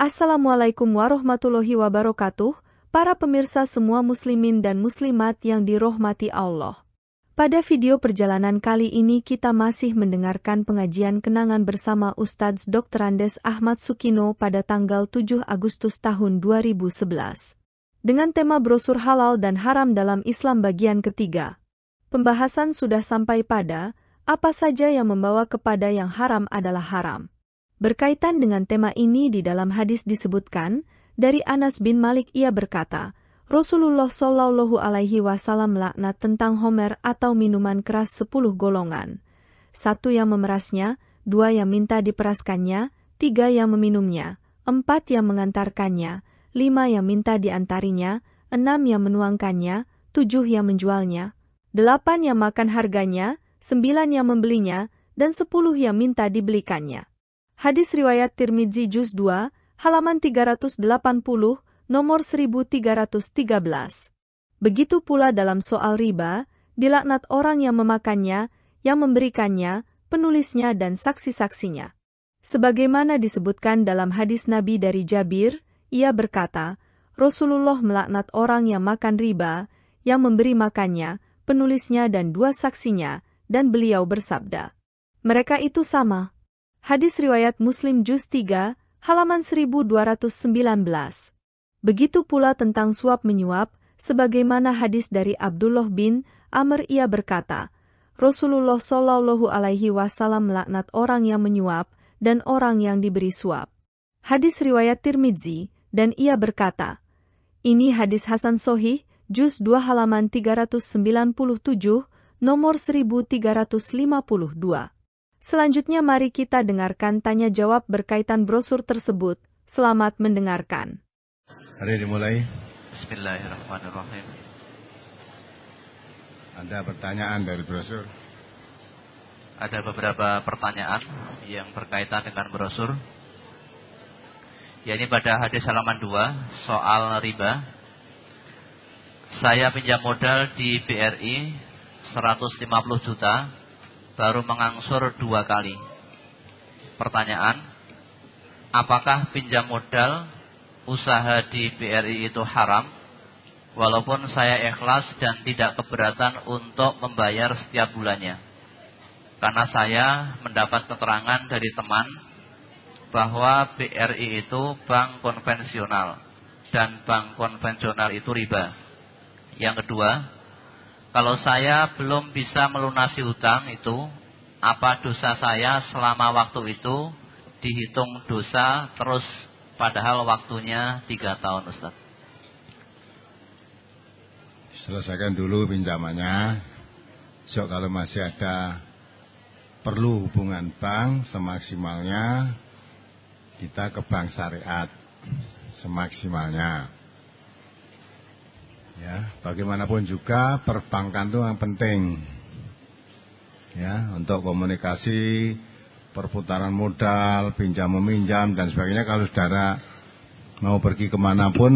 Assalamualaikum warahmatullahi wabarakatuh, para pemirsa semua muslimin dan muslimat yang dirohmati Allah. Pada video perjalanan kali ini kita masih mendengarkan pengajian kenangan bersama Ustadz Dr. Andes Ahmad Sukino pada tanggal 7 Agustus tahun 2011. Dengan tema brosur halal dan haram dalam Islam bagian ketiga. Pembahasan sudah sampai pada, apa saja yang membawa kepada yang haram adalah haram. Berkaitan dengan tema ini di dalam hadis disebutkan, dari Anas bin Malik ia berkata, Rasulullah Shallallahu alaihi wasallam laknat tentang homer atau minuman keras sepuluh golongan. Satu yang memerasnya, dua yang minta diperaskannya, tiga yang meminumnya, empat yang mengantarkannya, lima yang minta diantarinya, enam yang menuangkannya, tujuh yang menjualnya, delapan yang makan harganya, sembilan yang membelinya, dan sepuluh yang minta dibelikannya. Hadis riwayat Tirmidzi juz 2, halaman 380, nomor 1313. Begitu pula dalam soal riba, dilaknat orang yang memakannya, yang memberikannya, penulisnya dan saksi-saksinya. Sebagaimana disebutkan dalam hadis Nabi dari Jabir, ia berkata, Rasulullah melaknat orang yang makan riba, yang memberi makannya, penulisnya dan dua saksinya, dan beliau bersabda, mereka itu sama. Hadis riwayat Muslim juz 3, halaman 1219. Begitu pula tentang suap menyuap, sebagaimana hadis dari Abdullah bin Amr ia berkata, Rasulullah Shallallahu alaihi wasallam melaknat orang yang menyuap dan orang yang diberi suap. Hadis riwayat Tirmidzi dan ia berkata, ini hadis Hasan Sohih, juz 2 halaman 397, nomor 1352. Selanjutnya mari kita dengarkan tanya jawab berkaitan brosur tersebut. Selamat mendengarkan. Mari dimulai. Bismillahirrahmanirrahim. Ada pertanyaan dari brosur? Ada beberapa pertanyaan yang berkaitan dengan brosur. Ya ini pada hadis halaman 2 soal riba saya pinjam modal di BRI 150 juta baru mengangsur dua kali. Pertanyaan, apakah pinjam modal usaha di BRI itu haram? Walaupun saya ikhlas dan tidak keberatan untuk membayar setiap bulannya. Karena saya mendapat keterangan dari teman bahwa BRI itu bank konvensional dan bank konvensional itu riba. Yang kedua, kalau saya belum bisa melunasi hutang itu, apa dosa saya selama waktu itu dihitung dosa terus padahal waktunya tiga tahun Ustaz. Selesaikan dulu pinjamannya. So kalau masih ada perlu hubungan bank semaksimalnya kita ke bank syariat semaksimalnya. Ya, bagaimanapun juga perbankan itu yang penting. Ya, untuk komunikasi, perputaran modal, pinjam meminjam dan sebagainya kalau saudara mau pergi kemanapun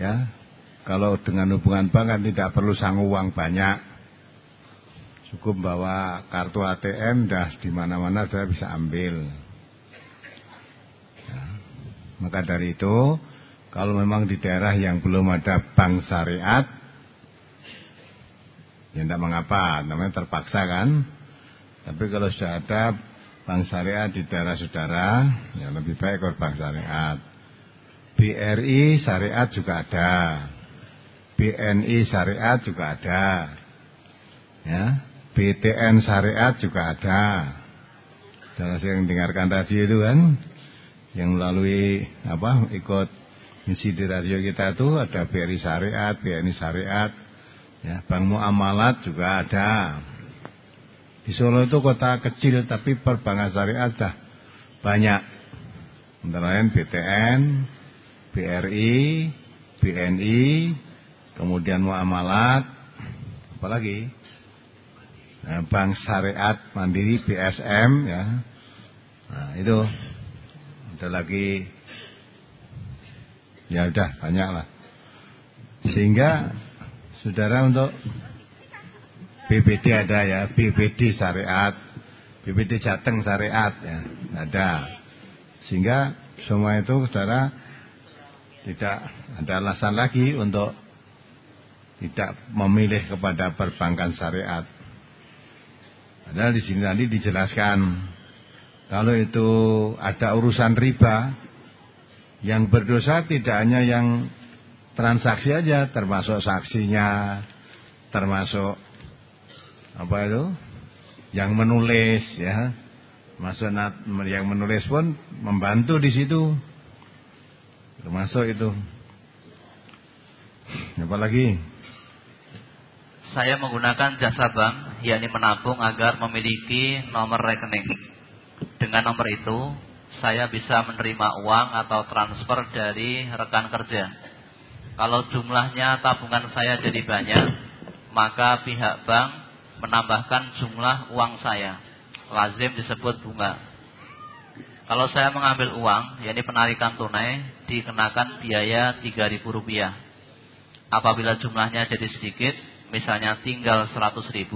ya kalau dengan hubungan bank kan tidak perlu sang uang banyak cukup bawa kartu ATM dah di mana mana sudah bisa ambil ya. maka dari itu kalau memang di daerah yang belum ada bank syariat, ya tidak mengapa, namanya terpaksa kan. Tapi kalau sudah ada bank syariat di daerah saudara, ya lebih baik kalau bank syariat. BRI syariat juga ada. BNI syariat juga ada. Ya, BTN syariat juga ada. Dalam yang dengarkan tadi itu kan yang melalui apa ikut di Radio kita itu ada BRI Syariat, BNI Syariat, ya, Bank Muamalat juga ada. Di Solo itu kota kecil tapi perbankan syariat dah banyak. Antara lain BTN, BRI, BNI, kemudian Muamalat, apalagi nah, Bank Syariat Mandiri BSM ya. Nah, itu ada lagi Ya udah, banyaklah. Sehingga saudara untuk BPD ada ya, BPD syariat, BPD Jateng syariat ya, ada. Sehingga semua itu saudara tidak ada alasan lagi untuk tidak memilih kepada perbankan syariat. Padahal di sini tadi dijelaskan kalau itu ada urusan riba, yang berdosa tidak hanya yang transaksi aja, termasuk saksinya, termasuk apa itu? Yang menulis ya. Masuk yang menulis pun membantu di situ. Termasuk itu. Apa lagi? saya menggunakan jasa bank yakni menabung agar memiliki nomor rekening. Dengan nomor itu saya bisa menerima uang atau transfer dari rekan kerja. Kalau jumlahnya tabungan saya jadi banyak, maka pihak bank menambahkan jumlah uang saya. Lazim disebut bunga. Kalau saya mengambil uang, yakni penarikan tunai, dikenakan biaya Rp3.000. Apabila jumlahnya jadi sedikit, misalnya tinggal Rp100.000,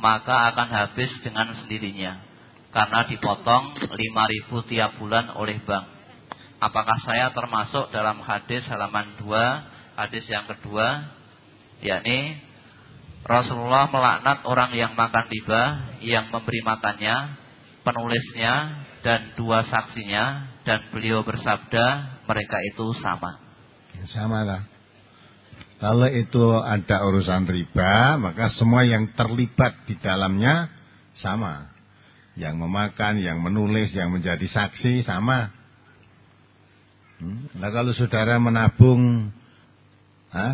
maka akan habis dengan sendirinya karena dipotong 5000 tiap bulan oleh bank. Apakah saya termasuk dalam hadis halaman 2, hadis yang kedua, yakni Rasulullah melaknat orang yang makan riba, yang memberi makannya, penulisnya dan dua saksinya dan beliau bersabda mereka itu sama. Ya, sama lah. Kalau itu ada urusan riba, maka semua yang terlibat di dalamnya sama yang memakan, yang menulis, yang menjadi saksi sama. Nah kalau saudara menabung,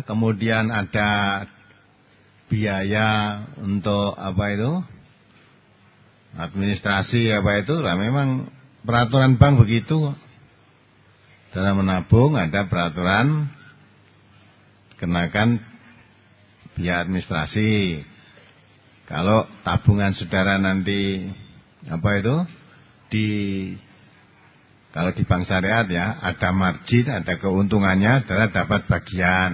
kemudian ada biaya untuk apa itu administrasi apa itu, lah memang peraturan bank begitu. Dalam menabung ada peraturan kenakan biaya administrasi. Kalau tabungan saudara nanti apa itu di kalau di bank syariat ya ada margin, ada keuntungannya adalah dapat bagian.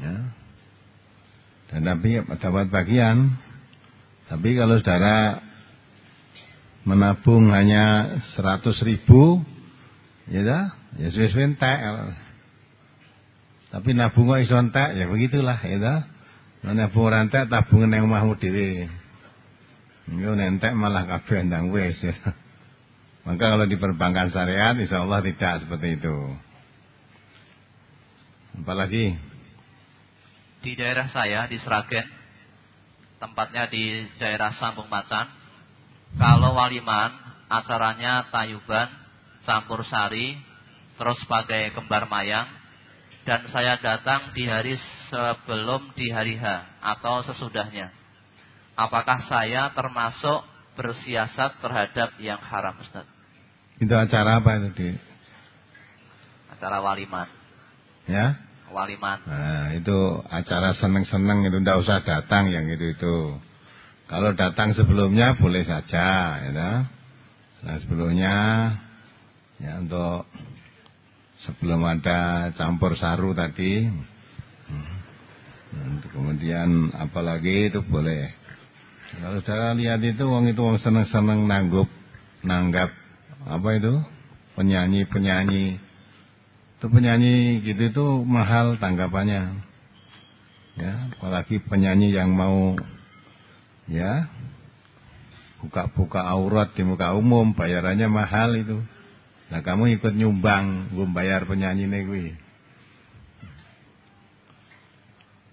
Ya. Dan tapi dapat bagian. Tapi kalau saudara menabung hanya 100 ribu, ya dah, ya sesuai Tapi nabung kok ya begitulah, ya dah. Nabung rantai tabungan yang mahu diri Yo nentek malah kabeh ndang wis. Ya. Maka kalau di perbankan syariat insya Allah tidak seperti itu. Apalagi di daerah saya di Sragen, tempatnya di daerah Sambung Macan. Kalau Waliman acaranya tayuban, campur sari, terus pakai kembar mayang dan saya datang di hari sebelum di hari H atau sesudahnya. Apakah saya termasuk bersiasat terhadap yang haram Ustaz? Itu acara apa itu, Dik? Acara waliman. Ya? Waliman. Nah, itu acara seneng-seneng itu tidak usah datang yang itu-itu. Kalau datang sebelumnya boleh saja, ya. Nah, sebelumnya ya untuk sebelum ada campur saru tadi hmm. Hmm, kemudian apalagi itu boleh kalau saudara lihat itu uang itu uang seneng-seneng nanggup, nanggap apa itu? Penyanyi-penyanyi. Itu penyanyi gitu itu mahal tanggapannya. Ya, apalagi penyanyi yang mau ya buka-buka aurat di muka umum bayarannya mahal itu. Nah kamu ikut nyumbang gue bayar penyanyi nih gue.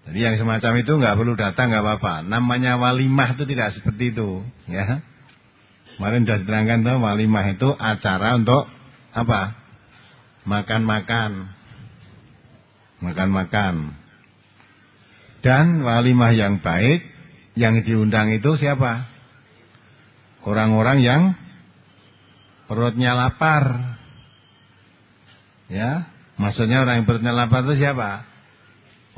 Jadi yang semacam itu nggak perlu datang nggak apa-apa. Namanya walimah itu tidak seperti itu, ya. Kemarin sudah diterangkan tuh walimah itu acara untuk apa? Makan-makan. Makan-makan. Dan walimah yang baik yang diundang itu siapa? Orang-orang yang perutnya lapar. Ya, maksudnya orang yang perutnya lapar itu siapa?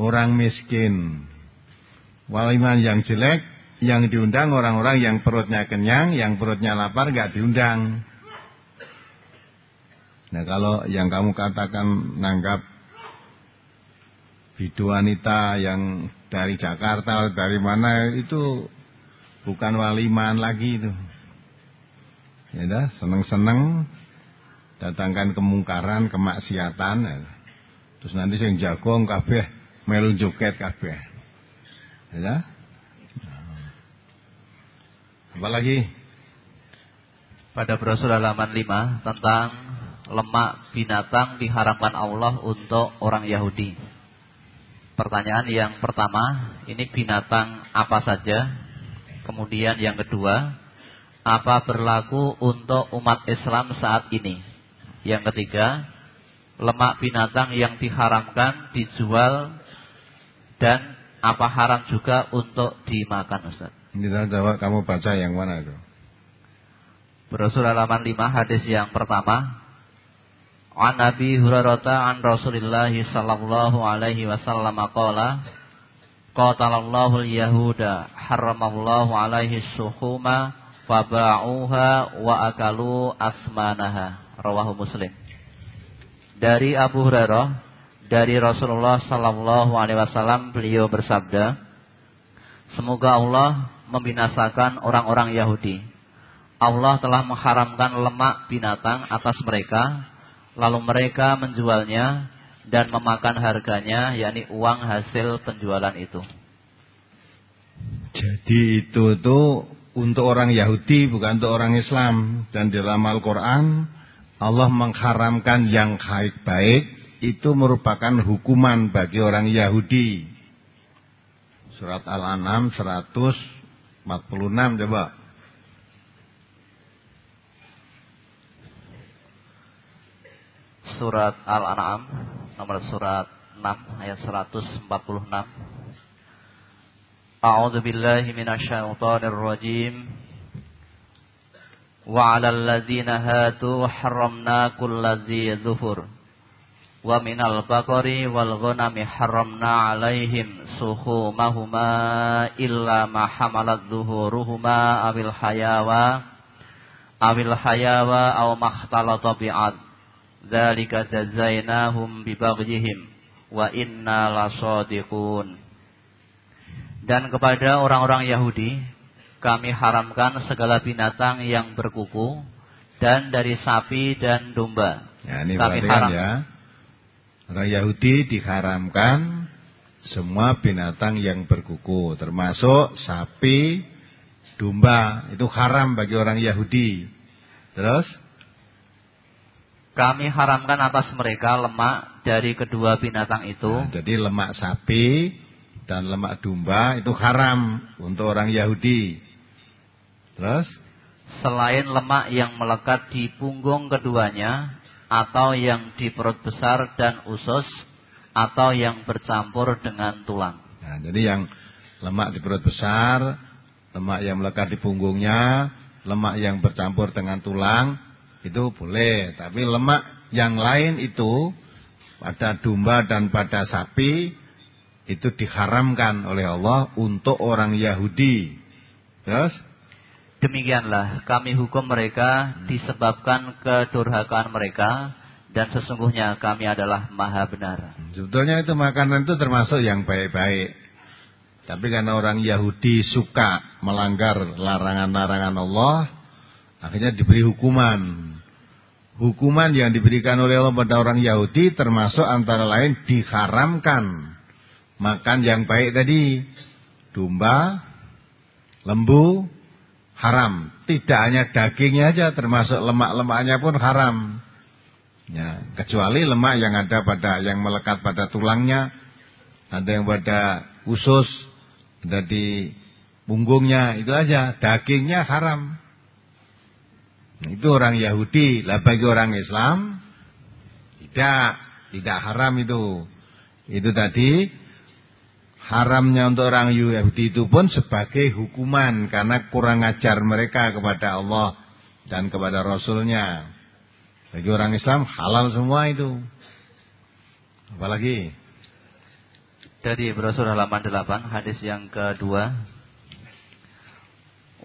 orang miskin. Waliman yang jelek, yang diundang orang-orang yang perutnya kenyang, yang perutnya lapar gak diundang. Nah kalau yang kamu katakan nanggap bidu wanita yang dari Jakarta atau dari mana itu bukan waliman lagi itu. Ya dah, seneng-seneng datangkan kemungkaran, kemaksiatan. Ya. Terus nanti yang jago kabeh melu joket kabeh. Ya. Apalagi pada brosur halaman 5 tentang lemak binatang diharamkan Allah untuk orang Yahudi. Pertanyaan yang pertama, ini binatang apa saja? Kemudian yang kedua, apa berlaku untuk umat Islam saat ini? Yang ketiga, lemak binatang yang diharamkan dijual dan apa haram juga untuk dimakan Ustaz? saya jawab kamu baca yang mana itu? Brosur halaman 5 hadis yang pertama. An Nabi Hurairah an Rasulillah sallallahu alaihi wasallam qala Qatalallahu al-yahuda haramallahu alaihi suhuma faba'uha wa akalu asmanaha rawahu Muslim. Dari Abu Hurairah dari Rasulullah Sallallahu Alaihi Wasallam beliau bersabda, semoga Allah membinasakan orang-orang Yahudi. Allah telah mengharamkan lemak binatang atas mereka, lalu mereka menjualnya dan memakan harganya, yakni uang hasil penjualan itu. Jadi itu tuh untuk orang Yahudi bukan untuk orang Islam dan dalam Al-Qur'an Allah mengharamkan yang baik-baik itu merupakan hukuman bagi orang Yahudi. Surat Al-An'am 146 coba. Surat Al-An'am nomor surat 6 ayat 146. A'udzu billahi minasyaitonir rajim. Wa 'alal ladzina hatu haramna kulladzi dzufur. Wa minal bakori wal ghanami haramna alaihim suhumahuma illa ma hamalat dhuhuruhuma awil hayawa awil hayawa aw mahtalata bi'ad. Dzalika jazainahum bibaghyihim wa inna lasadiqun. Dan kepada orang-orang Yahudi kami haramkan segala binatang yang berkuku dan dari sapi dan domba. Ya, ini kami haram. Ya Orang Yahudi diharamkan semua binatang yang berkuku, termasuk sapi, domba. Itu haram bagi orang Yahudi. Terus? Kami haramkan atas mereka lemak dari kedua binatang itu. Nah, jadi lemak sapi dan lemak domba itu haram untuk orang Yahudi. Terus? Selain lemak yang melekat di punggung keduanya, atau yang di perut besar dan usus atau yang bercampur dengan tulang. Nah, jadi yang lemak di perut besar, lemak yang melekat di punggungnya, lemak yang bercampur dengan tulang itu boleh, tapi lemak yang lain itu pada domba dan pada sapi itu diharamkan oleh Allah untuk orang Yahudi. Terus Demikianlah kami hukum mereka disebabkan kedurhakaan mereka dan sesungguhnya kami adalah maha benar. Sebetulnya itu makanan itu termasuk yang baik-baik. Tapi karena orang Yahudi suka melanggar larangan-larangan Allah, akhirnya diberi hukuman. Hukuman yang diberikan oleh Allah pada orang Yahudi termasuk antara lain diharamkan. Makan yang baik tadi, domba, lembu, haram. Tidak hanya dagingnya aja, termasuk lemak-lemaknya pun haram. Ya, kecuali lemak yang ada pada yang melekat pada tulangnya, ada yang pada usus, ada di punggungnya, itu aja. Dagingnya haram. Nah, itu orang Yahudi. Lah bagi orang Islam tidak, tidak haram itu. Itu tadi haramnya untuk orang Yahudi itu pun sebagai hukuman karena kurang ajar mereka kepada Allah dan kepada Rasulnya. Bagi orang Islam halal semua itu. Apalagi dari brosur halaman 8 hadis yang kedua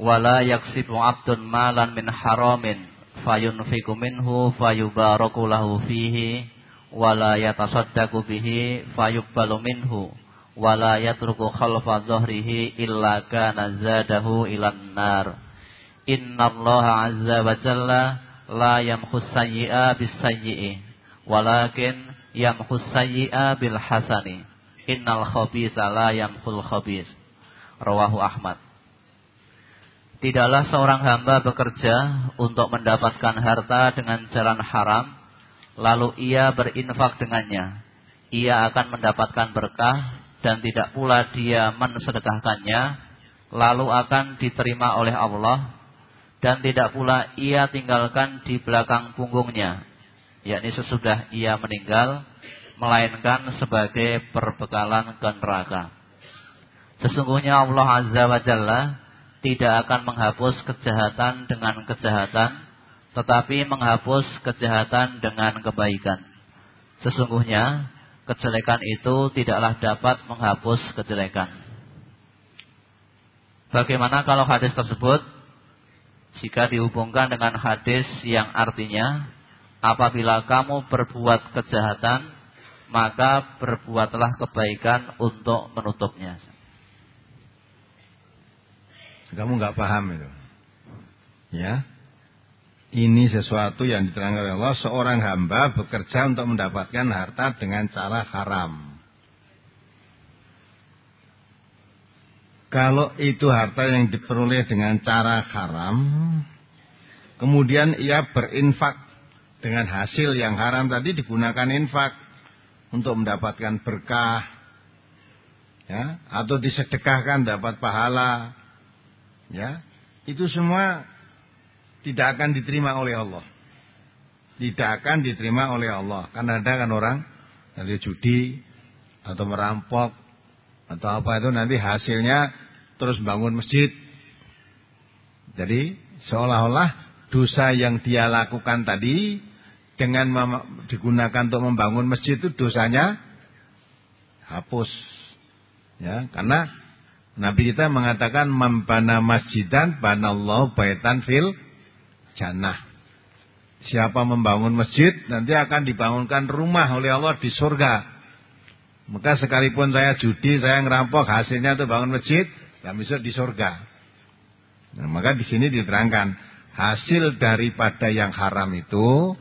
wala yaksibu abdun malan min haramin fayunfiku minhu fayubaraku lahu fihi wala yatasaddaqu bihi fayuqbalu minhu wala yatruku khalfa dhahrihi illa kana zadahu ilan nar innallaha azza wa jalla la yamhus sayyi'a bis sayyi'i walakin yamhus sayyi'a bil hasani innal khabisa la yamhul khabis rawahu ahmad Tidaklah seorang hamba bekerja untuk mendapatkan harta dengan jalan haram, lalu ia berinfak dengannya. Ia akan mendapatkan berkah dan tidak pula dia mensedekahkannya lalu akan diterima oleh Allah dan tidak pula ia tinggalkan di belakang punggungnya yakni sesudah ia meninggal melainkan sebagai perbekalan ke neraka sesungguhnya Allah azza wa jalla tidak akan menghapus kejahatan dengan kejahatan tetapi menghapus kejahatan dengan kebaikan sesungguhnya kejelekan itu tidaklah dapat menghapus kejelekan. Bagaimana kalau hadis tersebut jika dihubungkan dengan hadis yang artinya apabila kamu berbuat kejahatan maka berbuatlah kebaikan untuk menutupnya. Kamu nggak paham itu. Ya ini sesuatu yang diterangkan oleh Allah seorang hamba bekerja untuk mendapatkan harta dengan cara haram kalau itu harta yang diperoleh dengan cara haram kemudian ia berinfak dengan hasil yang haram tadi digunakan infak untuk mendapatkan berkah ya atau disedekahkan dapat pahala ya itu semua tidak akan diterima oleh Allah. Tidak akan diterima oleh Allah. Karena ada kan orang nanti judi atau merampok atau apa itu nanti hasilnya terus bangun masjid. Jadi seolah-olah dosa yang dia lakukan tadi dengan digunakan untuk membangun masjid itu dosanya hapus. Ya, karena Nabi kita mengatakan membana masjidan banallahu baitan fil jannah. Siapa membangun masjid nanti akan dibangunkan rumah oleh Allah di surga. Maka sekalipun saya judi, saya ngerampok, hasilnya itu bangun masjid, yang bisa di surga. Nah, maka di sini diterangkan, hasil daripada yang haram itu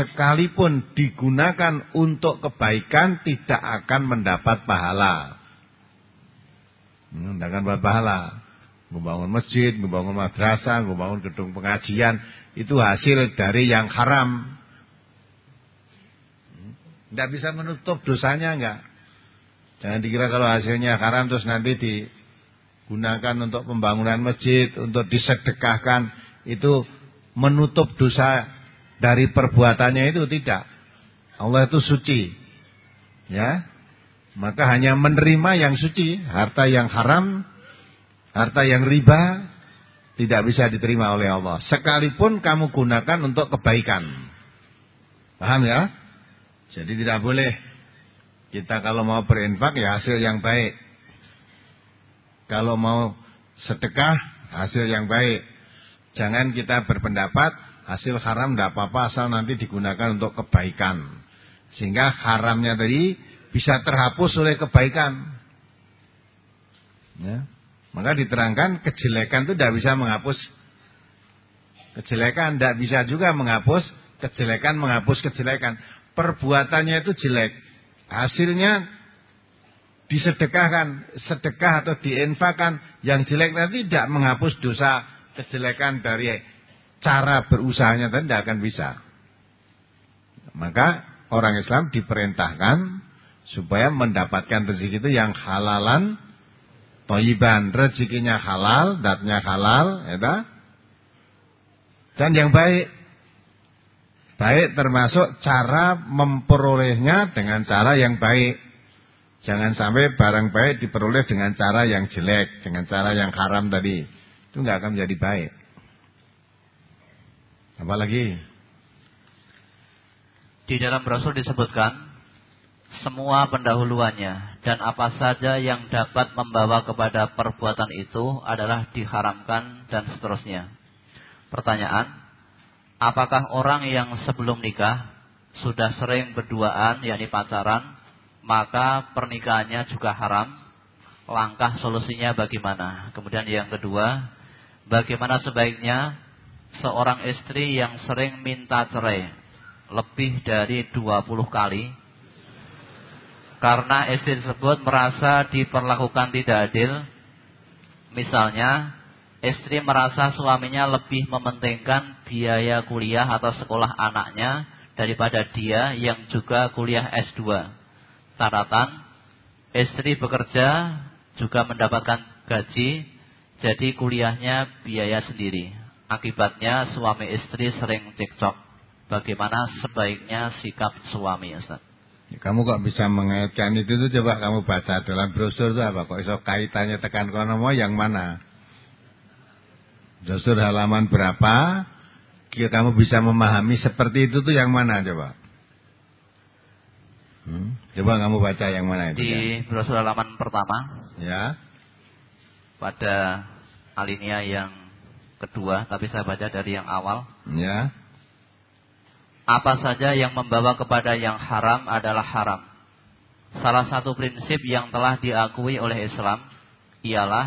sekalipun digunakan untuk kebaikan tidak akan mendapat pahala. Hmm, tidak Mendapat pahala ngebangun masjid, ngebangun madrasah, ngebangun gedung pengajian, itu hasil dari yang haram. Tidak bisa menutup dosanya enggak. Jangan dikira kalau hasilnya haram terus nanti digunakan untuk pembangunan masjid, untuk disedekahkan, itu menutup dosa dari perbuatannya itu tidak. Allah itu suci. Ya. Maka hanya menerima yang suci, harta yang haram Harta yang riba tidak bisa diterima oleh Allah. Sekalipun kamu gunakan untuk kebaikan. Paham ya? Jadi tidak boleh. Kita kalau mau berinfak ya hasil yang baik. Kalau mau sedekah hasil yang baik. Jangan kita berpendapat hasil haram tidak apa-apa asal nanti digunakan untuk kebaikan. Sehingga haramnya tadi bisa terhapus oleh kebaikan. Ya. Maka diterangkan kejelekan itu tidak bisa menghapus kejelekan, tidak bisa juga menghapus kejelekan, menghapus kejelekan. Perbuatannya itu jelek, hasilnya disedekahkan, sedekah atau diinfakan yang jelek nanti tidak menghapus dosa kejelekan dari cara berusahanya tadi tidak akan bisa. Maka orang Islam diperintahkan supaya mendapatkan rezeki itu yang halalan toiban rezekinya halal, datnya halal, ya Dan yang baik, baik termasuk cara memperolehnya dengan cara yang baik. Jangan sampai barang baik diperoleh dengan cara yang jelek, dengan cara yang haram tadi. Itu nggak akan menjadi baik. Apalagi di dalam Rasul disebutkan semua pendahuluannya dan apa saja yang dapat membawa kepada perbuatan itu adalah diharamkan dan seterusnya. Pertanyaan, apakah orang yang sebelum nikah sudah sering berduaan, yakni pacaran, maka pernikahannya juga haram? Langkah solusinya bagaimana? Kemudian yang kedua, bagaimana sebaiknya seorang istri yang sering minta cerai lebih dari 20 kali karena istri tersebut merasa diperlakukan tidak adil. Misalnya, istri merasa suaminya lebih mementingkan biaya kuliah atau sekolah anaknya daripada dia yang juga kuliah S2. Catatan, istri bekerja juga mendapatkan gaji, jadi kuliahnya biaya sendiri. Akibatnya suami istri sering cekcok. Bagaimana sebaiknya sikap suami, Ustaz? Ya, kamu kok bisa mengaitkan itu tuh coba kamu baca dalam brosur itu apa? Kok iso kaitannya tekan kono mau yang mana? Brosur halaman berapa? Kira kamu bisa memahami seperti itu tuh yang mana coba? Hmm? Coba kamu baca yang mana itu? Di kan? brosur halaman pertama. Ya. Pada alinea yang kedua, tapi saya baca dari yang awal. Ya apa saja yang membawa kepada yang haram adalah haram. Salah satu prinsip yang telah diakui oleh Islam ialah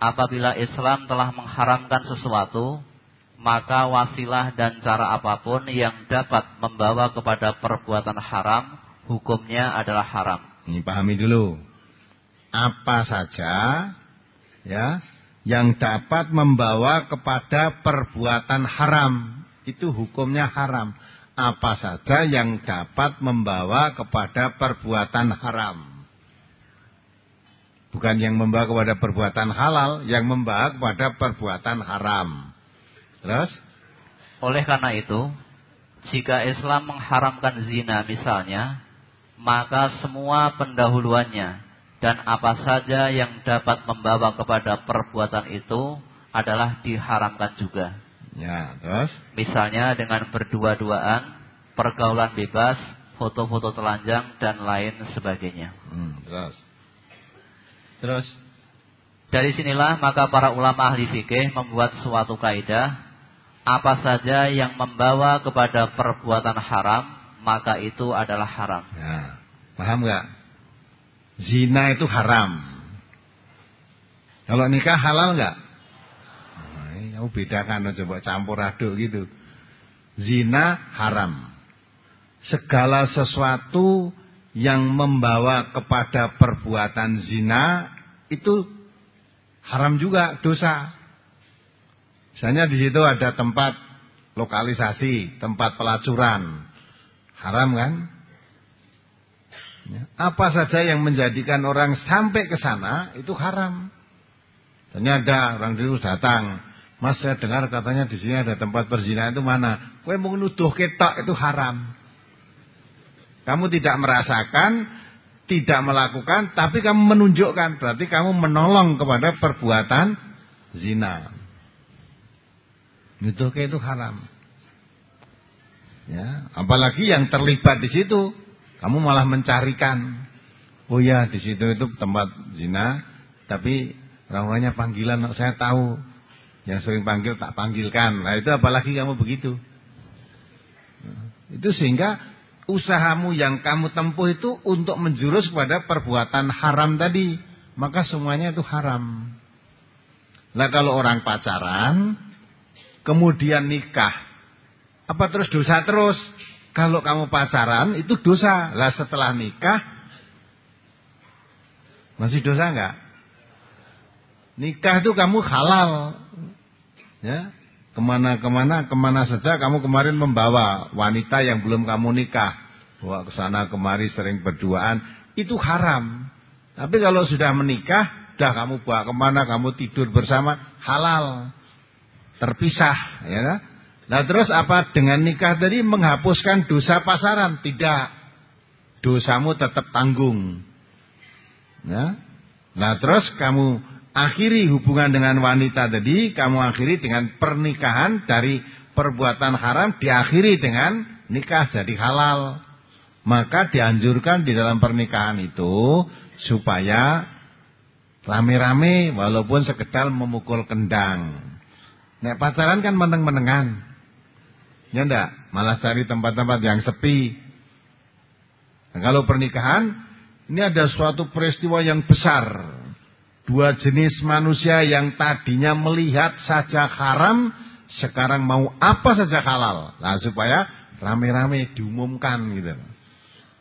apabila Islam telah mengharamkan sesuatu, maka wasilah dan cara apapun yang dapat membawa kepada perbuatan haram, hukumnya adalah haram. Ini pahami dulu. Apa saja ya yang dapat membawa kepada perbuatan haram, itu hukumnya haram apa saja yang dapat membawa kepada perbuatan haram. Bukan yang membawa kepada perbuatan halal, yang membawa kepada perbuatan haram. Terus? Oleh karena itu, jika Islam mengharamkan zina misalnya, maka semua pendahuluannya dan apa saja yang dapat membawa kepada perbuatan itu adalah diharamkan juga. Ya, terus? Misalnya dengan berdua-duaan, pergaulan bebas, foto-foto telanjang, dan lain sebagainya. Hmm, terus? Terus? Dari sinilah maka para ulama ahli fikih membuat suatu kaidah apa saja yang membawa kepada perbuatan haram maka itu adalah haram. Ya, paham nggak? Zina itu haram. Kalau nikah halal nggak? Kamu bedakan coba campur aduk gitu. Zina haram. Segala sesuatu yang membawa kepada perbuatan zina itu haram juga dosa. Misalnya di situ ada tempat lokalisasi, tempat pelacuran. Haram kan? Ya, apa saja yang menjadikan orang sampai ke sana itu haram. Ternyata orang itu datang Mas saya dengar katanya di sini ada tempat perzinahan itu mana? Kue mau nuduh ketok itu haram. Kamu tidak merasakan, tidak melakukan, tapi kamu menunjukkan. Berarti kamu menolong kepada perbuatan zina. Nuduh ketok itu haram. Ya, apalagi yang terlibat di situ, kamu malah mencarikan. Oh ya, di situ itu tempat zina, tapi orang-orangnya panggilan saya tahu yang sering panggil tak panggilkan. Nah itu apalagi kamu begitu. itu sehingga usahamu yang kamu tempuh itu untuk menjurus pada perbuatan haram tadi. Maka semuanya itu haram. Nah kalau orang pacaran, kemudian nikah. Apa terus dosa terus? Kalau kamu pacaran itu dosa. Lah setelah nikah, masih dosa enggak? Nikah itu kamu halal ya kemana-kemana kemana saja kamu kemarin membawa wanita yang belum kamu nikah bawa ke sana kemari sering berduaan itu haram tapi kalau sudah menikah dah kamu bawa kemana kamu tidur bersama halal terpisah ya kan? nah terus apa dengan nikah tadi menghapuskan dosa pasaran tidak dosamu tetap tanggung ya nah terus kamu akhiri hubungan dengan wanita tadi, kamu akhiri dengan pernikahan dari perbuatan haram diakhiri dengan nikah jadi halal. Maka dianjurkan di dalam pernikahan itu supaya rame-rame walaupun sekedar memukul kendang. Nek pacaran kan meneng-menengan. Ya enggak? Malah cari tempat-tempat yang sepi. Nah, kalau pernikahan ini ada suatu peristiwa yang besar Dua jenis manusia yang tadinya melihat saja haram, sekarang mau apa saja halal. Nah, supaya rame-rame diumumkan gitu.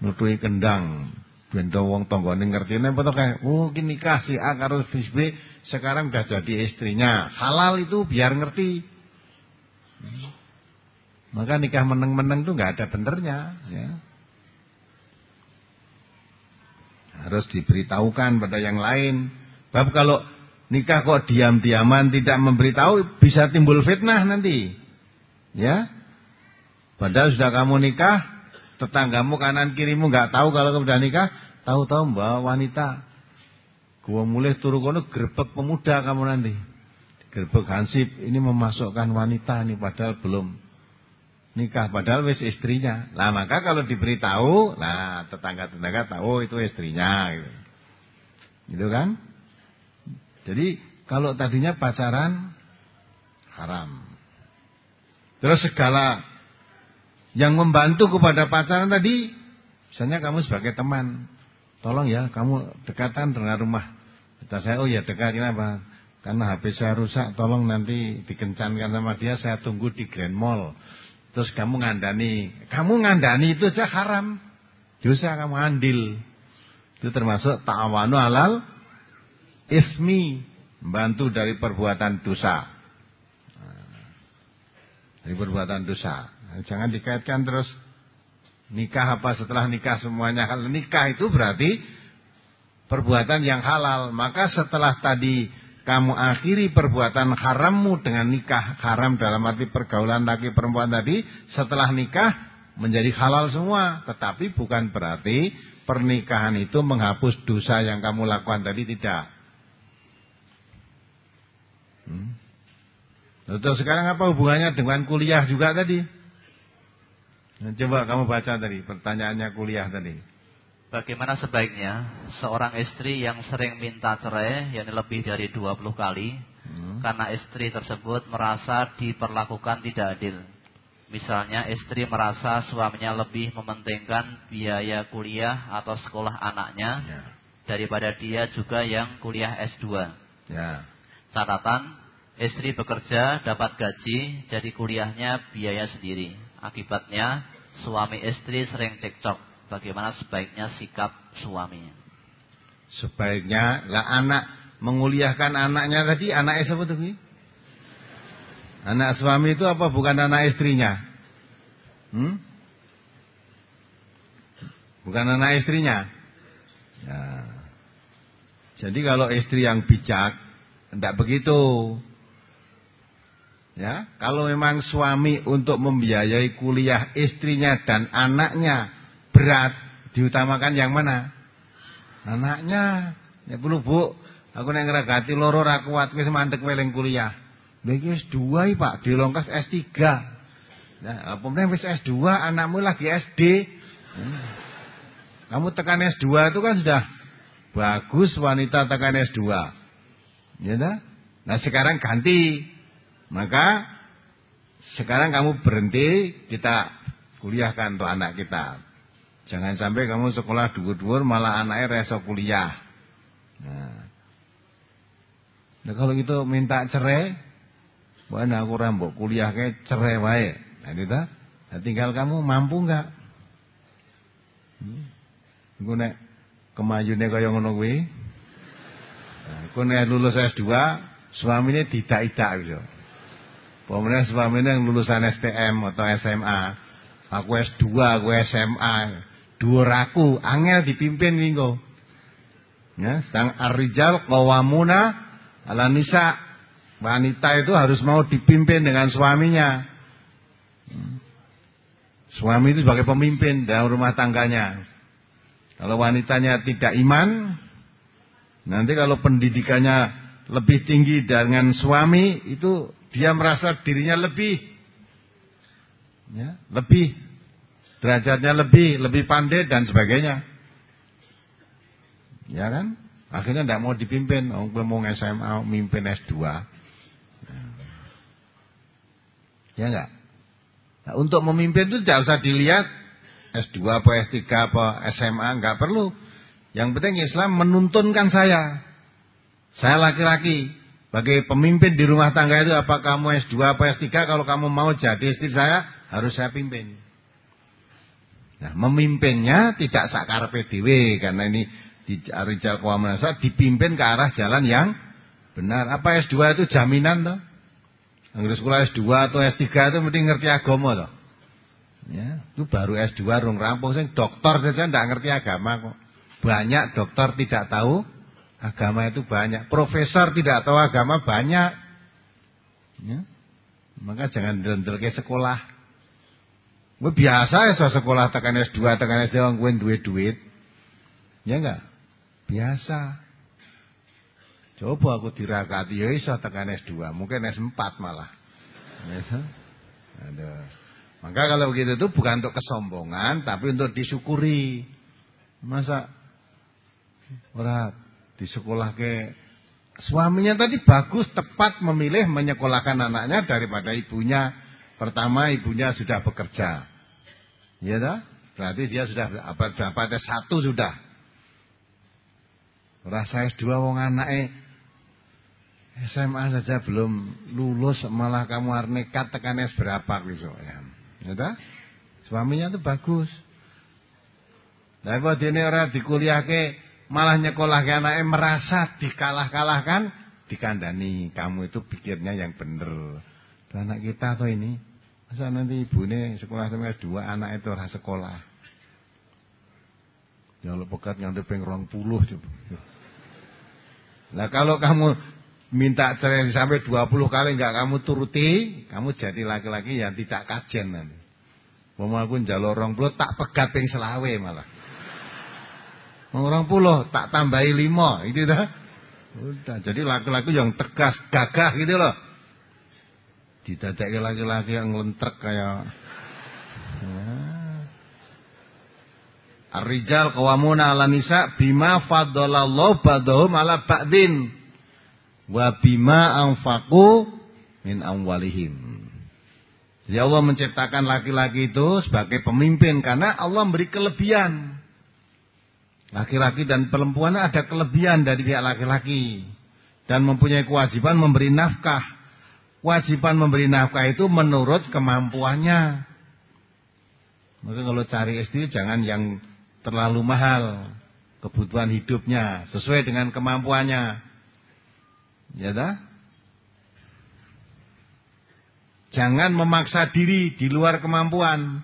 Nutui kendang. Bendo wong tonggone ngertine apa kayak, oh ini kasih si ah, A karo B sekarang udah jadi istrinya. Halal itu biar ngerti. Maka nikah meneng-meneng tuh nggak ada benernya, ya. Harus diberitahukan pada yang lain. Sebab kalau nikah kok diam-diaman tidak memberitahu bisa timbul fitnah nanti. Ya. Padahal sudah kamu nikah, tetanggamu kanan kirimu nggak tahu kalau kamu sudah nikah, tahu-tahu mbak wanita. Gua mulai turu kono gerbek pemuda kamu nanti. Gerbek hansip ini memasukkan wanita nih padahal belum nikah padahal wis istrinya. Lah maka kalau diberitahu, nah tetangga-tetangga tahu oh, itu istrinya gitu. Gitu kan? Jadi kalau tadinya pacaran haram. Terus segala yang membantu kepada pacaran tadi, misalnya kamu sebagai teman, tolong ya kamu dekatan dengan rumah. Kata saya, oh ya dekat, apa? Karena HP saya rusak, tolong nanti dikencankan sama dia, saya tunggu di Grand Mall. Terus kamu ngandani, kamu ngandani itu aja haram. saya kamu andil. Itu termasuk ta'awanu alal ismi membantu dari perbuatan dosa. Dari perbuatan dosa. Nah, jangan dikaitkan terus nikah apa setelah nikah semuanya hal Nikah itu berarti perbuatan yang halal. Maka setelah tadi kamu akhiri perbuatan harammu dengan nikah. Haram dalam arti pergaulan laki perempuan tadi setelah nikah menjadi halal semua. Tetapi bukan berarti pernikahan itu menghapus dosa yang kamu lakukan tadi tidak. Hmm. sekarang apa hubungannya dengan kuliah juga tadi? Nah, coba kamu baca tadi pertanyaannya kuliah tadi. Bagaimana sebaiknya seorang istri yang sering minta cerai yang lebih dari 20 kali hmm. karena istri tersebut merasa diperlakukan tidak adil. Misalnya istri merasa suaminya lebih mementingkan biaya kuliah atau sekolah anaknya ya. daripada dia juga yang kuliah S2. Ya catatan istri bekerja dapat gaji jadi kuliahnya biaya sendiri. Akibatnya suami istri sering cekcok. Bagaimana sebaiknya sikap suami Sebaiknya lah anak menguliahkan anaknya tadi anak siapa tuh? Anak suami itu apa bukan anak istrinya? Hmm? Bukan anak istrinya. Ya. Jadi kalau istri yang bijak tidak begitu. Ya, kalau memang suami untuk membiayai kuliah istrinya dan anaknya berat, diutamakan yang mana? Anaknya. Ya perlu bu, aku neng ragati loro rakuat kuat wis mandek weling kuliah. Lagi S2 Pak, dilongkas S3. Nah, ya, apa wis S2, anakmu lagi SD. Hmm. Kamu tekan S2 itu kan sudah bagus wanita tekan S2. Ya dah? Nah sekarang ganti. Maka sekarang kamu berhenti kita kuliahkan untuk anak kita. Jangan sampai kamu sekolah dua-dua malah anaknya resok kuliah. Nah. nah kalau itu minta cerai, bukan nah, aku rambut kuliahnya cerai wae. Nah, kita, gitu nah tinggal kamu mampu nggak? Hmm. Gue nek kemajunya kaya ngono gue, Kone lulus S2, suaminya tidak-tidak gitu. Pemenang suaminya yang lulusan STM atau SMA. Aku S2, aku SMA. Dua raku, angel dipimpin minggu. Ya, sang arrijal Kawamuna ala nisa. Wanita itu harus mau dipimpin dengan suaminya. Suami itu sebagai pemimpin dalam rumah tangganya. Kalau wanitanya tidak iman, Nanti kalau pendidikannya lebih tinggi dengan suami itu dia merasa dirinya lebih ya, lebih derajatnya lebih, lebih pandai dan sebagainya. Ya kan? Akhirnya tidak mau dipimpin, orang mau SMA, mimpin S2. Ya enggak? Ya nah, untuk memimpin itu tidak usah dilihat S2 apa S3 apa SMA, enggak perlu. Yang penting Islam menuntunkan saya. Saya laki-laki. Bagi pemimpin di rumah tangga itu apa kamu S2 apa S3 kalau kamu mau jadi istri saya harus saya pimpin. Nah, memimpinnya tidak sakar PDW karena ini di Arijal Qawamanasa dipimpin ke arah jalan yang benar. Apa S2 itu jaminan toh? Anggris sekolah S2 atau S3 itu mesti ngerti agama toh. Ya, itu baru S2 rung rampung sing dokter saja ndak ngerti agama kok. Banyak dokter tidak tahu agama itu banyak. Profesor tidak tahu agama banyak. Ya. Maka jangan dendel ke sekolah. Gue biasa ya so sekolah tekan S2, tekan S3, gue duit-duit. Ya enggak? Biasa. Coba aku dirakati, ya iso tekan S2, mungkin S4 malah. Ya ada. Maka kalau begitu itu bukan untuk kesombongan, tapi untuk disyukuri. Masa Orang di sekolah ke suaminya tadi bagus tepat memilih menyekolahkan anaknya daripada ibunya. Pertama ibunya sudah bekerja. Ya dah? Berarti dia sudah dapat s satu sudah. Rasa S2 wong anaknya SMA saja belum lulus malah kamu harus nekat tekan S berapa gitu ya. Ya Suaminya tuh bagus. Lah orang di kuliah ke malah nyekolah anaknya merasa dikalah-kalahkan, dikandani. Kamu itu pikirnya yang benar. Anak kita atau ini, masa nanti ibunya sekolah sampai dua anak itu orang sekolah. Jaluk ya, pekat nganti ping rong puluh. Lah kalau kamu minta cerai sampai 20 kali enggak kamu turuti, kamu jadi laki-laki yang tidak kajen nanti. Wong jalur ruang puluh tak pegat ping selawe malah. Orang puluh tak tambahi lima, itu dah. Udah, jadi laki-laki yang tegas, gagah gitu loh. Didadaki laki-laki yang lentrek kayak. Ya. Arrijal Rijal kawamuna ala nisa bima faddalallahu badahum ala ba'din. Wa bima anfaku min amwalihim. Jadi Allah menciptakan laki-laki itu sebagai pemimpin karena Allah memberi kelebihan. Laki-laki dan perempuan ada kelebihan dari pihak laki-laki. Dan mempunyai kewajiban memberi nafkah. Kewajiban memberi nafkah itu menurut kemampuannya. Maka kalau cari istri jangan yang terlalu mahal. Kebutuhan hidupnya sesuai dengan kemampuannya. Ya dah? Jangan memaksa diri di luar kemampuan.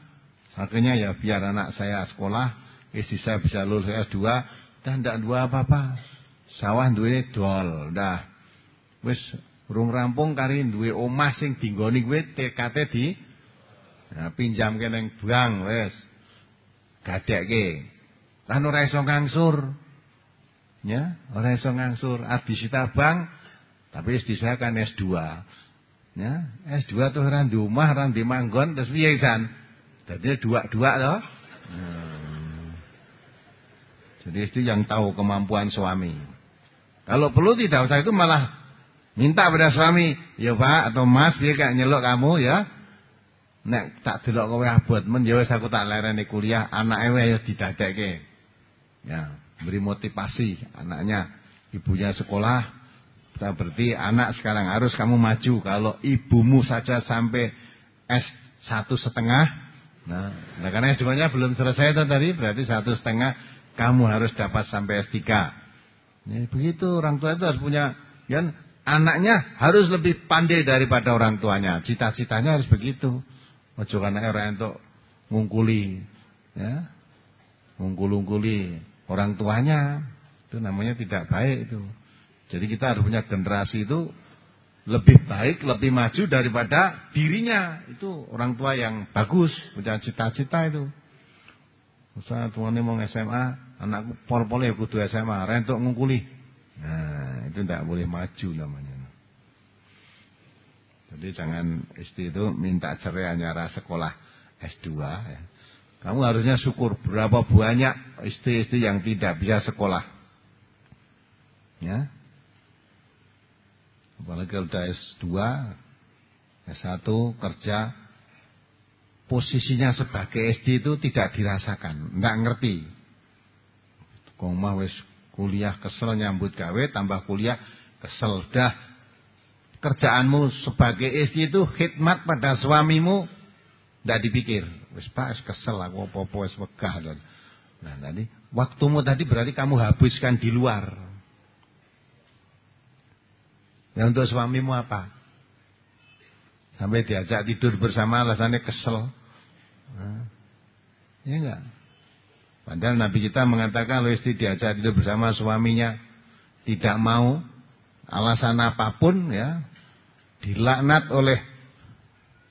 Akhirnya ya biar anak saya sekolah Eh, istri saya bisa lulus S2, dah ndak dua apa-apa. Sawah duwe dol, dah. Wis rung rampung kari duwe omah sing dinggoni kuwi TKT di nah, pinjamke ning bank wis. Gadekke. Lan ora iso ngangsur. Ya, ora iso ngangsur. Abisita bank tapi istri saya kan S2. Ya, S2 tuh ora di omah, ora di manggon terus piye san? Dadi dua-dua to. Nah. Jadi istri yang tahu kemampuan suami. Kalau perlu tidak usah itu malah minta pada suami, ya Pak atau Mas dia kayak nyelok kamu ya. Nek tak delok kowe abot men ya wis aku tak lereni kuliah, anake wae ya didadekke. Ya, beri motivasi anaknya, ibunya sekolah, berarti anak sekarang harus kamu maju. Kalau ibumu saja sampai S satu setengah, nah, nah karena S2-nya belum selesai tadi, berarti satu setengah kamu harus dapat sampai S3. Ya, begitu orang tua itu harus punya, kan anaknya harus lebih pandai daripada orang tuanya. Cita-citanya harus begitu. Ojo karena orang itu ngungkuli, ya, ngungkul-ngungkuli orang tuanya itu namanya tidak baik itu. Jadi kita harus punya generasi itu lebih baik, lebih maju daripada dirinya. Itu orang tua yang bagus, punya cita-cita itu. Misalnya tuannya mau SMA, Anakku pol pol ya kudu SMA, rentok ngungkuli. Nah, itu tidak boleh maju namanya. Jadi jangan istri itu minta cerai hanya sekolah S2 ya. Kamu harusnya syukur berapa banyak istri-istri yang tidak bisa sekolah. Ya. Apalagi kalau udah S2, S1 kerja posisinya sebagai SD itu tidak dirasakan, enggak ngerti. Kong mah wis kuliah kesel nyambut gawe tambah kuliah kesel dah kerjaanmu sebagai istri itu khidmat pada suamimu ndak dipikir wis pak kesel aku apa-apa wis wegah dan nah tadi waktumu tadi berarti kamu habiskan di luar Ya untuk suamimu apa? Sampai diajak tidur bersama alasannya kesel. Nah, ya enggak? Padahal Nabi kita mengatakan kalau istri diajak tidur bersama suaminya tidak mau alasan apapun ya dilaknat oleh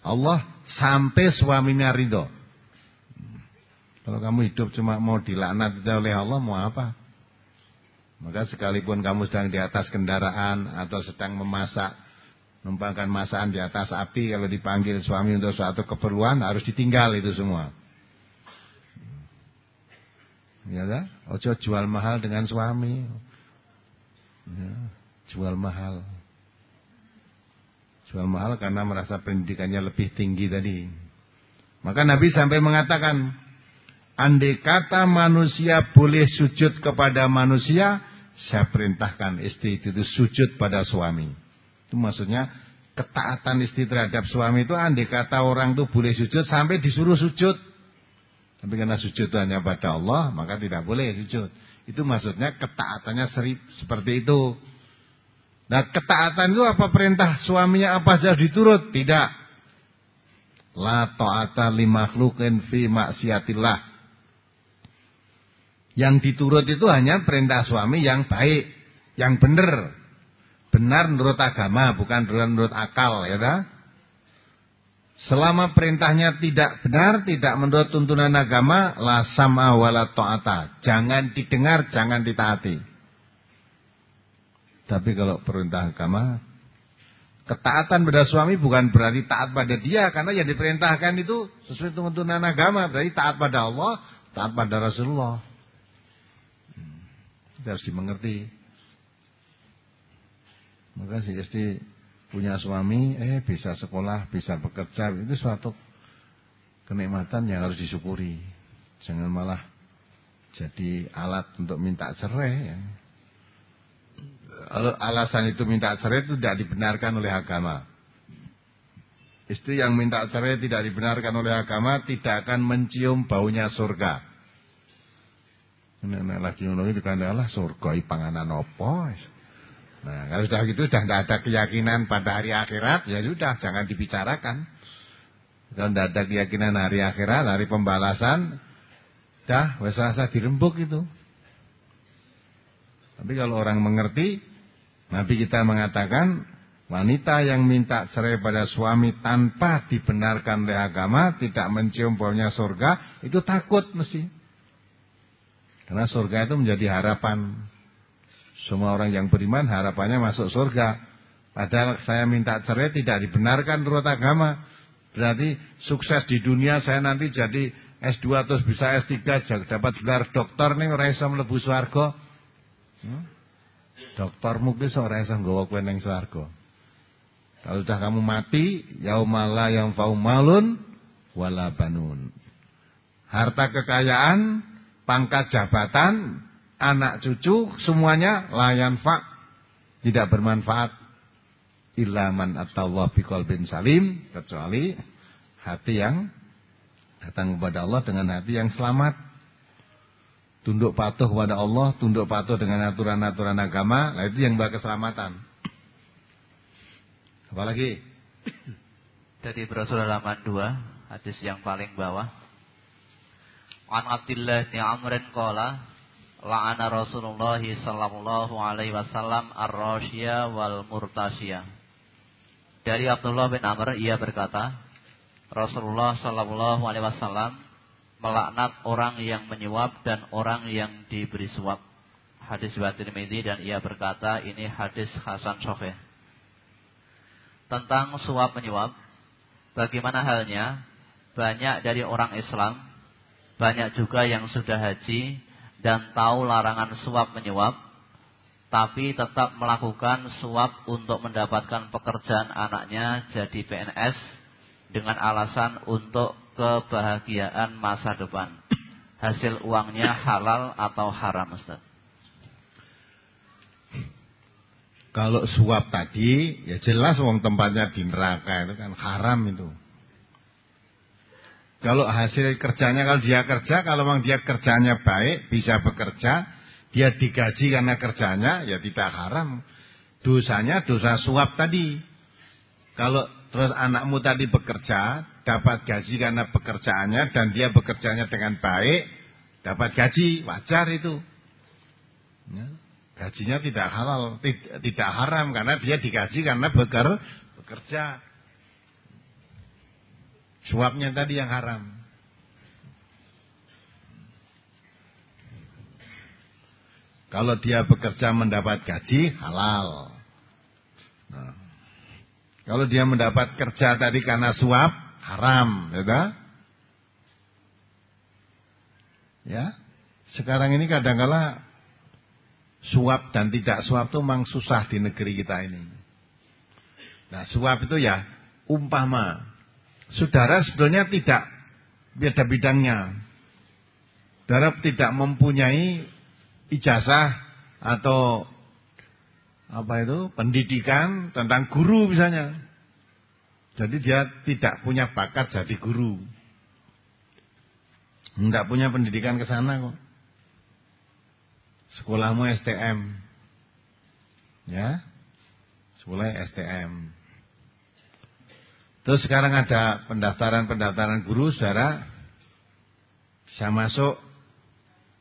Allah sampai suaminya ridho. Kalau kamu hidup cuma mau dilaknat oleh Allah mau apa? Maka sekalipun kamu sedang di atas kendaraan atau sedang memasak, numpangkan masakan di atas api, kalau dipanggil suami untuk suatu keperluan harus ditinggal itu semua. Ya kan? Ojo jual mahal dengan suami. Ya, jual mahal. Jual mahal karena merasa pendidikannya lebih tinggi tadi. Maka Nabi sampai mengatakan, andai kata manusia boleh sujud kepada manusia, saya perintahkan istri itu sujud pada suami. Itu maksudnya ketaatan istri terhadap suami itu andai kata orang itu boleh sujud sampai disuruh sujud. Tapi karena sujud hanya pada Allah, maka tidak boleh sujud. Itu maksudnya ketaatannya serib seperti itu. Nah ketaatan itu apa perintah suaminya apa saja diturut? Tidak. La ta'ata li makhlukin fi maksiatillah. Yang diturut itu hanya perintah suami yang baik, yang benar. Benar menurut agama, bukan menurut akal. Ya tak? Selama perintahnya tidak benar, tidak menurut tuntunan agama, la sama wala ta'ata. Jangan didengar, jangan ditaati. Tapi kalau perintah agama, ketaatan pada suami bukan berarti taat pada dia. Karena yang diperintahkan itu sesuai tuntunan agama. Berarti taat pada Allah, taat pada Rasulullah. Hmm, kita harus dimengerti. Maka sih punya suami, eh bisa sekolah, bisa bekerja, itu suatu kenikmatan yang harus disyukuri. Jangan malah jadi alat untuk minta cerai. Ya. Alasan itu minta cerai itu tidak dibenarkan oleh agama. Istri yang minta cerai tidak dibenarkan oleh agama tidak akan mencium baunya surga. Nenek lagi ngono itu kan adalah surga ipangana panganan Nah, kalau sudah gitu sudah tidak ada keyakinan pada hari akhirat, ya sudah jangan dibicarakan. Kalau tidak ada keyakinan hari akhirat, hari pembalasan, dah wesasa dirembuk itu. Tapi kalau orang mengerti, Nabi kita mengatakan wanita yang minta cerai pada suami tanpa dibenarkan oleh agama, tidak mencium baunya surga, itu takut mesti. Karena surga itu menjadi harapan semua orang yang beriman harapannya masuk surga. Padahal saya minta cerai tidak dibenarkan menurut agama. Berarti sukses di dunia saya nanti jadi S2 terus bisa S3 dapat gelar dokter nih orang yang mlebu Dokter Hmm? Doktormu kuwi ora yang nggawa kowe ning Kalau sudah kamu mati, yaumala yang faumalun, wala banun. Harta kekayaan, pangkat jabatan anak cucu semuanya layan fak tidak bermanfaat ilaman atau wabikol bin salim kecuali hati yang datang kepada Allah dengan hati yang selamat tunduk patuh kepada Allah tunduk patuh dengan aturan-aturan agama nah itu yang bawa keselamatan apalagi dari Rasulullah halaman 2 hadis yang paling bawah An yang bin Amr La'ana Rasulullah sallallahu alaihi wasallam ar rasyia wal murtasyia. Dari Abdullah bin Amr ia berkata, Rasulullah sallallahu alaihi wasallam melaknat orang yang menyuap dan orang yang diberi suap. Hadis riwayat Tirmizi dan ia berkata ini hadis hasan sahih. Tentang suap menyuap, bagaimana halnya? Banyak dari orang Islam, banyak juga yang sudah haji dan tahu larangan suap menyuap, tapi tetap melakukan suap untuk mendapatkan pekerjaan anaknya jadi PNS dengan alasan untuk kebahagiaan masa depan. Hasil uangnya halal atau haram, Ustaz? Kalau suap tadi, ya jelas uang tempatnya di neraka itu kan haram itu. Kalau hasil kerjanya, kalau dia kerja, kalau memang dia kerjanya baik, bisa bekerja, dia digaji karena kerjanya, ya tidak haram. Dosanya dosa suap tadi. Kalau terus anakmu tadi bekerja, dapat gaji karena pekerjaannya, dan dia bekerjanya dengan baik, dapat gaji, wajar itu. Ya, gajinya tidak halal, tidak, haram, karena dia digaji karena beker, bekerja. Suapnya tadi yang haram. Kalau dia bekerja mendapat gaji, halal. Nah. Kalau dia mendapat kerja tadi karena suap, haram. Ya, ya. sekarang ini kadang-kala suap dan tidak suap itu memang susah di negeri kita ini. Nah suap itu ya umpama saudara sebetulnya tidak beda bidangnya. Saudara tidak mempunyai ijazah atau apa itu pendidikan tentang guru misalnya. Jadi dia tidak punya bakat jadi guru. Tidak punya pendidikan ke sana kok. Sekolahmu STM. Ya. Sekolah STM. Terus sekarang ada pendaftaran-pendaftaran guru, saudara. Bisa masuk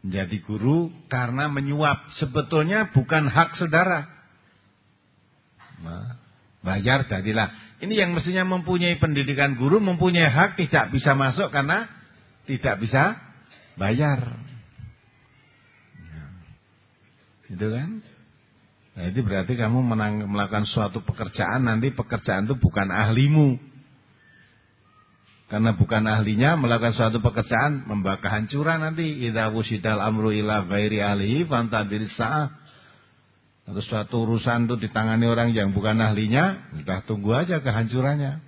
menjadi guru karena menyuap. Sebetulnya bukan hak saudara. Nah, bayar jadilah. Ini yang mestinya mempunyai pendidikan guru, mempunyai hak tidak bisa masuk karena tidak bisa bayar. Nah, ya. itu kan? Nah, itu berarti kamu melakukan suatu pekerjaan, nanti pekerjaan itu bukan ahlimu karena bukan ahlinya melakukan suatu pekerjaan membawa kehancuran nanti idza wusidal amru ila ghairi ahlihi fantadir sa'ah atau suatu urusan itu ditangani orang yang bukan ahlinya, kita tunggu aja kehancurannya.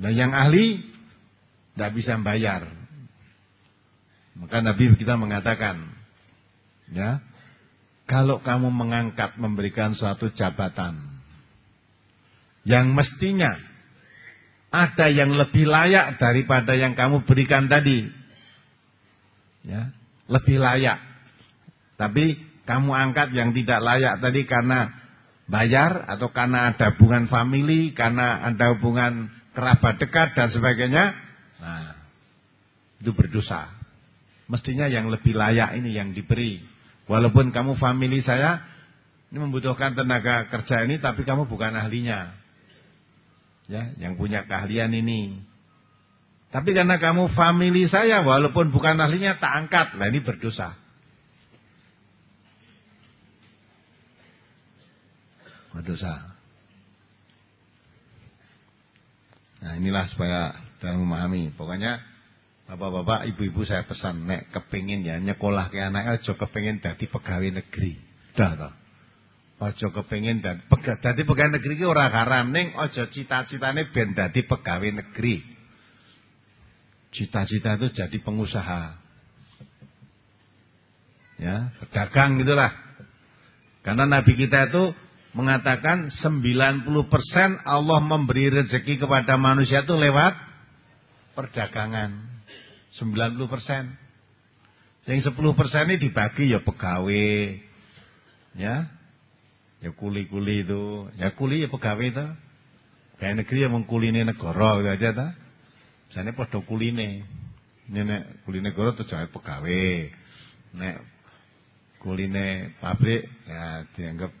Nah yang ahli tidak bisa membayar. Maka Nabi kita mengatakan, ya, kalau kamu mengangkat memberikan suatu jabatan, yang mestinya ada yang lebih layak daripada yang kamu berikan tadi. Ya, lebih layak. Tapi kamu angkat yang tidak layak tadi karena bayar atau karena ada hubungan family, karena ada hubungan kerabat dekat dan sebagainya. Nah, itu berdosa. Mestinya yang lebih layak ini yang diberi. Walaupun kamu family saya, ini membutuhkan tenaga kerja ini tapi kamu bukan ahlinya ya, yang punya keahlian ini. Tapi karena kamu family saya, walaupun bukan ahlinya, tak angkat. Nah ini berdosa. Berdosa. Nah inilah supaya dalam memahami. Pokoknya bapak-bapak, ibu-ibu saya pesan, nek kepingin ya nyekolah ke anaknya, jo kepingin jadi pegawai negeri. Dah toh. Ojo kepengen dan jadi pegawai negeri itu orang haram neng. ojo cita-citane ben pegawai negeri. Cita-cita itu jadi pengusaha. Ya, pedagang gitulah. Karena nabi kita itu mengatakan 90% Allah memberi rezeki kepada manusia itu lewat perdagangan. 90%. Yang 10% ini dibagi ya pegawai, ya Ya kuli-kuli itu, ya kuli ya pegawai itu. Kayak negeri yang mengkuline negara gitu aja ta. Misalnya podo kuline. Ini nek kuline negara tujuannya pegawai. Nek kuline pabrik ya dianggap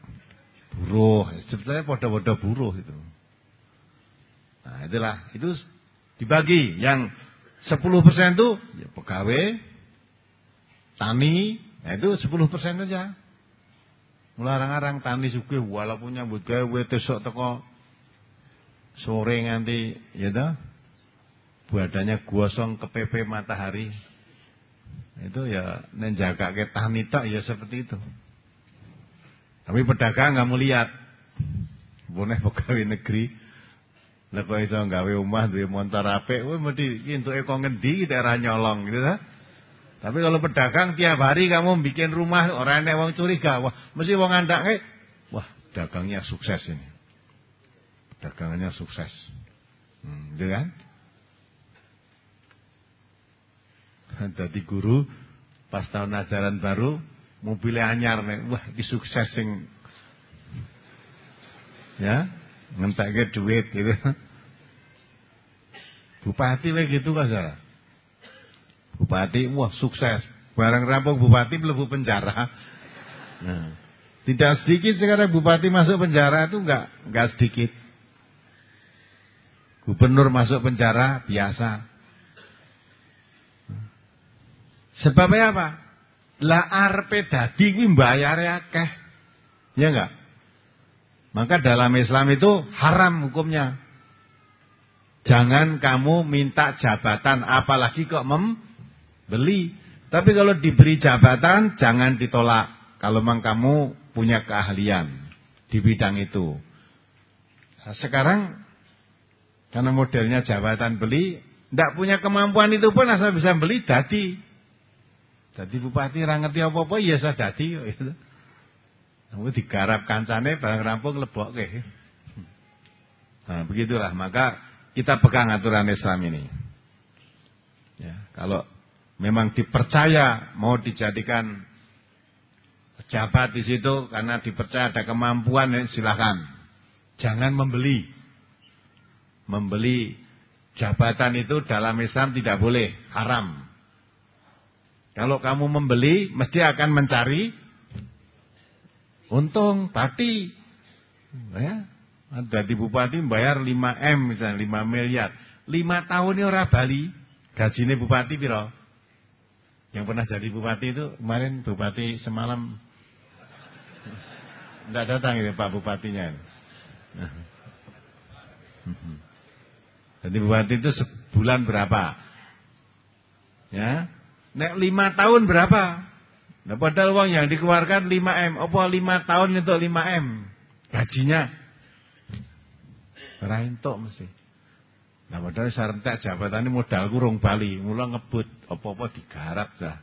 buruh. Ya sebetulnya podo-podo buruh itu. Nah itulah, itu dibagi. Yang 10% itu ya pegawai, tani, ya itu 10% aja melarang arang tani suki walaupun nyambut gawe wit esuk teko sore nganti ya dah toh badannya gosong kepepe matahari. Itu ya ke tani tak ya seperti itu. Tapi pedagang mau lihat. Boneh pegawai negeri. Lek iso gawe umah duwe montor apik, kuwi mesti entuke kok ngendi daerah nyolong gitu ta. Tapi kalau pedagang tiap hari kamu bikin rumah orang yang wong curiga, wah mesti wong eh. wah dagangnya sukses ini. Dagangannya sukses. Hmm, gitu kan? Jadi guru pas tahun ajaran baru mobilnya anyar nih, wah disukses sing ya ngentak duit gitu. Bupati kayak gitu kan salah. Bupati, wah sukses. Barang rampung bupati melebu penjara. Nah, tidak sedikit sekarang bupati masuk penjara itu enggak, enggak sedikit. Gubernur masuk penjara biasa. Sebabnya apa? Lah arpe dadi kuwi mbayare akeh. Ya enggak? Maka dalam Islam itu haram hukumnya. Jangan kamu minta jabatan apalagi kok mem beli. Tapi kalau diberi jabatan jangan ditolak. Kalau memang kamu punya keahlian di bidang itu. Nah, sekarang karena modelnya jabatan beli, tidak punya kemampuan itu pun asal bisa beli dadi. Dadi bupati ra ngerti apa-apa iya saya dadi Kamu gitu. digarap kancane barang rampung lebok Nah, begitulah maka kita pegang aturan Islam ini. Ya, kalau memang dipercaya mau dijadikan pejabat di situ karena dipercaya ada kemampuan ya, silahkan. Jangan membeli. Membeli jabatan itu dalam Islam tidak boleh, haram. Kalau kamu membeli mesti akan mencari untung, pati. Ya, ada di bupati bayar 5M misalnya 5 miliar. 5 tahun ini orang Bali, gajinya bupati piro? Yang pernah jadi bupati itu kemarin bupati semalam tidak datang ya Pak Bupatinya. Jadi bupati itu sebulan berapa? Ya, nek lima tahun berapa? Nah, padahal uang yang dikeluarkan 5 m, apa lima tahun itu 5 m gajinya? Raintok mesti. Nah padahal saya jabatan ini modal kurung Bali, mula ngebut apa-apa digarap dah.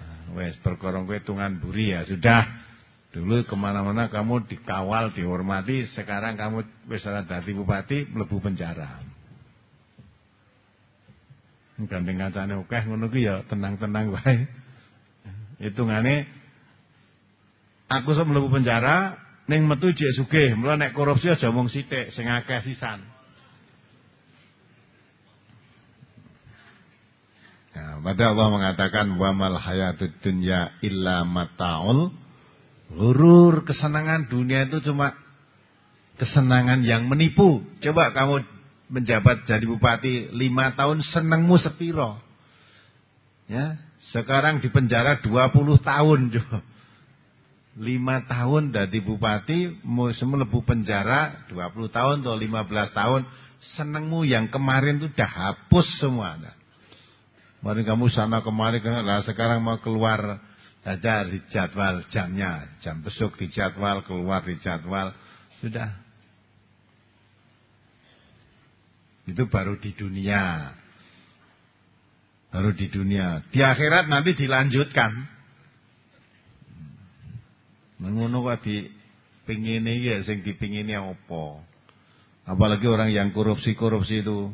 Nah, wes berkorong kue tungan buri ya sudah. Dulu kemana-mana kamu dikawal, dihormati. Sekarang kamu besaran dari bupati, melebu penjara. Gandeng kancane oke ngono ya tenang-tenang Itu ngane, aku sebelum melebu penjara neng metu jek sugih, mula nek korupsi aja mung sithik, sing sisan. Nah, pada ya, Allah mengatakan wamal hayatud dunya illa mataul gurur kesenangan dunia itu cuma kesenangan yang menipu. Coba kamu menjabat jadi bupati lima tahun senengmu sepiro. Ya, sekarang di penjara 20 tahun juga. Lima tahun dari bupati mau lebih penjara 20 tahun atau 15 tahun senengmu yang kemarin itu udah hapus semua. semuanya mari kamu sana kemari, kan? lah sekarang mau keluar saja dijadwal jamnya, jam besok di dijadwal, keluar dijadwal, sudah. Itu baru di dunia. Baru di dunia. Di akhirat nanti dilanjutkan. Mengono kok di pingin ya, sing ini apa? Apalagi orang yang korupsi-korupsi itu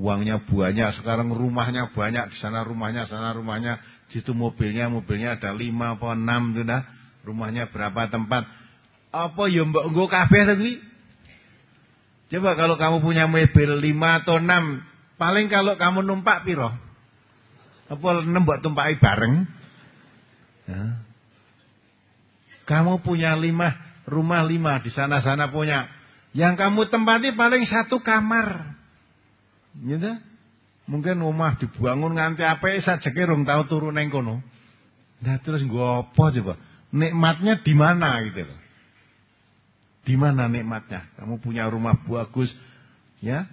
uangnya banyak, sekarang rumahnya banyak, di sana rumahnya, sana rumahnya, di situ mobilnya, mobilnya ada lima apa enam itu nah, rumahnya berapa tempat. Apa ya mbak nggo kabeh lagi Coba kalau kamu punya mobil lima atau enam, paling kalau kamu numpak piro? Apa enam buat tumpaki bareng? Ya. Kamu punya lima rumah lima di sana sana punya. Yang kamu tempati paling satu kamar. Gitu? Mungkin rumah dibangun nganti apik sajeke rong tau turu ning kono. Nah terus gue apa coba? Nikmatnya di mana gitu loh. Di mana nikmatnya? Kamu punya rumah bagus ya.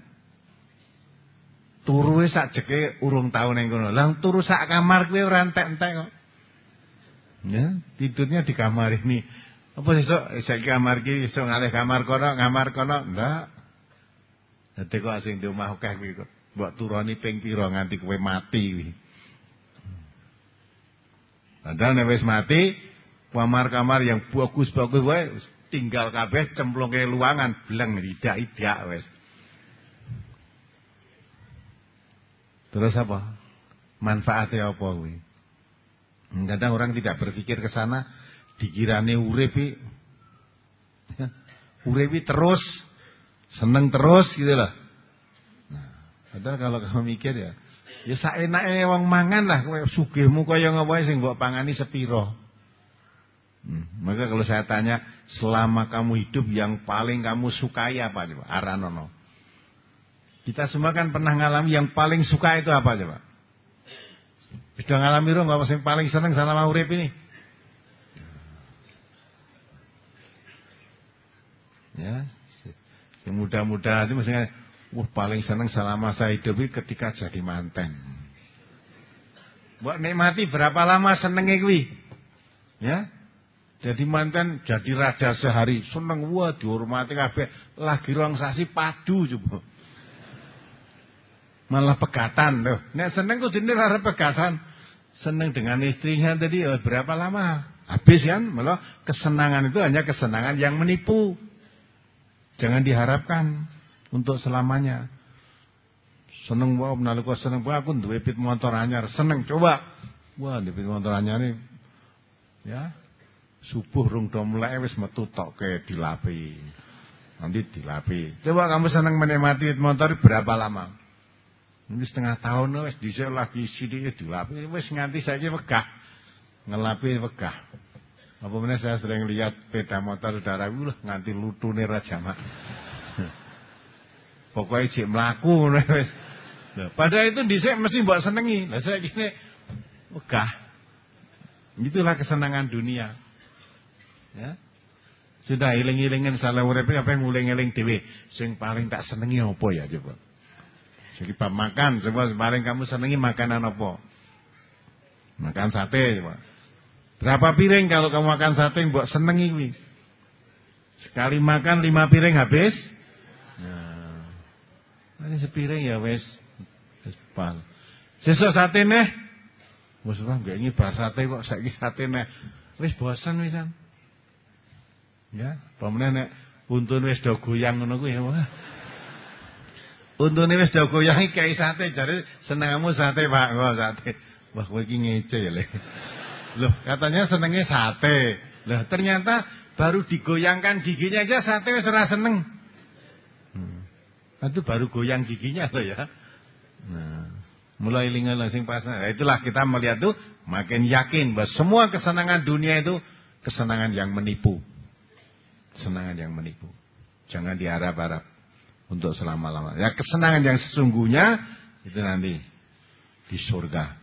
Turu sajeke urung tahu ning kono. lang turu sak kamar gue ora entek-entek kok. Ya, tidurnya di kamar ini. Apa sesuk Saya kamar gini, so ngalih kamar kono, kamar kono, enggak. Dadi kok sing di rumah, akeh kuwi kok mbok turoni ping pira nganti kowe mati kuwi. Padahal nek wis mati kamar-kamar yang bagus-bagus gue tinggal kabeh cemplunge luangan bleng tidak-idak wis. Terus apa? Manfaatnya apa kuwi? Kadang orang tidak berpikir ke sana, dikirane urip urip terus seneng terus gitu loh. Nah, padahal kalau kamu mikir ya, ya saenake wong mangan lah kowe sugihmu kaya ngopo sing pangan pangani sepiro. Hmm, maka kalau saya tanya, selama kamu hidup yang paling kamu sukai apa coba? Aranono. Kita semua kan pernah ngalami yang paling suka itu apa coba? Sudah ngalami rong apa sing paling seneng selama urip ini? Ya, yang muda-muda itu misalnya, wah paling senang selama saya hidup ketika jadi manten. Buat nikmati berapa lama senengnya kuwi? Ya. Jadi manten jadi raja sehari, seneng wah dihormati kabeh, lagi ruang sasi padu coba. Malah pegatan loh. Nek seneng kok dene arep pegatan. Seneng dengan istrinya tadi oh, berapa lama? Habis kan? Malah kesenangan itu hanya kesenangan yang menipu. Jangan diharapkan untuk selamanya. Seneng wah menaluku seneng wah aku duwe pit motor anyar, seneng coba. Wah, duwe pit motor anyar ini Ya. Subuh rung do mulai wis metu ke dilapi. Nanti dilapi. Coba kamu seneng menikmati pit motor berapa lama? Ini setengah tahun wes dhisik lagi sini dilapi wes nganti saja wegah. Ngelapi wegah. Apa mana saya sering lihat sepeda motor saudara ulah nganti lutu raja jamak. Pokoknya jek melaku, ngono wes. Padahal itu saya mesti buat senengi. Lah saya gini, oke, Itulah kesenangan dunia. Ya. Sudah iling-ilingen salah uripe apa yang nguling-eling dhewe. Sing paling tak senengi apa ya coba. Jadi makan, coba paling kamu senengi makanan apa? Makan sate coba. Berapa piring kalau kamu makan sate buat seneng ini? Sekali makan lima piring habis. Nah. Ini sepiring ya wes Wis sate nih Wis ora gak ini bar sate kok saiki sate nih wes bosan wesan Ya, pemene nih. untun wes do goyang ngono ya ya. Untune wis do goyang iki sate jare senengmu sate Pak, kok sate. Wah kowe iki ngece ya, Le. Loh, katanya senengnya sate. Loh, ternyata baru digoyangkan giginya aja sate wis ora seneng. Hmm. Itu baru goyang giginya loh ya. Nah, mulai lingan langsing pasang. Nah, itulah kita melihat tuh makin yakin bahwa semua kesenangan dunia itu kesenangan yang menipu. Kesenangan yang menipu. Jangan diharap-harap untuk selama-lamanya. Ya kesenangan yang sesungguhnya itu nanti di surga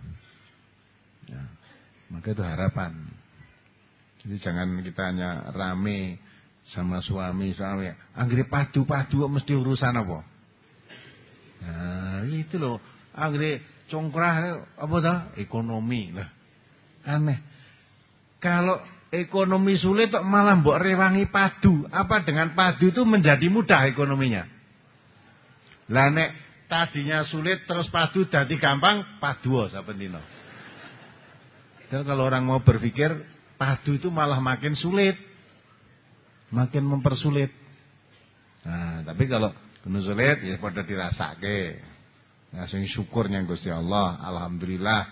maka itu harapan. Jadi jangan kita hanya rame sama suami suami. Anggere padu-padu mesti urusan apa? Nah, itu loh. Anggere congkrah apa dah? Ekonomi lah. Aneh. Kalau ekonomi sulit kok malah mbok rewangi padu. Apa dengan padu itu menjadi mudah ekonominya? Lah tadinya sulit terus padu jadi gampang, padu saben nino? Dan kalau orang mau berpikir, padu itu malah makin sulit. Makin mempersulit. Nah, tapi kalau kena sulit, ya pada dirasake. Nah, ya, sing syukurnya Gusti Allah, Alhamdulillah.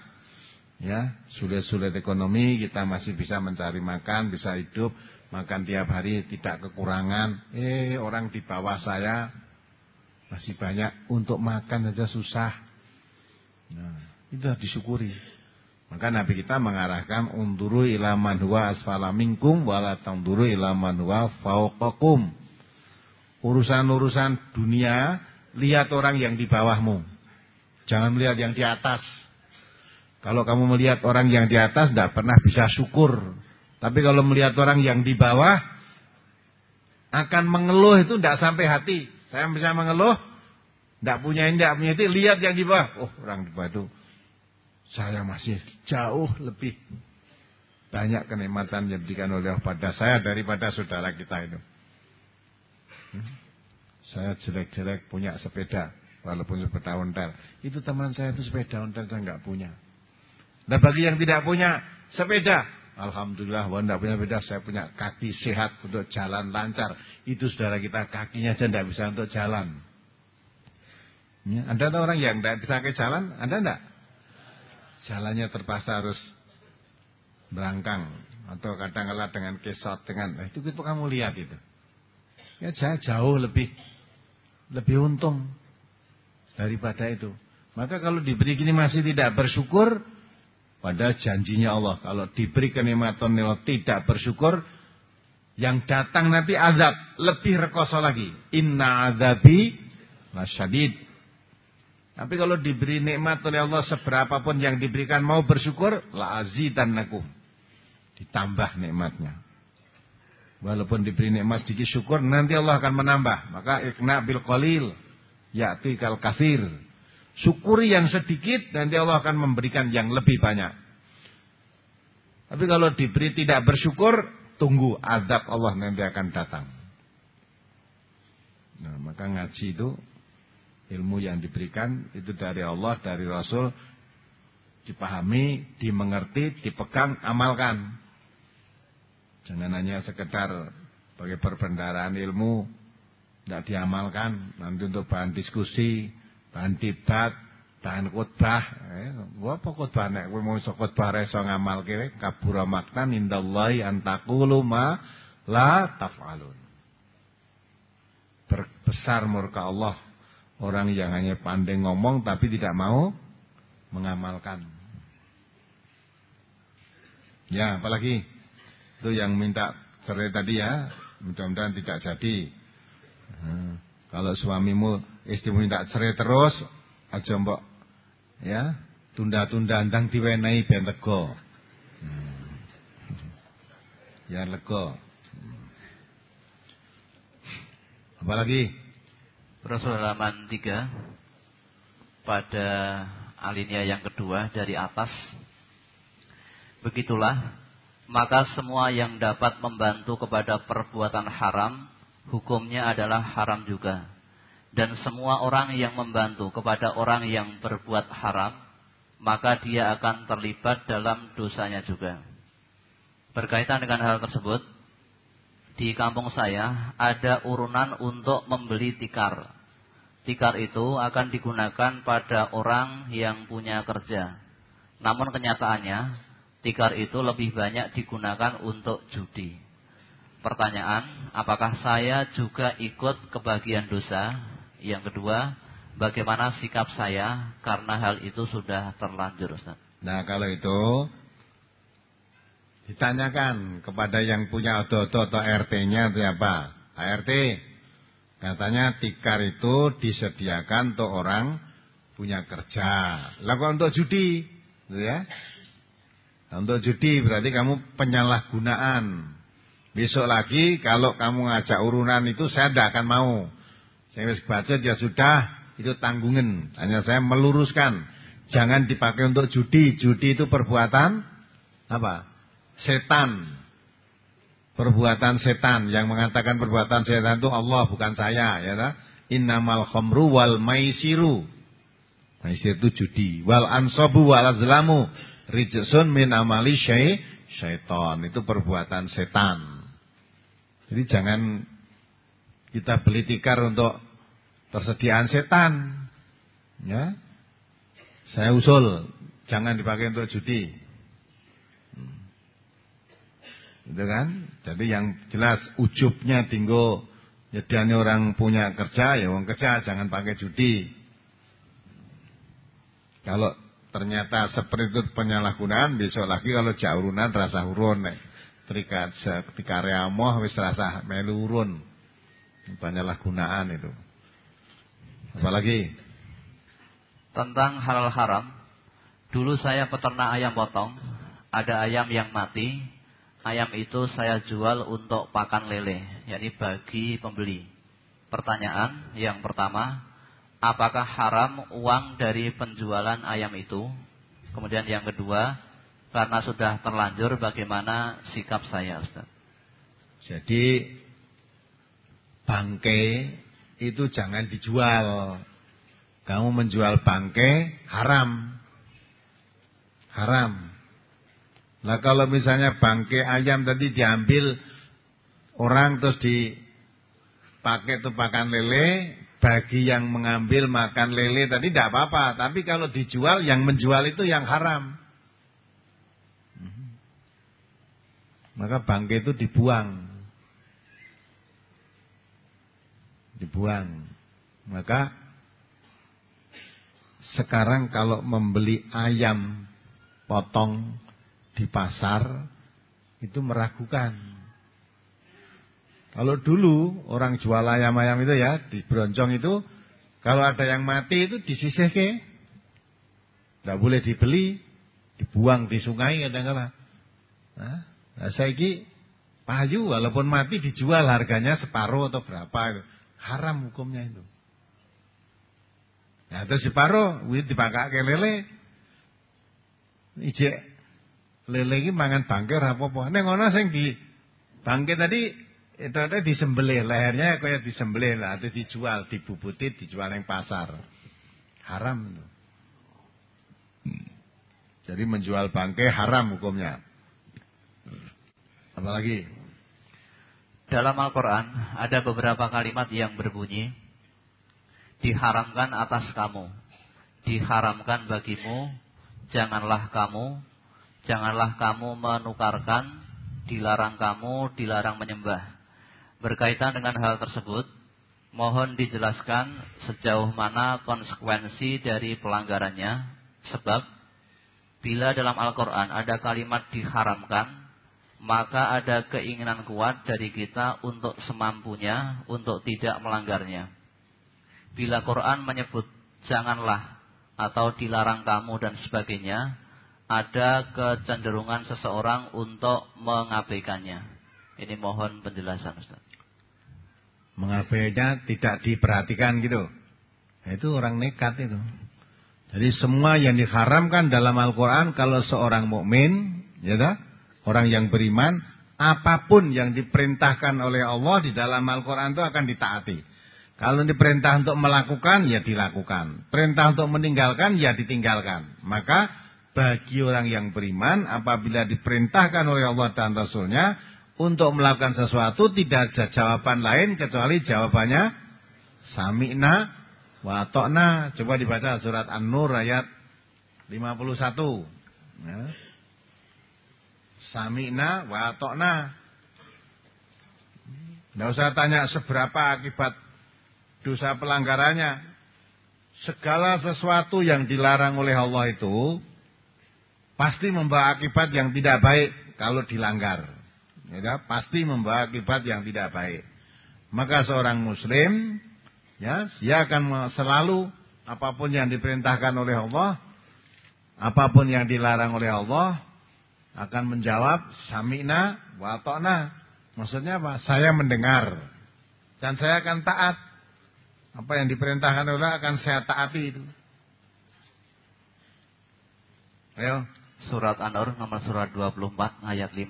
Ya, sulit-sulit ekonomi, kita masih bisa mencari makan, bisa hidup. Makan tiap hari tidak kekurangan. Eh, orang di bawah saya masih banyak untuk makan saja susah. Nah, itu harus disyukuri. Maka Nabi kita mengarahkan unduru ilaman man huwa asfala minkum wala tanduru ila man huwa fawqakum. Urusan-urusan dunia, lihat orang yang di bawahmu. Jangan melihat yang di atas. Kalau kamu melihat orang yang di atas tidak pernah bisa syukur. Tapi kalau melihat orang yang di bawah akan mengeluh itu tidak sampai hati. Saya bisa mengeluh, tidak punya ini, tidak punya itu, lihat yang di bawah. Oh, orang di bawah itu saya masih jauh lebih banyak kenikmatan yang diberikan oleh Allah pada saya daripada saudara kita itu. Hmm? Saya jelek-jelek punya sepeda, walaupun sepeda ontel. Itu teman saya itu sepeda ontel saya nggak punya. Nah bagi yang tidak punya sepeda, Alhamdulillah, walaupun tidak punya sepeda, saya punya kaki sehat untuk jalan lancar. Itu saudara kita kakinya saja tidak bisa untuk jalan. Ya, ada orang yang tidak bisa ke jalan, ada tidak? jalannya terpaksa harus berangkang atau kadang-kala dengan kesot dengan nah, itu kita kamu lihat itu ya jauh, jauh lebih lebih untung daripada itu maka kalau diberi gini masih tidak bersyukur pada janjinya Allah kalau diberi kenikmatan Allah tidak bersyukur yang datang nanti azab lebih rekoso lagi inna azabi masyadid tapi kalau diberi nikmat oleh Allah seberapa pun yang diberikan mau bersyukur, dan azidannakum. Ditambah nikmatnya. Walaupun diberi nikmat sedikit syukur, nanti Allah akan menambah. Maka ikna bil qalil kal kathir. Syukuri yang sedikit, nanti Allah akan memberikan yang lebih banyak. Tapi kalau diberi tidak bersyukur, tunggu azab Allah nanti akan datang. Nah, maka ngaji itu Ilmu yang diberikan itu dari Allah, dari Rasul dipahami, dimengerti, dipegang, amalkan. Jangan hanya sekedar sebagai perbendaraan ilmu tidak diamalkan nanti untuk bahan diskusi, bahan debat, bahan khotbah. Eh, gua apa khotbah nek kowe mau khotbah reso ngamalke kabura makna indallahi antakulu ma la taf'alun. Berbesar murka Allah Orang yang hanya pandai ngomong tapi tidak mau mengamalkan. Ya, apalagi itu yang minta cerai tadi ya, mudah-mudahan tidak jadi. Hmm, kalau suamimu istimewa minta cerai terus, aja mbok ya, tunda-tunda nanti diwenehi ben lega. Hmm. Ya lega. Hmm. Apalagi Rasul halaman 3 pada alinea yang kedua dari atas. Begitulah, maka semua yang dapat membantu kepada perbuatan haram, hukumnya adalah haram juga. Dan semua orang yang membantu kepada orang yang berbuat haram, maka dia akan terlibat dalam dosanya juga. Berkaitan dengan hal tersebut, di kampung saya ada urunan untuk membeli tikar tikar itu akan digunakan pada orang yang punya kerja. Namun kenyataannya, tikar itu lebih banyak digunakan untuk judi. Pertanyaan, apakah saya juga ikut kebagian dosa? Yang kedua, bagaimana sikap saya karena hal itu sudah terlanjur, Ustaz? Nah, kalau itu ditanyakan kepada yang punya otot-otot RT-nya siapa? ART, Katanya tikar itu disediakan untuk orang punya kerja. Lah untuk judi, gitu ya? Nah, untuk judi berarti kamu penyalahgunaan. Besok lagi kalau kamu ngajak urunan itu saya tidak akan mau. Saya harus baca ya sudah, itu tanggungan. Hanya saya meluruskan. Jangan dipakai untuk judi. Judi itu perbuatan apa? Setan perbuatan setan yang mengatakan perbuatan setan itu Allah bukan saya ya ta? innamal khamru wal maisiru maisir itu judi wal ansabu wal azlamu rijsun min amali syai syaiton itu perbuatan setan jadi jangan kita beli tikar untuk tersediaan setan ya saya usul jangan dipakai untuk judi hmm. gitu kan jadi yang jelas ujubnya tinggal jadinya orang punya kerja ya uang kerja jangan pakai judi. Kalau ternyata seperti itu penyalahgunaan besok lagi kalau jauh urunan rasa urun. terikat ketika reamoh wis rasa melurun Penyalahgunaan itu. Apalagi tentang halal haram. Dulu saya peternak ayam potong, ada ayam yang mati, ayam itu saya jual untuk pakan lele, yakni bagi pembeli. Pertanyaan yang pertama, apakah haram uang dari penjualan ayam itu? Kemudian yang kedua, karena sudah terlanjur bagaimana sikap saya, Ustaz? Jadi bangke itu jangan dijual. Kamu menjual bangke haram. Haram. Lah kalau misalnya bangke ayam tadi diambil orang terus dipakai tupakan lele, bagi yang mengambil makan lele tadi tidak apa-apa, tapi kalau dijual yang menjual itu yang haram. Mhm. Maka bangke itu dibuang. Dibuang. Maka sekarang kalau membeli ayam potong di pasar itu meragukan. Kalau dulu orang jual ayam-ayam itu ya di Broncong itu kalau ada yang mati itu disisih ke. Tidak boleh dibeli, dibuang di sungai kadang-kadang. Nah, nah saya ini payu walaupun mati dijual harganya separuh atau berapa. Haram hukumnya itu. Nah terus separuh, wih dipakai lele. Ijek lele ini mangan bangke ora apa-apa. sing di bangke tadi itu ada disembelih lehernya kayak disembelih lah atau dijual dibubuti dijual yang pasar haram tuh. Hmm. jadi menjual bangkai haram hukumnya apalagi dalam Al-Quran ada beberapa kalimat yang berbunyi diharamkan atas kamu diharamkan bagimu janganlah kamu Janganlah kamu menukarkan, dilarang kamu, dilarang menyembah. Berkaitan dengan hal tersebut, mohon dijelaskan sejauh mana konsekuensi dari pelanggarannya. Sebab, bila dalam Al-Quran ada kalimat diharamkan, maka ada keinginan kuat dari kita untuk semampunya, untuk tidak melanggarnya. Bila Quran menyebut janganlah atau dilarang kamu dan sebagainya, ada kecenderungan seseorang untuk mengabaikannya. Ini mohon penjelasan Ustaz. Mengabaikannya tidak diperhatikan gitu. Nah, itu orang nekat itu. Jadi semua yang diharamkan dalam Al-Qur'an kalau seorang mukmin, ya dah, orang yang beriman, apapun yang diperintahkan oleh Allah di dalam Al-Qur'an itu akan ditaati. Kalau diperintah untuk melakukan ya dilakukan, perintah untuk meninggalkan ya ditinggalkan. Maka bagi orang yang beriman apabila diperintahkan oleh Allah dan Rasulnya untuk melakukan sesuatu tidak ada jawaban lain kecuali jawabannya sami'na wa Coba dibaca surat An-Nur ayat 51. Ya. Sami'na wa atokna. Tidak usah tanya seberapa akibat dosa pelanggarannya. Segala sesuatu yang dilarang oleh Allah itu pasti membawa akibat yang tidak baik kalau dilanggar. Ya, kan? pasti membawa akibat yang tidak baik. Maka seorang muslim ya, dia akan selalu apapun yang diperintahkan oleh Allah, apapun yang dilarang oleh Allah akan menjawab samina wa ta'na. Maksudnya apa? Saya mendengar dan saya akan taat. Apa yang diperintahkan oleh Allah akan saya taati itu. Ayo, Surat An-Nur nomor surat 24 ayat 51.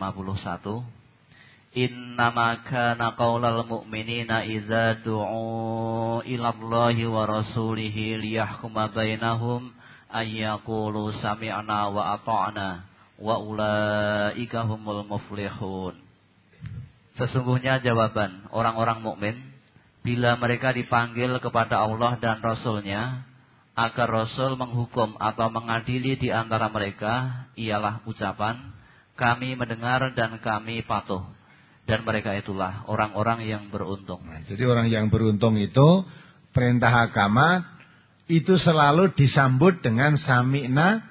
Innama kana qaulal mu'minina idza du'u ila Allahi wa rasulihi liyahkuma bainahum ayyaqulu sami'na wa ata'na wa ulaika humul muflihun. Sesungguhnya jawaban orang-orang mukmin bila mereka dipanggil kepada Allah dan Rasulnya agar Rasul menghukum atau mengadili di antara mereka ialah ucapan kami mendengar dan kami patuh dan mereka itulah orang-orang yang beruntung. Nah, jadi orang yang beruntung itu perintah agama itu selalu disambut dengan sami'na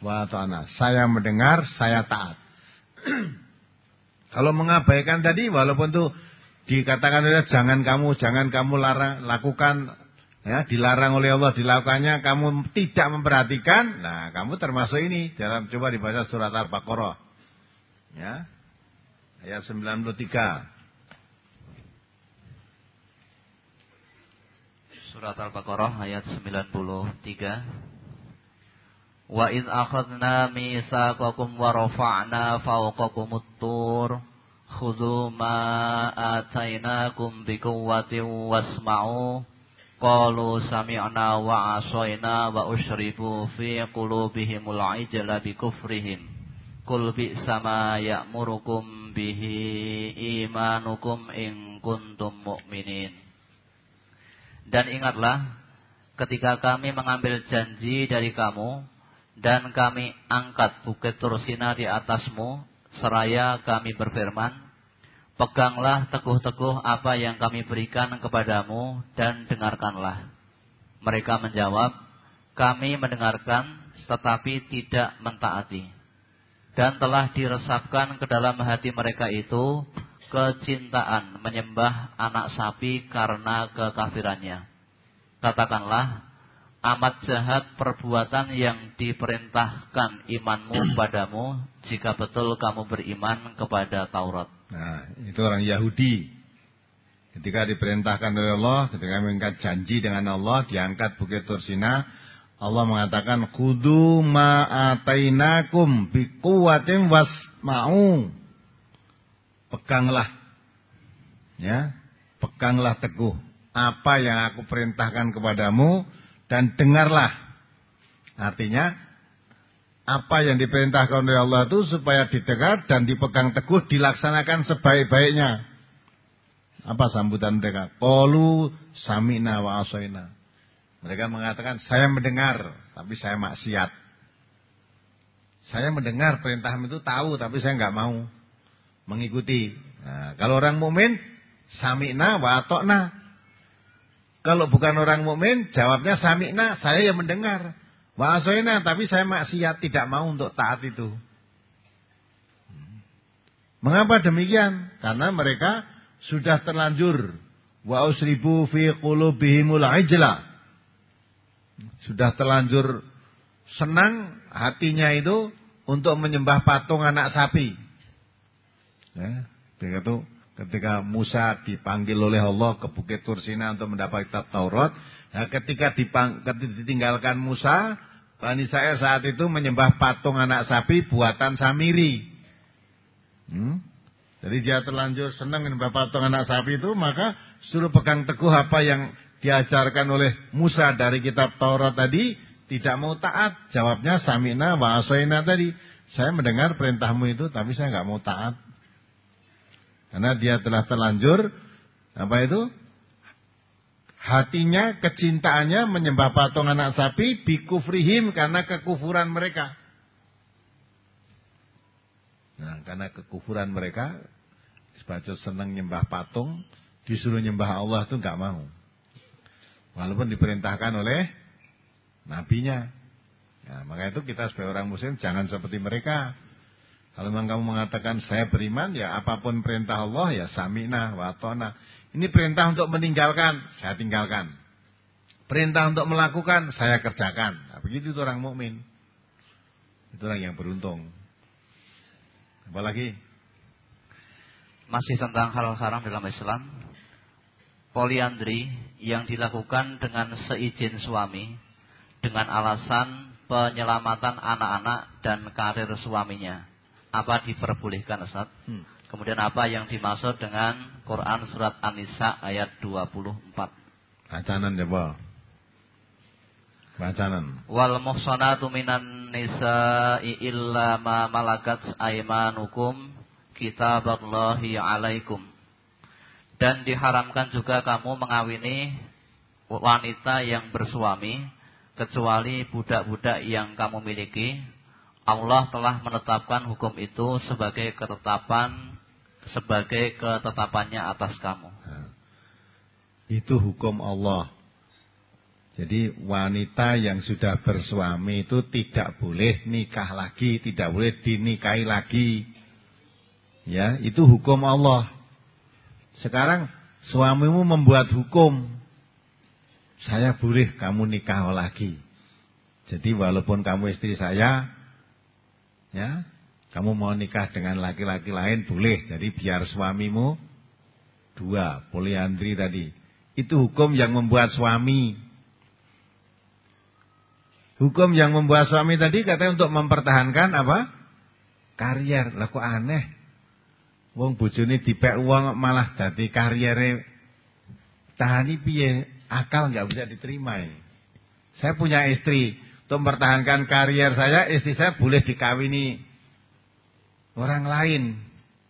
wa ta'ana. Saya mendengar, saya taat. Kalau mengabaikan tadi walaupun itu dikatakan oleh jangan kamu jangan kamu larang lakukan ya, dilarang oleh Allah dilakukannya, kamu tidak memperhatikan, nah kamu termasuk ini. Dalam coba dibaca surat Al-Baqarah. Ya. Ayat 93. Surat Al-Baqarah ayat 93. Wa in akhadna mitsaqakum wa rafa'na at tur khudhu ma atainakum biquwwatin wasma'u qalu sami'na wa asoina wa usyribu fi qulubihimul ijla bi kufrihim qul bi sama ya'murukum bihi imanukum in kuntum mu'minin dan ingatlah ketika kami mengambil janji dari kamu dan kami angkat bukit Tursina di atasmu seraya kami berfirman Peganglah teguh-teguh apa yang kami berikan kepadamu dan dengarkanlah. Mereka menjawab, kami mendengarkan tetapi tidak mentaati. Dan telah diresapkan ke dalam hati mereka itu kecintaan menyembah anak sapi karena kekafirannya. Katakanlah, amat jahat perbuatan yang diperintahkan imanmu padamu jika betul kamu beriman kepada Taurat. Nah, itu orang Yahudi. Ketika diperintahkan oleh Allah, ketika mengingat janji dengan Allah, diangkat Bukit Tursina, Allah mengatakan, Kudu ma'atainakum bikuwatim wasma'u. Peganglah. Ya, peganglah teguh. Apa yang aku perintahkan kepadamu, dan dengarlah. Artinya apa yang diperintahkan oleh Allah itu supaya didengar dan dipegang teguh dilaksanakan sebaik-baiknya. Apa sambutan mereka? Qalu samina wa asoina. Mereka mengatakan saya mendengar tapi saya maksiat. Saya mendengar perintah itu tahu tapi saya nggak mau mengikuti. Nah, kalau orang mukmin samina wa atokna kalau bukan orang mukmin, jawabnya samikna, saya yang mendengar. Wa asoina, tapi saya maksiat tidak mau untuk taat itu. Mengapa demikian? Karena mereka sudah terlanjur wa usribu fi qulubihimul ijla. Sudah terlanjur senang hatinya itu untuk menyembah patung anak sapi. Ya, begitu. Ketika Musa dipanggil oleh Allah ke Bukit Tursina untuk mendapat kitab Taurat. Nah, ketika dipang, ditinggalkan Musa, Bani Israel saat itu menyembah patung anak sapi buatan Samiri. Hmm? Jadi dia terlanjur senang menyembah patung anak sapi itu, maka suruh pegang teguh apa yang diajarkan oleh Musa dari kitab Taurat tadi, tidak mau taat. Jawabnya Samina wa Asoina tadi. Saya mendengar perintahmu itu, tapi saya nggak mau taat. Karena dia telah terlanjur apa itu? Hatinya, kecintaannya menyembah patung anak sapi bikufrihim karena kekufuran mereka. Nah, karena kekufuran mereka, sebaca senang nyembah patung, disuruh nyembah Allah itu nggak mau. Walaupun diperintahkan oleh nabinya. Nah, maka itu kita sebagai orang muslim jangan seperti mereka. Kalau memang kamu mengatakan saya beriman, ya apapun perintah Allah, ya samina, watona. Ini perintah untuk meninggalkan, saya tinggalkan. Perintah untuk melakukan, saya kerjakan. Nah, begitu itu orang mukmin. Itu orang yang beruntung. Apalagi? Masih tentang hal-hal haram dalam Islam. Poliandri yang dilakukan dengan seizin suami dengan alasan penyelamatan anak-anak dan karir suaminya apa diperbolehkan Ustaz? Hmm. Kemudian apa yang dimaksud dengan Quran surat An-Nisa ayat 24? Bacanan ya, Pak. Bacanan. Wal muhsanatu minan nisa'i illa ma malakat aymanukum kitaballahi alaikum. Dan diharamkan juga kamu mengawini wanita yang bersuami kecuali budak-budak yang kamu miliki Allah telah menetapkan hukum itu sebagai ketetapan sebagai ketetapannya atas kamu. Itu hukum Allah. Jadi wanita yang sudah bersuami itu tidak boleh nikah lagi, tidak boleh dinikahi lagi. Ya, itu hukum Allah. Sekarang suamimu membuat hukum. Saya boleh kamu nikah lagi. Jadi walaupun kamu istri saya, Ya, kamu mau nikah dengan laki-laki lain boleh. Jadi biar suamimu dua poliandri tadi. Itu hukum yang membuat suami. Hukum yang membuat suami tadi katanya untuk mempertahankan apa? Karier. Laku aneh. Wong bojone dipek uang malah jadi kariere tahani piye? Akal nggak bisa diterima. ini. Saya punya istri untuk mempertahankan karier saya, istri saya boleh dikawini orang lain.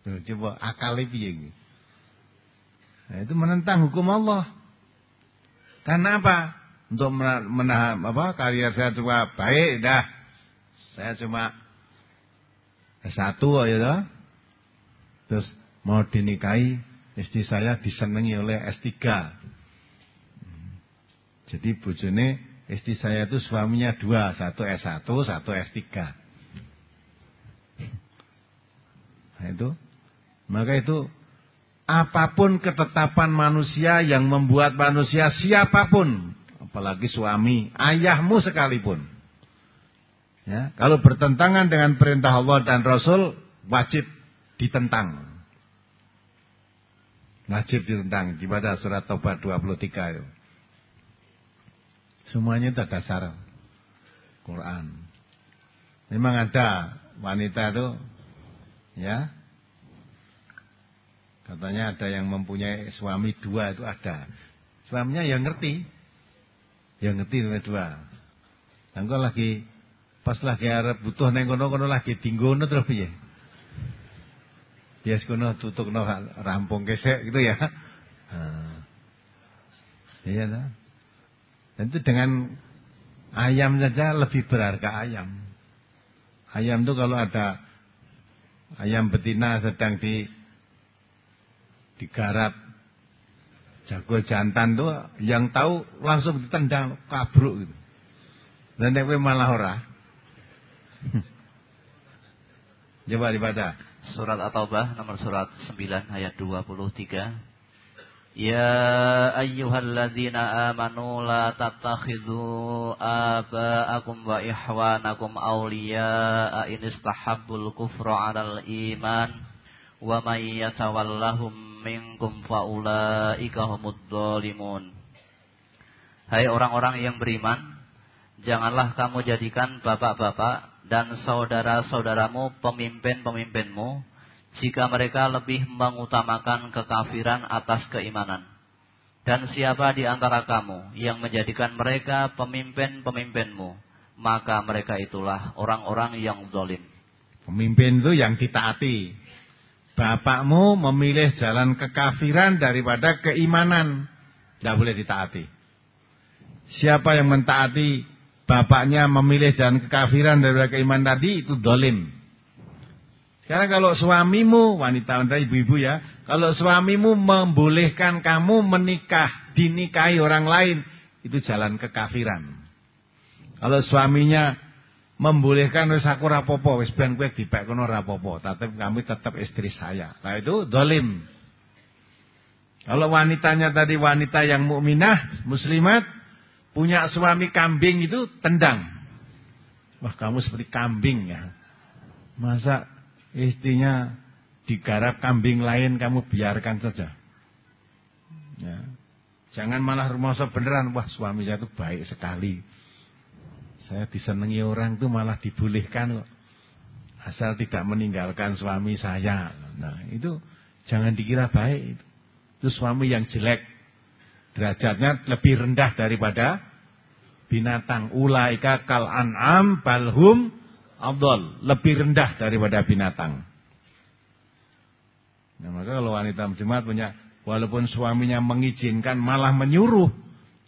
Tuh, coba akal piye ya, gitu. Nah, itu menentang hukum Allah. Karena apa? Untuk menahan apa karier saya cuma baik dah. Saya cuma satu ya toh. Terus mau dinikahi istri saya disenangi oleh S3. Hmm. Jadi bojone Istri saya itu suaminya dua, satu S1, satu S3. Nah, itu. Maka itu apapun ketetapan manusia yang membuat manusia siapapun, apalagi suami, ayahmu sekalipun. Ya, kalau bertentangan dengan perintah Allah dan Rasul, wajib ditentang. Wajib ditentang. Di pada surat Taubah 23 itu. Semuanya itu dasar Quran. Memang ada wanita itu ya. Katanya ada yang mempunyai suami dua itu ada. Suaminya yang ngerti. Yang ngerti suami dua. Engkau lagi pas lagi Arab butuh neng kono-kono lagi tinggono terus dia sekono tutup nengko rampung gesek gitu ya. Nah, iya nah. Dan itu dengan ayam saja lebih berharga ayam. Ayam itu kalau ada ayam betina sedang di digarap jago jantan tuh yang tahu langsung ditendang kabruk gitu. Dan nek malah ora. Coba dibaca. Surat At-Taubah nomor surat 9 ayat 23. يا أيها الذين آمنوا لا تتخذوا آباءكم وإحوانكم أولياء إن استحبوا الكفر على الإيمان ومن يتولهم منكم فأولئك هم الظالمون Hai orang-orang yang beriman Janganlah kamu jadikan bapak-bapak dan saudara-saudaramu pemimpin-pemimpinmu jika mereka lebih mengutamakan kekafiran atas keimanan. Dan siapa di antara kamu yang menjadikan mereka pemimpin-pemimpinmu, maka mereka itulah orang-orang yang zalim. Pemimpin itu yang ditaati. Bapakmu memilih jalan kekafiran daripada keimanan. Tidak boleh ditaati. Siapa yang mentaati bapaknya memilih jalan kekafiran daripada keimanan tadi, itu dolim. Sekarang kalau suamimu, wanita wanita ibu-ibu ya, kalau suamimu membolehkan kamu menikah, dinikahi orang lain, itu jalan kekafiran. Kalau suaminya membolehkan wis aku rapopo, wis ben kowe dipek kono rapopo, tapi kami tetap istri saya. Nah itu dolim. Kalau wanitanya tadi wanita yang mukminah, muslimat, punya suami kambing itu tendang. Wah kamu seperti kambing ya. Masa Istinya digarap kambing lain kamu biarkan saja. Ya. Jangan malah rumah beneran, wah suami saya itu baik sekali. Saya disenangi orang itu malah dibolehkan kok. Asal tidak meninggalkan suami saya. Nah itu jangan dikira baik. Itu suami yang jelek. Derajatnya lebih rendah daripada binatang. Ulaika kal an'am balhum Abdul lebih rendah daripada binatang. Nah, maka kalau wanita jemaat punya walaupun suaminya mengizinkan malah menyuruh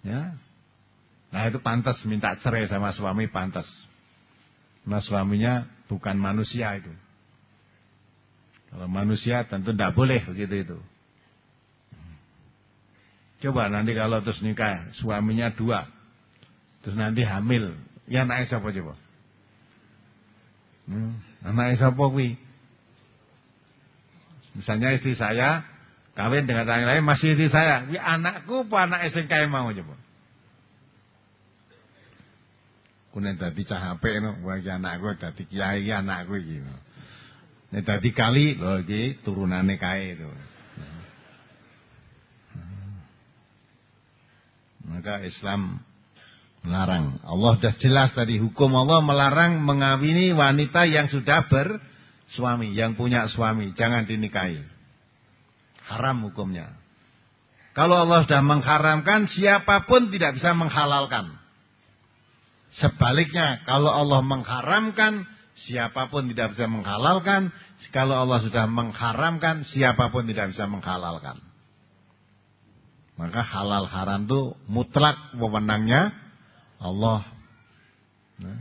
ya. Nah itu pantas minta cerai sama suami pantas. Nah suaminya bukan manusia itu. Kalau manusia tentu tidak boleh begitu itu. Coba nanti kalau terus nikah suaminya dua, terus nanti hamil, ya naik siapa coba? Hmm. anak sapa kuwi? Misalnya istri saya kawin dengan orang lain masih istri saya. Kuwi anakku apa anak sing kae mau coba? Kune dadi cah apik no, wah iki anakku dadi kiai iki anakku iki. No. Nek dadi kali lho iki turunane kae to. Hmm. Maka Islam melarang. Allah sudah jelas tadi hukum Allah melarang mengawini wanita yang sudah bersuami, yang punya suami, jangan dinikahi. Haram hukumnya. Kalau Allah sudah mengharamkan, siapapun tidak bisa menghalalkan. Sebaliknya, kalau Allah mengharamkan, siapapun tidak bisa menghalalkan. Kalau Allah sudah mengharamkan, siapapun tidak bisa menghalalkan. Maka halal haram itu mutlak wewenangnya Allah. Nah,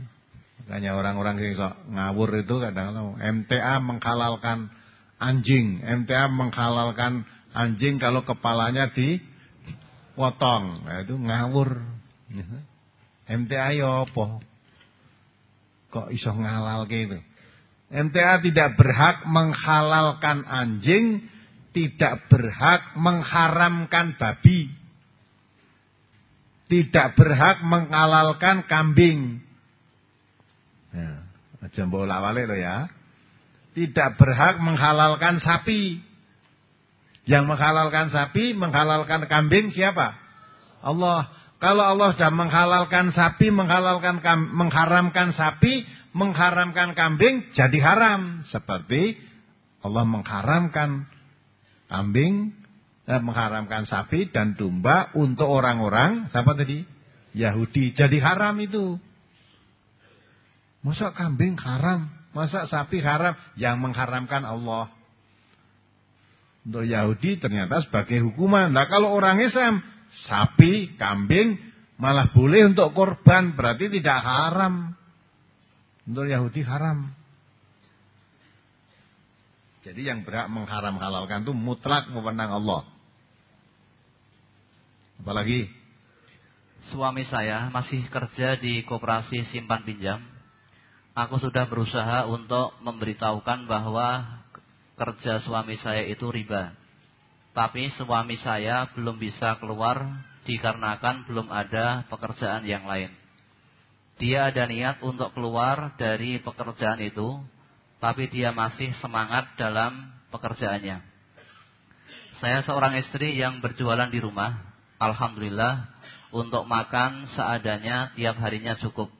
makanya orang-orang kayak ngawur itu kadang-kadang MTA menghalalkan anjing, MTA menghalalkan anjing kalau kepalanya dipotong. Nah, itu ngawur. MTA ya apa? Kok iso ngalal gitu? MTA tidak berhak menghalalkan anjing, tidak berhak mengharamkan babi tidak berhak menghalalkan kambing. Ya, aja lawale lo ya. Tidak berhak menghalalkan sapi. Yang menghalalkan sapi, menghalalkan kambing siapa? Allah. Kalau Allah sudah menghalalkan sapi, menghalalkan mengharamkan sapi, mengharamkan kambing, jadi haram. Seperti Allah mengharamkan kambing, Eh, mengharamkan sapi dan domba untuk orang-orang siapa tadi Yahudi jadi haram itu masa kambing haram masa sapi haram yang mengharamkan Allah untuk Yahudi ternyata sebagai hukuman nah kalau orang Islam sapi kambing malah boleh untuk korban berarti tidak haram untuk Yahudi haram jadi yang berhak mengharam halalkan itu mutlak memenang Allah Apalagi? Suami saya masih kerja di koperasi simpan pinjam. Aku sudah berusaha untuk memberitahukan bahwa kerja suami saya itu riba. Tapi suami saya belum bisa keluar dikarenakan belum ada pekerjaan yang lain. Dia ada niat untuk keluar dari pekerjaan itu, tapi dia masih semangat dalam pekerjaannya. Saya seorang istri yang berjualan di rumah, Alhamdulillah untuk makan seadanya tiap harinya cukup.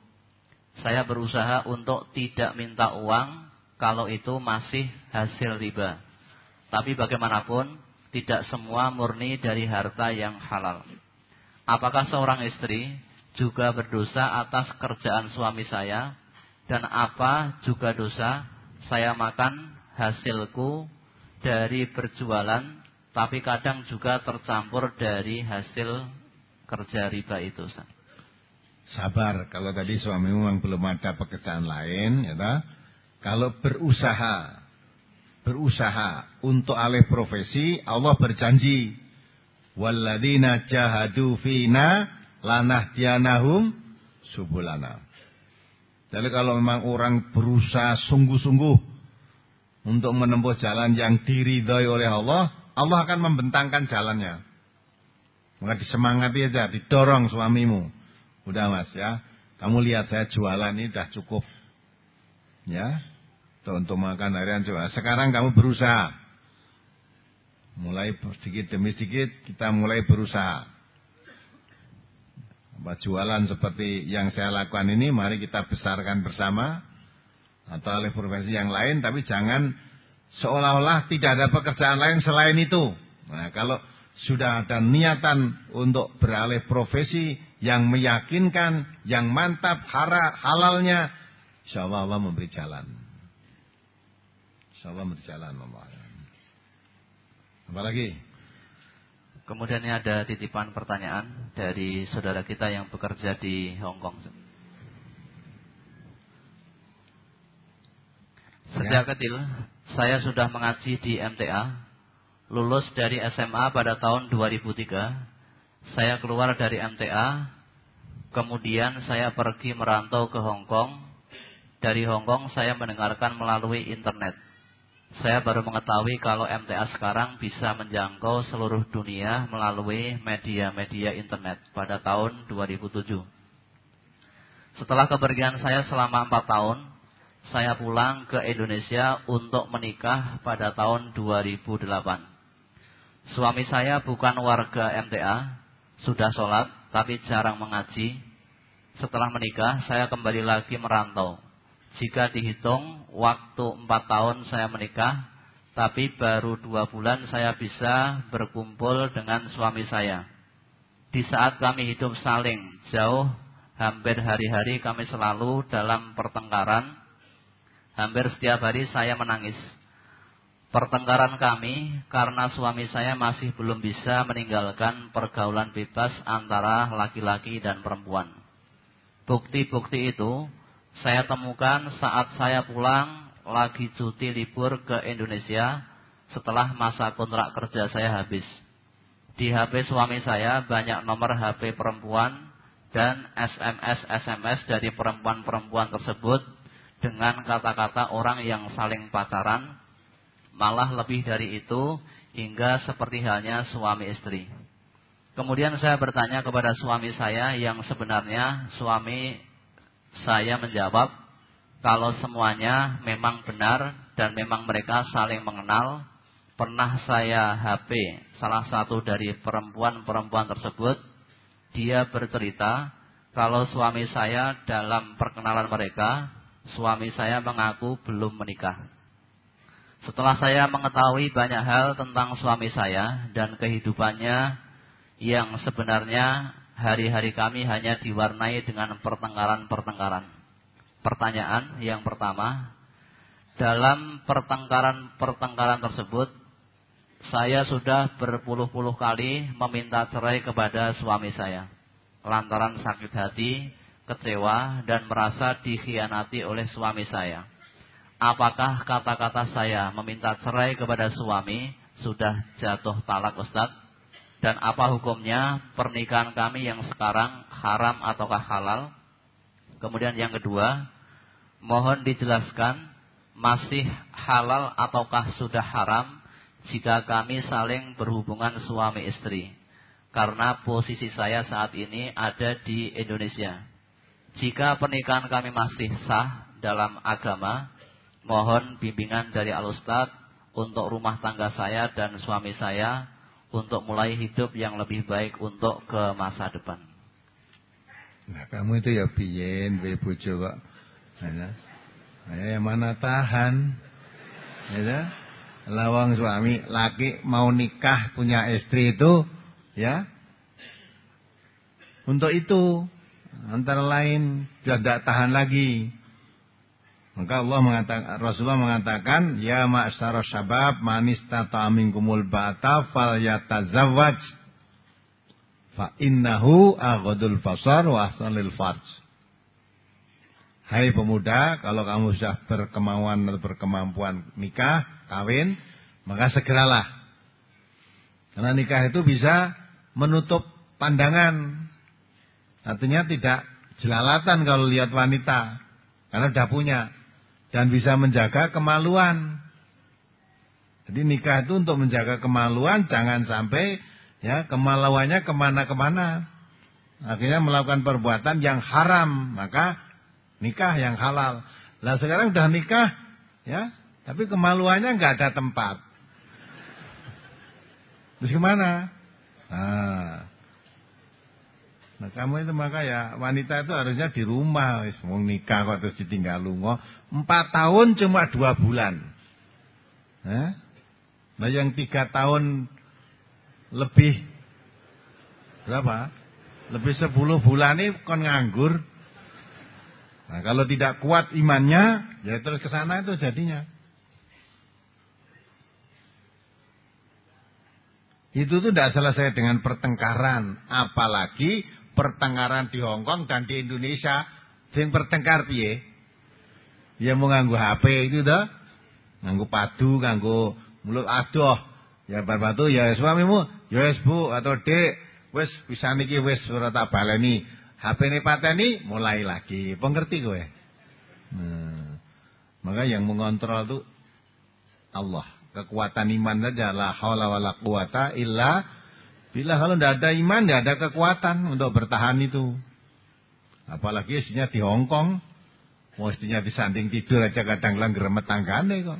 Saya berusaha untuk tidak minta uang kalau itu masih hasil riba. Tapi bagaimanapun tidak semua murni dari harta yang halal. Apakah seorang istri juga berdosa atas kerjaan suami saya dan apa juga dosa saya makan hasilku dari berjualan tapi kadang juga tercampur dari hasil kerja riba itu. Ustaz. Sabar, kalau tadi suami memang belum ada pekerjaan lain, ya ta? Kalau berusaha, berusaha untuk alih profesi, Allah berjanji, Walladina jahadu fina tianahum subulana." Jadi kalau memang orang berusaha sungguh-sungguh untuk menempuh jalan yang diridhoi oleh Allah, Allah akan membentangkan jalannya. Maka disemangati aja, didorong suamimu. Udah mas ya, kamu lihat saya jualan ini udah cukup. Ya, untuk makan harian coba. Sekarang kamu berusaha. Mulai sedikit demi sedikit kita mulai berusaha. Apa jualan seperti yang saya lakukan ini mari kita besarkan bersama atau oleh profesi yang lain tapi jangan seolah-olah tidak ada pekerjaan lain selain itu. Nah, kalau sudah ada niatan untuk beralih profesi yang meyakinkan, yang mantap hara, halalnya, insya Allah, Allah memberi jalan. Insya Allah memberi jalan. Allah. Apalagi? Kemudian ini ada titipan pertanyaan dari saudara kita yang bekerja di Hong Kong. Sejak ya. kecil saya sudah mengaji di MTA, lulus dari SMA pada tahun 2003. Saya keluar dari MTA, kemudian saya pergi merantau ke Hong Kong. Dari Hong Kong saya mendengarkan melalui internet. Saya baru mengetahui kalau MTA sekarang bisa menjangkau seluruh dunia melalui media-media internet pada tahun 2007. Setelah kepergian saya selama 4 tahun, saya pulang ke Indonesia untuk menikah pada tahun 2008. Suami saya bukan warga MTA, sudah sholat tapi jarang mengaji. Setelah menikah, saya kembali lagi merantau. Jika dihitung, waktu 4 tahun saya menikah, tapi baru 2 bulan saya bisa berkumpul dengan suami saya. Di saat kami hidup saling, jauh, hampir hari-hari kami selalu dalam pertengkaran, Hampir setiap hari saya menangis. Pertengkaran kami karena suami saya masih belum bisa meninggalkan pergaulan bebas antara laki-laki dan perempuan. Bukti-bukti itu saya temukan saat saya pulang lagi cuti libur ke Indonesia setelah masa kontrak kerja saya habis. Di HP suami saya banyak nomor HP perempuan dan SMS-SMS dari perempuan-perempuan tersebut dengan kata-kata orang yang saling pacaran, malah lebih dari itu hingga seperti halnya suami istri. Kemudian saya bertanya kepada suami saya yang sebenarnya suami saya menjawab kalau semuanya memang benar dan memang mereka saling mengenal. Pernah saya HP salah satu dari perempuan-perempuan tersebut. Dia bercerita kalau suami saya dalam perkenalan mereka suami saya mengaku belum menikah. Setelah saya mengetahui banyak hal tentang suami saya dan kehidupannya yang sebenarnya hari-hari kami hanya diwarnai dengan pertengkaran-pertengkaran. Pertanyaan yang pertama, dalam pertengkaran-pertengkaran tersebut, saya sudah berpuluh-puluh kali meminta cerai kepada suami saya. Lantaran sakit hati kecewa dan merasa dikhianati oleh suami saya. Apakah kata-kata saya meminta cerai kepada suami sudah jatuh talak Ustaz? Dan apa hukumnya pernikahan kami yang sekarang haram ataukah halal? Kemudian yang kedua, mohon dijelaskan masih halal ataukah sudah haram jika kami saling berhubungan suami istri? Karena posisi saya saat ini ada di Indonesia jika pernikahan kami masih sah dalam agama, mohon bimbingan dari al untuk rumah tangga saya dan suami saya untuk mulai hidup yang lebih baik untuk ke masa depan. Nah, kamu itu ya biyen, bebo coba. Ya. yang mana tahan. Ya. Lawang suami laki mau nikah punya istri itu ya. Untuk itu Antara lain tidak tahan lagi. Maka Allah mengatakan Rasulullah mengatakan ya ma'asara syabab manista kumul ba'ta falyatazawwaj fa innahu aghadul fasar wa asalil farj. Hai pemuda, kalau kamu sudah berkemauan atau berkemampuan nikah, kawin, maka segeralah. Karena nikah itu bisa menutup pandangan Artinya tidak jelalatan kalau lihat wanita. Karena sudah punya. Dan bisa menjaga kemaluan. Jadi nikah itu untuk menjaga kemaluan. Jangan sampai ya kemaluannya kemana-kemana. Akhirnya melakukan perbuatan yang haram. Maka nikah yang halal. Lah sekarang sudah nikah. ya Tapi kemaluannya nggak ada tempat. Terus gimana? Nah, Nah, kamu itu maka ya wanita itu harusnya di rumah wis mau nikah kok terus ditinggal lunga. Empat tahun cuma dua bulan. Eh? Nah, yang tiga tahun lebih berapa? Lebih sepuluh bulan ini kon nganggur. Nah, kalau tidak kuat imannya, ya terus ke sana itu jadinya. Itu tuh tidak selesai dengan pertengkaran, apalagi pertengkaran di Hong Kong dan di Indonesia sing pertengkar piye? Ya mau nganggo HP itu dah, nganggo padu, nganggo mulut adoh. Ya berbatu ya suamimu, ya wis Bu atau Dek, wis pisan iki wis ora tak baleni. hp ini pateni mulai lagi. Pengerti kowe? Hmm. Maka yang mengontrol itu Allah. Kekuatan iman saja la haula wala quwata illa Bila kalau tidak ada iman, tidak ada kekuatan untuk bertahan itu. Apalagi istrinya di Hong Kong, mau istrinya di sanding tidur aja kadang kadang geremet tanggane kok.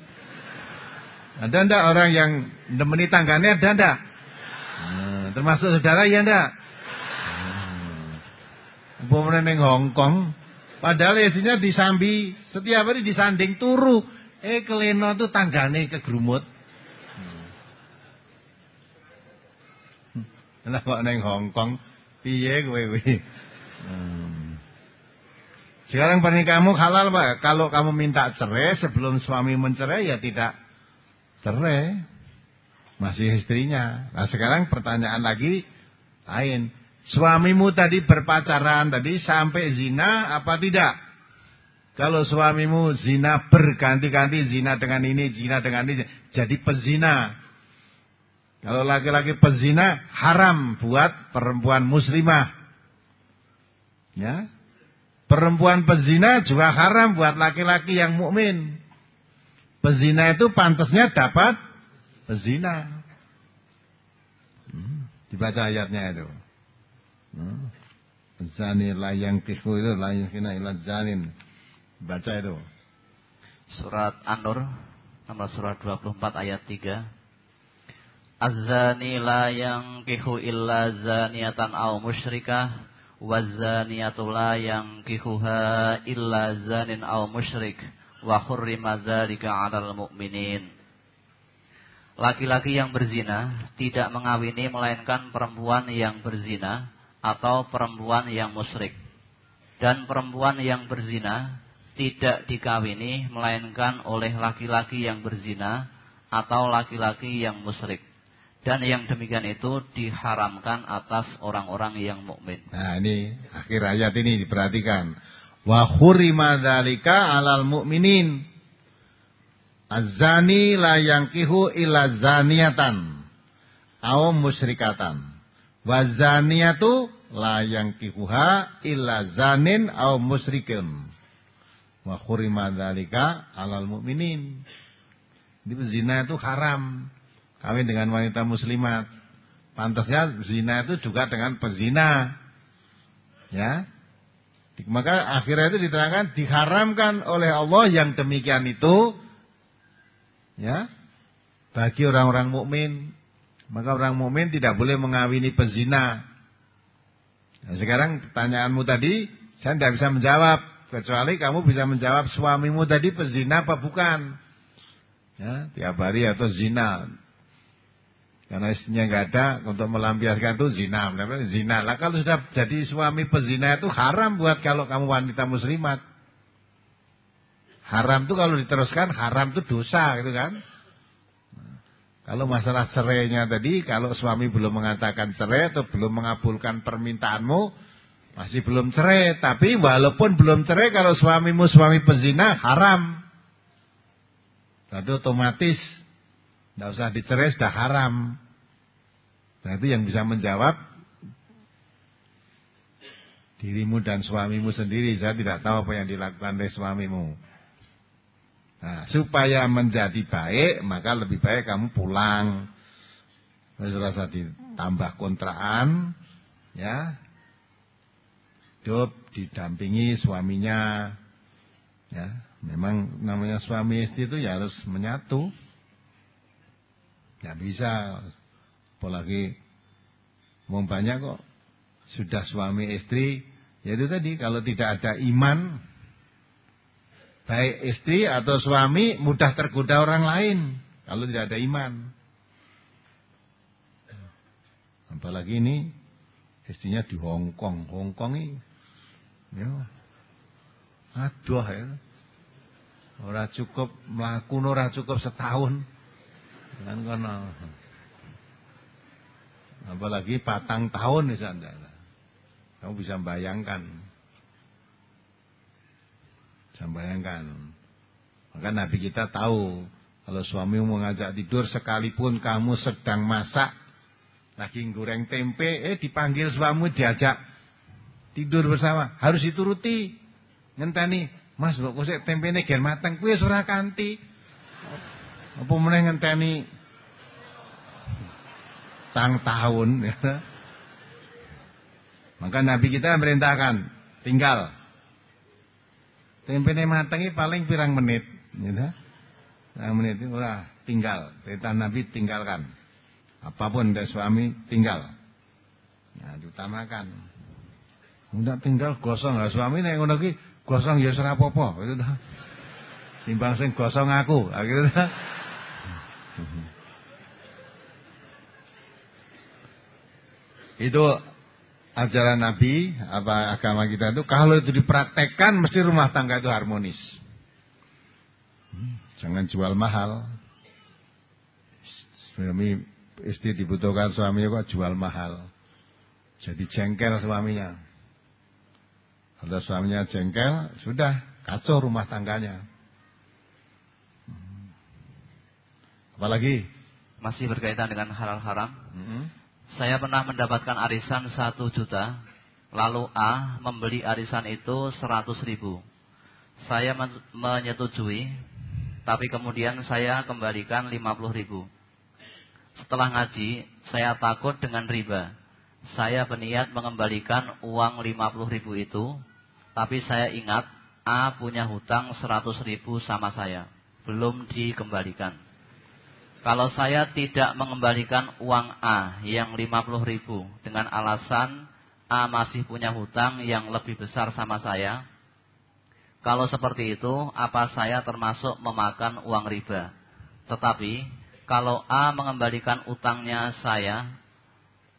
Ada ndak orang yang nemeni tanggane ada ndak? Hmm, termasuk saudara ya ndak? Hmm. ning Hong Kong, padahal istrinya disambi, setiap hari di disanding turu, eh kelino tuh tanggane kegerumut. Kenapa neng Hongkong piye kowe kuwi? Sekarang pernikahanmu halal, Pak. Kalau kamu minta cerai sebelum suami mencerai ya tidak cerai. Masih istrinya. Nah, sekarang pertanyaan lagi lain. Suamimu tadi berpacaran tadi sampai zina apa tidak? Kalau suamimu zina berganti-ganti, zina dengan ini, zina dengan ini, jadi pezina. Kalau laki-laki pezina haram buat perempuan muslimah. Ya. Perempuan pezina juga haram buat laki-laki yang mukmin. Pezina itu pantasnya dapat pezina. Hmm, dibaca ayatnya itu. Hmm. Zani layang tiku itu layang kina ilan zanin. Baca itu. Surat An-Nur nomor surat 24 ayat 3. Az-zani la kihu illa zaniatan aw musyrikah Wazaniyatu la kihuha illa zanin aw musyrik Wa hurrima dzalika 'alal mu'minin Laki-laki yang berzina tidak mengawini melainkan perempuan yang berzina atau perempuan yang musyrik dan perempuan yang berzina tidak dikawini melainkan oleh laki-laki yang berzina atau laki-laki yang musyrik dan yang demikian itu diharamkan atas orang-orang yang mukmin. Nah, ini akhir ayat ini diperhatikan. Wa hurima dzalika 'alal mu'minin. Azani la yankihu illa zaniatan aw musyrikatan. Wa zaniatu la yankihuha illa zanin aw musyrikun. Wa hurima dzalika 'alal mu'minin. Jadi zina itu haram kawin dengan wanita muslimat. Pantasnya zina itu juga dengan pezina. Ya. Maka akhirnya itu diterangkan diharamkan oleh Allah yang demikian itu ya bagi orang-orang mukmin. Maka orang mukmin tidak boleh mengawini pezina. Nah, sekarang pertanyaanmu tadi saya tidak bisa menjawab kecuali kamu bisa menjawab suamimu tadi pezina apa bukan. Ya, tiap hari atau zina karena istrinya nggak ada untuk melampiaskan itu zina, namanya zina. Lah kalau sudah jadi suami pezina itu haram buat kalau kamu wanita muslimat. Haram tuh kalau diteruskan haram tuh dosa gitu kan. Kalau masalah cerainya tadi, kalau suami belum mengatakan cerai atau belum mengabulkan permintaanmu, masih belum cerai. Tapi walaupun belum cerai, kalau suamimu suami pezina, haram. Tentu otomatis tidak usah dicerai dah haram. Nah itu yang bisa menjawab dirimu dan suamimu sendiri. Saya tidak tahu apa yang dilakukan oleh suamimu. Nah, supaya menjadi baik, maka lebih baik kamu pulang. Rasa ditambah kontraan, ya, hidup didampingi suaminya, ya. Memang namanya suami istri itu ya harus menyatu. Ya bisa. Apalagi mau banyak kok. Sudah suami istri. Ya itu tadi kalau tidak ada iman. Baik istri atau suami mudah tergoda orang lain. Kalau tidak ada iman. Apalagi ini istrinya di Hong Kong. Hong Kong ini ya aduh ya. orang cukup melakukan orang cukup setahun. Kan kono. Apalagi patang tahun misalnya, Kamu bisa bayangkan. Bisa bayangkan. Maka Nabi kita tahu. Kalau suami mau ngajak tidur sekalipun kamu sedang masak. Lagi goreng tempe. Eh dipanggil suamimu diajak tidur bersama. Harus dituruti. Ngenteni. Mas, kok tempe ini gen matang. Kue surah kanti. Apa meneh ngenteni tang tahun Maka Nabi kita merintahkan tinggal. Tempene matengi paling pirang menit, ya. Pirang menit itu ora tinggal. Perintah Nabi tinggalkan. Apapun dari suami tinggal. Nah, diutamakan. Udah tinggal gosong lah suami nek ngono ki gosong ya ora apa-apa. Gitu Timbang sing gosong aku. Akhirnya gitu itu ajaran Nabi, apa agama kita itu kalau itu dipraktekkan mesti rumah tangga itu harmonis. Hmm, jangan jual mahal. Suami istri dibutuhkan suaminya kok jual mahal. Jadi jengkel suaminya. Kalau suaminya jengkel, sudah kacau rumah tangganya. Hmm. Apalagi? Masih berkaitan dengan halal haram. Mm -hmm saya pernah mendapatkan arisan 1 juta, lalu A membeli arisan itu 100 ribu. Saya menyetujui, tapi kemudian saya kembalikan 50 ribu. Setelah ngaji, saya takut dengan riba. Saya berniat mengembalikan uang 50 ribu itu, tapi saya ingat A punya hutang 100 ribu sama saya. Belum dikembalikan. Kalau saya tidak mengembalikan uang A yang 50 ribu dengan alasan A masih punya hutang yang lebih besar sama saya, kalau seperti itu, apa saya termasuk memakan uang riba? Tetapi, kalau A mengembalikan utangnya saya,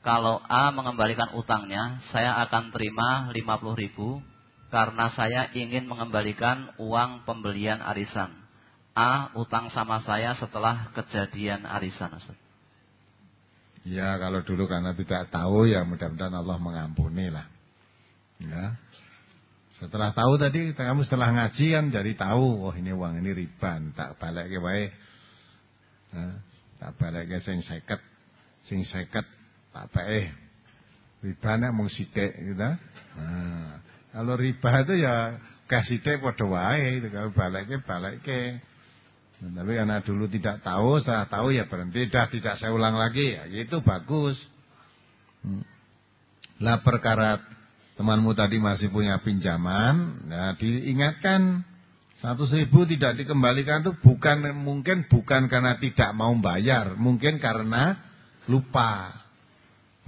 kalau A mengembalikan utangnya, saya akan terima 50 ribu karena saya ingin mengembalikan uang pembelian arisan. A utang sama saya setelah kejadian arisan Ustaz? Ya kalau dulu karena tidak tahu ya mudah-mudahan Allah mengampuni lah. Ya. Setelah tahu tadi kamu setelah ngaji kan jadi tahu oh ini uang ini riba tak balik ke baik. Nah, ya, tak balik ke sing seket sing seket tak baik. Riban mau sithik gitu. Nah, kalau riba itu ya kasih teh wae itu kalau balik ke balik ke tapi karena dulu tidak tahu, setelah tahu ya berhenti, dah tidak saya ulang lagi. Ya, itu bagus. Hmm. Lah perkara temanmu tadi masih punya pinjaman, nah diingatkan satu ribu tidak dikembalikan itu bukan mungkin bukan karena tidak mau bayar, mungkin karena lupa.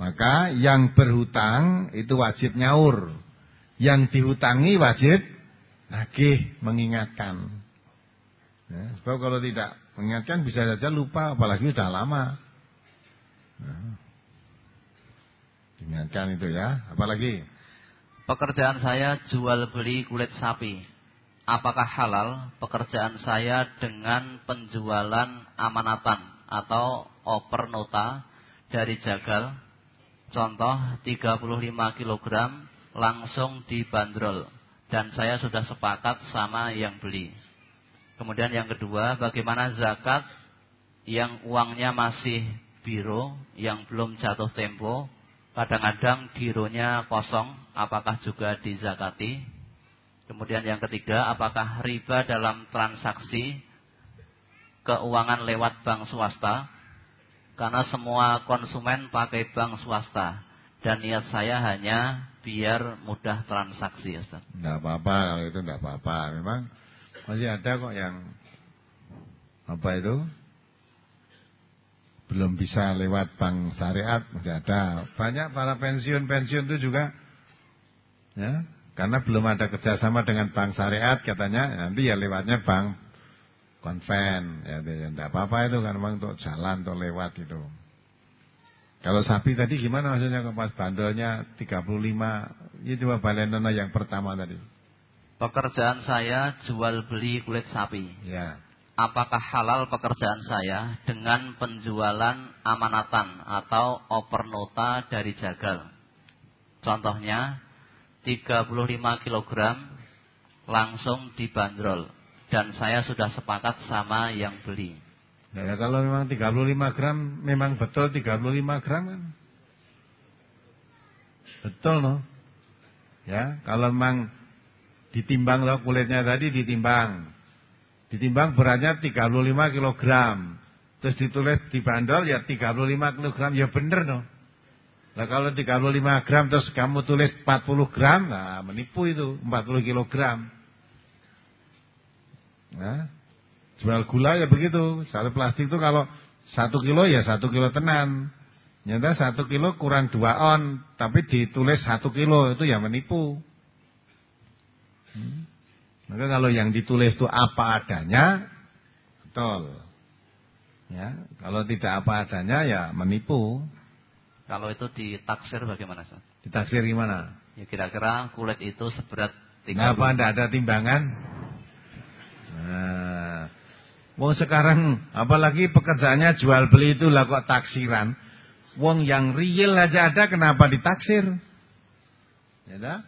Maka yang berhutang itu wajib nyaur, yang dihutangi wajib nagih mengingatkan. Ya, sebab kalau tidak mengingatkan bisa saja lupa, apalagi sudah lama. Nah, ya. ingatkan itu ya, apalagi. Pekerjaan saya jual beli kulit sapi. Apakah halal pekerjaan saya dengan penjualan amanatan atau oper nota dari jagal? Contoh 35 kg langsung dibanderol dan saya sudah sepakat sama yang beli. Kemudian yang kedua, bagaimana zakat yang uangnya masih biru, yang belum jatuh tempo, kadang-kadang gironya kosong, apakah juga dizakati? Kemudian yang ketiga, apakah riba dalam transaksi keuangan lewat bank swasta? Karena semua konsumen pakai bank swasta dan niat saya hanya biar mudah transaksi, Ustaz. apa-apa kalau itu enggak apa-apa. Memang masih ada kok yang apa itu? Belum bisa lewat bank syariat masih ada. Banyak para pensiun-pensiun itu juga ya, karena belum ada kerjasama dengan bank syariat katanya nanti ya lewatnya bank konven ya tidak ya, ya, apa-apa itu kan memang untuk jalan untuk lewat itu. Kalau sapi tadi gimana maksudnya kok pas bandolnya 35 ini cuma balenona yang pertama tadi pekerjaan saya jual beli kulit sapi. Ya. Apakah halal pekerjaan saya dengan penjualan amanatan atau nota dari jagal? Contohnya 35 kg langsung dibanderol dan saya sudah sepakat sama yang beli. Ya, ya kalau memang 35 gram memang betul 35 gram kan? Betul loh. No? Ya, kalau memang Ditimbang loh kulitnya tadi ditimbang. Ditimbang beratnya 35 kg. Terus ditulis di bandol ya 35 kg ya bener no. Nah kalau 35 gram terus kamu tulis 40 gram, nah menipu itu 40 kilogram. Nah, jual gula ya begitu. Satu plastik itu kalau satu kilo ya satu kilo tenan. Nyata satu kilo kurang dua on, tapi ditulis satu kilo itu ya menipu. Maka kalau yang ditulis itu apa adanya, betul. Ya, kalau tidak apa adanya ya menipu. Kalau itu ditaksir bagaimana, Ustaz? Ditaksir gimana? Ya kira-kira kulit itu seberat 30. Kenapa tidak ada timbangan? Nah, Wong sekarang apalagi pekerjaannya jual beli itu lah kok taksiran. Wong yang real aja ada kenapa ditaksir? Ya dah?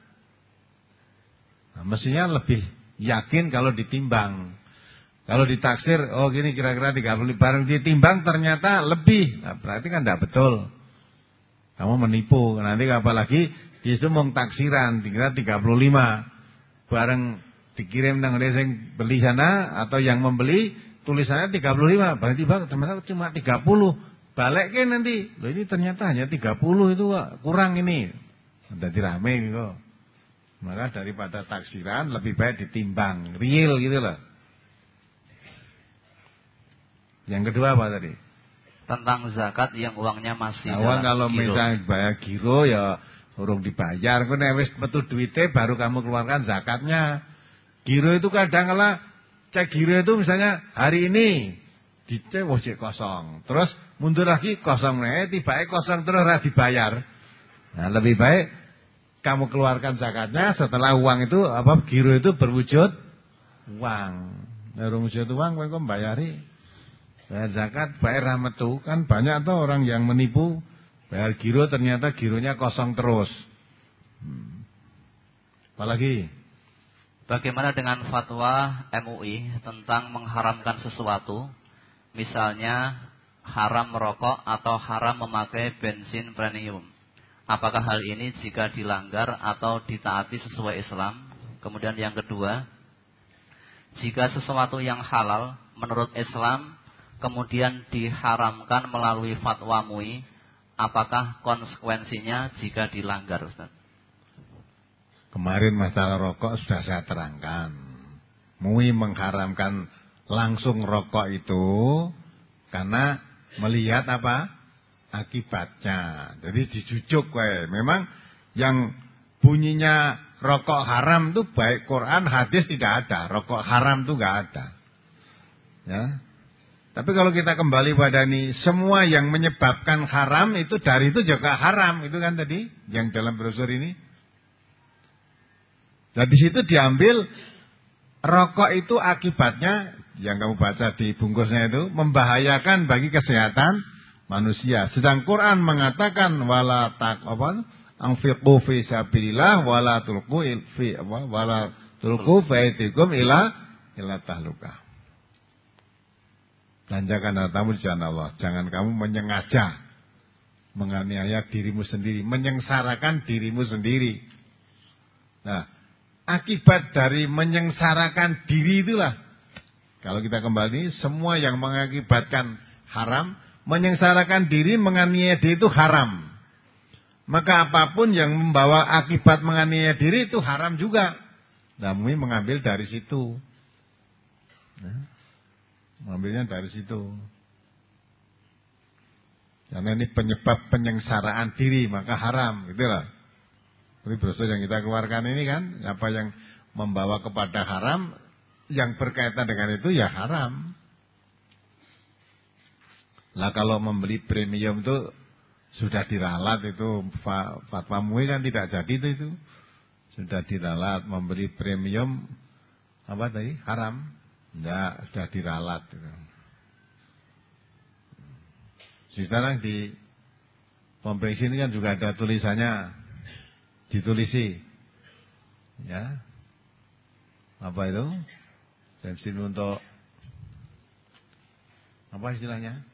Nah, mestinya lebih yakin kalau ditimbang. Kalau ditaksir, oh gini kira-kira 30 barang ditimbang ternyata lebih. Nah, berarti kan tidak betul. Kamu menipu. Nanti apalagi justru mau taksiran, dikira 35. Barang dikirim nang yang beli sana atau yang membeli tulisannya 35. Berarti bang ternyata cuma 30. Balik kan nanti. Loh ini ternyata hanya 30 itu kurang ini. Jadi rame kok. Gitu. Maka daripada taksiran lebih baik ditimbang, real gitu loh. Yang kedua apa tadi? Tentang zakat yang uangnya masih Awal ya, kalau giro. bayar giro ya urung dibayar, Kau nevis betul duitnya baru kamu keluarkan zakatnya. Giro itu kadang kala cek giro itu misalnya hari ini dicek wajib kosong. Terus mundur lagi kosong nih, tiba kosong terus ora dibayar. Nah, lebih baik kamu keluarkan zakatnya setelah uang itu apa giro itu berwujud uang. Nah, berwujud uang kowe kok bayar zakat, bayar tuh kan banyak tuh orang yang menipu bayar giro ternyata gironya kosong terus. Hmm. Apalagi Bagaimana dengan fatwa MUI tentang mengharamkan sesuatu? Misalnya haram merokok atau haram memakai bensin premium. Apakah hal ini jika dilanggar atau ditaati sesuai Islam? Kemudian yang kedua, jika sesuatu yang halal menurut Islam kemudian diharamkan melalui fatwa MUI, apakah konsekuensinya jika dilanggar, Ustaz? Kemarin masalah rokok sudah saya terangkan. MUI mengharamkan langsung rokok itu karena melihat apa? akibatnya. Jadi dijujuk wae. Memang yang bunyinya rokok haram itu baik Quran, hadis tidak ada. Rokok haram itu nggak ada. Ya. Tapi kalau kita kembali pada nih, semua yang menyebabkan haram itu dari itu juga haram, itu kan tadi yang dalam brosur ini. Dan di situ diambil rokok itu akibatnya yang kamu baca di bungkusnya itu membahayakan bagi kesehatan manusia. Sedang Quran mengatakan wala tak apa anfiqu fi sabilillah wala tulqu fi apa wala tulqu faitikum ila ila tahluka. Tanjakan hartamu di jalan Allah. Jangan kamu menyengaja menganiaya dirimu sendiri, menyengsarakan dirimu sendiri. Nah, akibat dari menyengsarakan diri itulah kalau kita kembali semua yang mengakibatkan haram menyengsarakan diri, menganiaya diri itu haram. Maka apapun yang membawa akibat menganiaya diri itu haram juga. Nah, mungkin mengambil dari situ. Nah, mengambilnya dari situ. Karena ini penyebab penyengsaraan diri, maka haram, gitu lah. Jadi berusaha yang kita keluarkan ini kan, apa yang membawa kepada haram, yang berkaitan dengan itu ya haram. Lah kalau membeli premium itu sudah diralat itu fatwa MUI kan tidak jadi itu, itu. Sudah diralat membeli premium apa tadi? Haram. Enggak, sudah diralat itu. Sekarang di pom bensin kan juga ada tulisannya ditulisi. Ya. Apa itu? Bensin untuk apa istilahnya?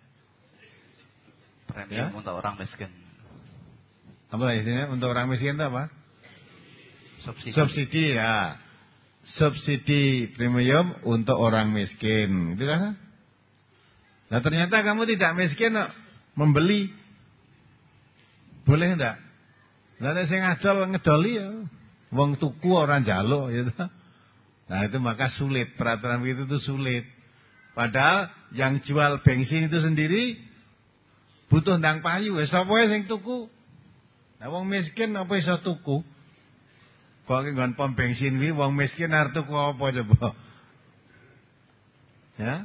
ya. untuk orang miskin. Apa istilahnya untuk orang miskin itu apa? Subsidi. Subsidi ya. Subsidi premium untuk orang miskin. Itu kan? Nah ternyata kamu tidak miskin membeli. Boleh enggak? Lah nek sing ngajol ngedoli ya. Wong tuku orang jaluk gitu. Nah itu maka sulit peraturan begitu itu sulit. Padahal yang jual bensin itu sendiri butuh ndang payu wis sapa wae sing tuku. nah wong miskin apa iso tuku? Kok ngon pom bensin kuwi wong miskin arep tuku apa coba? Ya.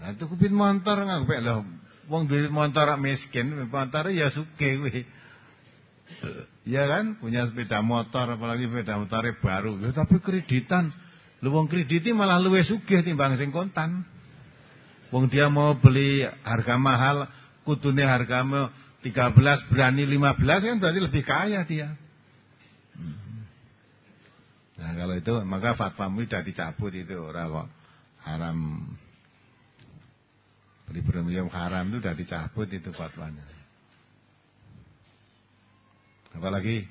nah tuku pin motor ngapik lho. Wong duwe motor miskin, motor ya suke kuwi. Iya kan punya sepeda motor apalagi sepeda motor baru. Ya, tapi kreditan. Lu wong krediti malah luwe sugih timbang sing kontan. Wong dia mau beli harga mahal kudune hargamu 13 berani 15 kan berarti lebih kaya dia. Hmm. Nah kalau itu maka fatwamu sudah dicabut itu orang kok haram. beli yang haram itu sudah dicabut itu fatwanya. Apalagi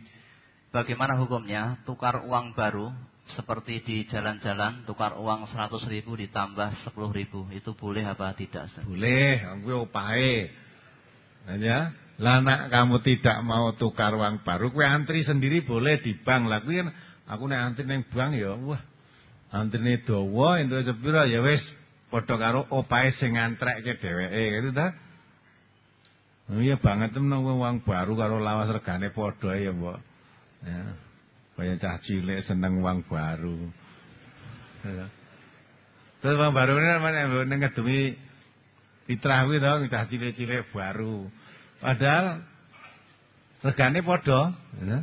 bagaimana hukumnya tukar uang baru seperti di jalan-jalan tukar uang 100 ribu ditambah 10 ribu itu boleh apa tidak? Boleh, gue upahe Ya, lana kamu tidak mau tukar uang baru, kue antri sendiri boleh di bank. Lah kue kan, aku nih antri neng bank ya, wah. antri nih doa itu sepira ya wes foto karo opai sing ke dheweke, gitu dah. Oh iya banget temen uang baru karo lawas regane foto ya, bu. Ya. kayak cah cilik seneng uang baru. Ya. Terus uang baru ini namanya ning kedumi Ditrawih to kita cilik-cilik baru. Padahal regane padha, ya.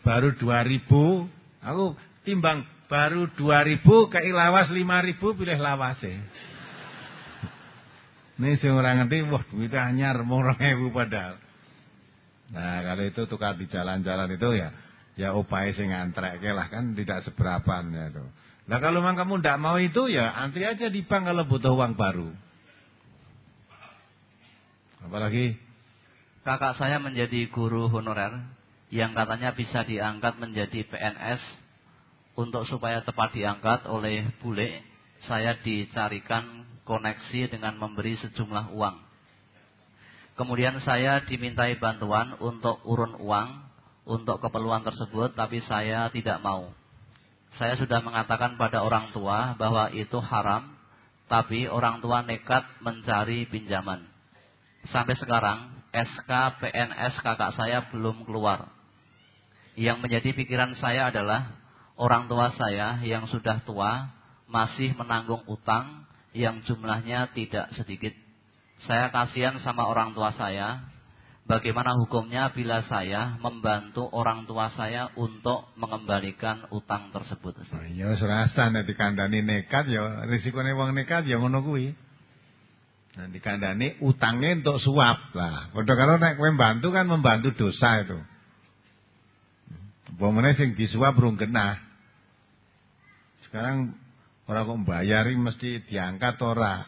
Baru 2000, aku timbang baru 2000 kei lawas 5000 pilih lawase. nih sing ora ngerti, wah duit anyar mung 2000 padahal. Nah, kalau itu tukar di jalan-jalan itu ya ya upaya sing antreke lah kan tidak seberapa ya itu. Nah, kalau memang kamu tidak mau itu ya antri aja di bank kalau butuh uang baru. Apalagi kakak saya menjadi guru honorer yang katanya bisa diangkat menjadi PNS untuk supaya cepat diangkat oleh bule. Saya dicarikan koneksi dengan memberi sejumlah uang. Kemudian saya dimintai bantuan untuk urun uang untuk keperluan tersebut, tapi saya tidak mau. Saya sudah mengatakan pada orang tua bahwa itu haram, tapi orang tua nekat mencari pinjaman sampai sekarang SK PNS kakak saya belum keluar. Yang menjadi pikiran saya adalah orang tua saya yang sudah tua masih menanggung utang yang jumlahnya tidak sedikit. Saya kasihan sama orang tua saya. Bagaimana hukumnya bila saya membantu orang tua saya untuk mengembalikan utang tersebut? Oh ya, serasa nek dikandani nekat ya, risikone wong nekat ya ngono kuwi. Nah, kandani utangnya untuk suap lah. Kalau kalau naik membantu bantu kan membantu dosa itu. Upamane sih disuap belum kena. Sekarang orang kok yari mesti diangkat ora.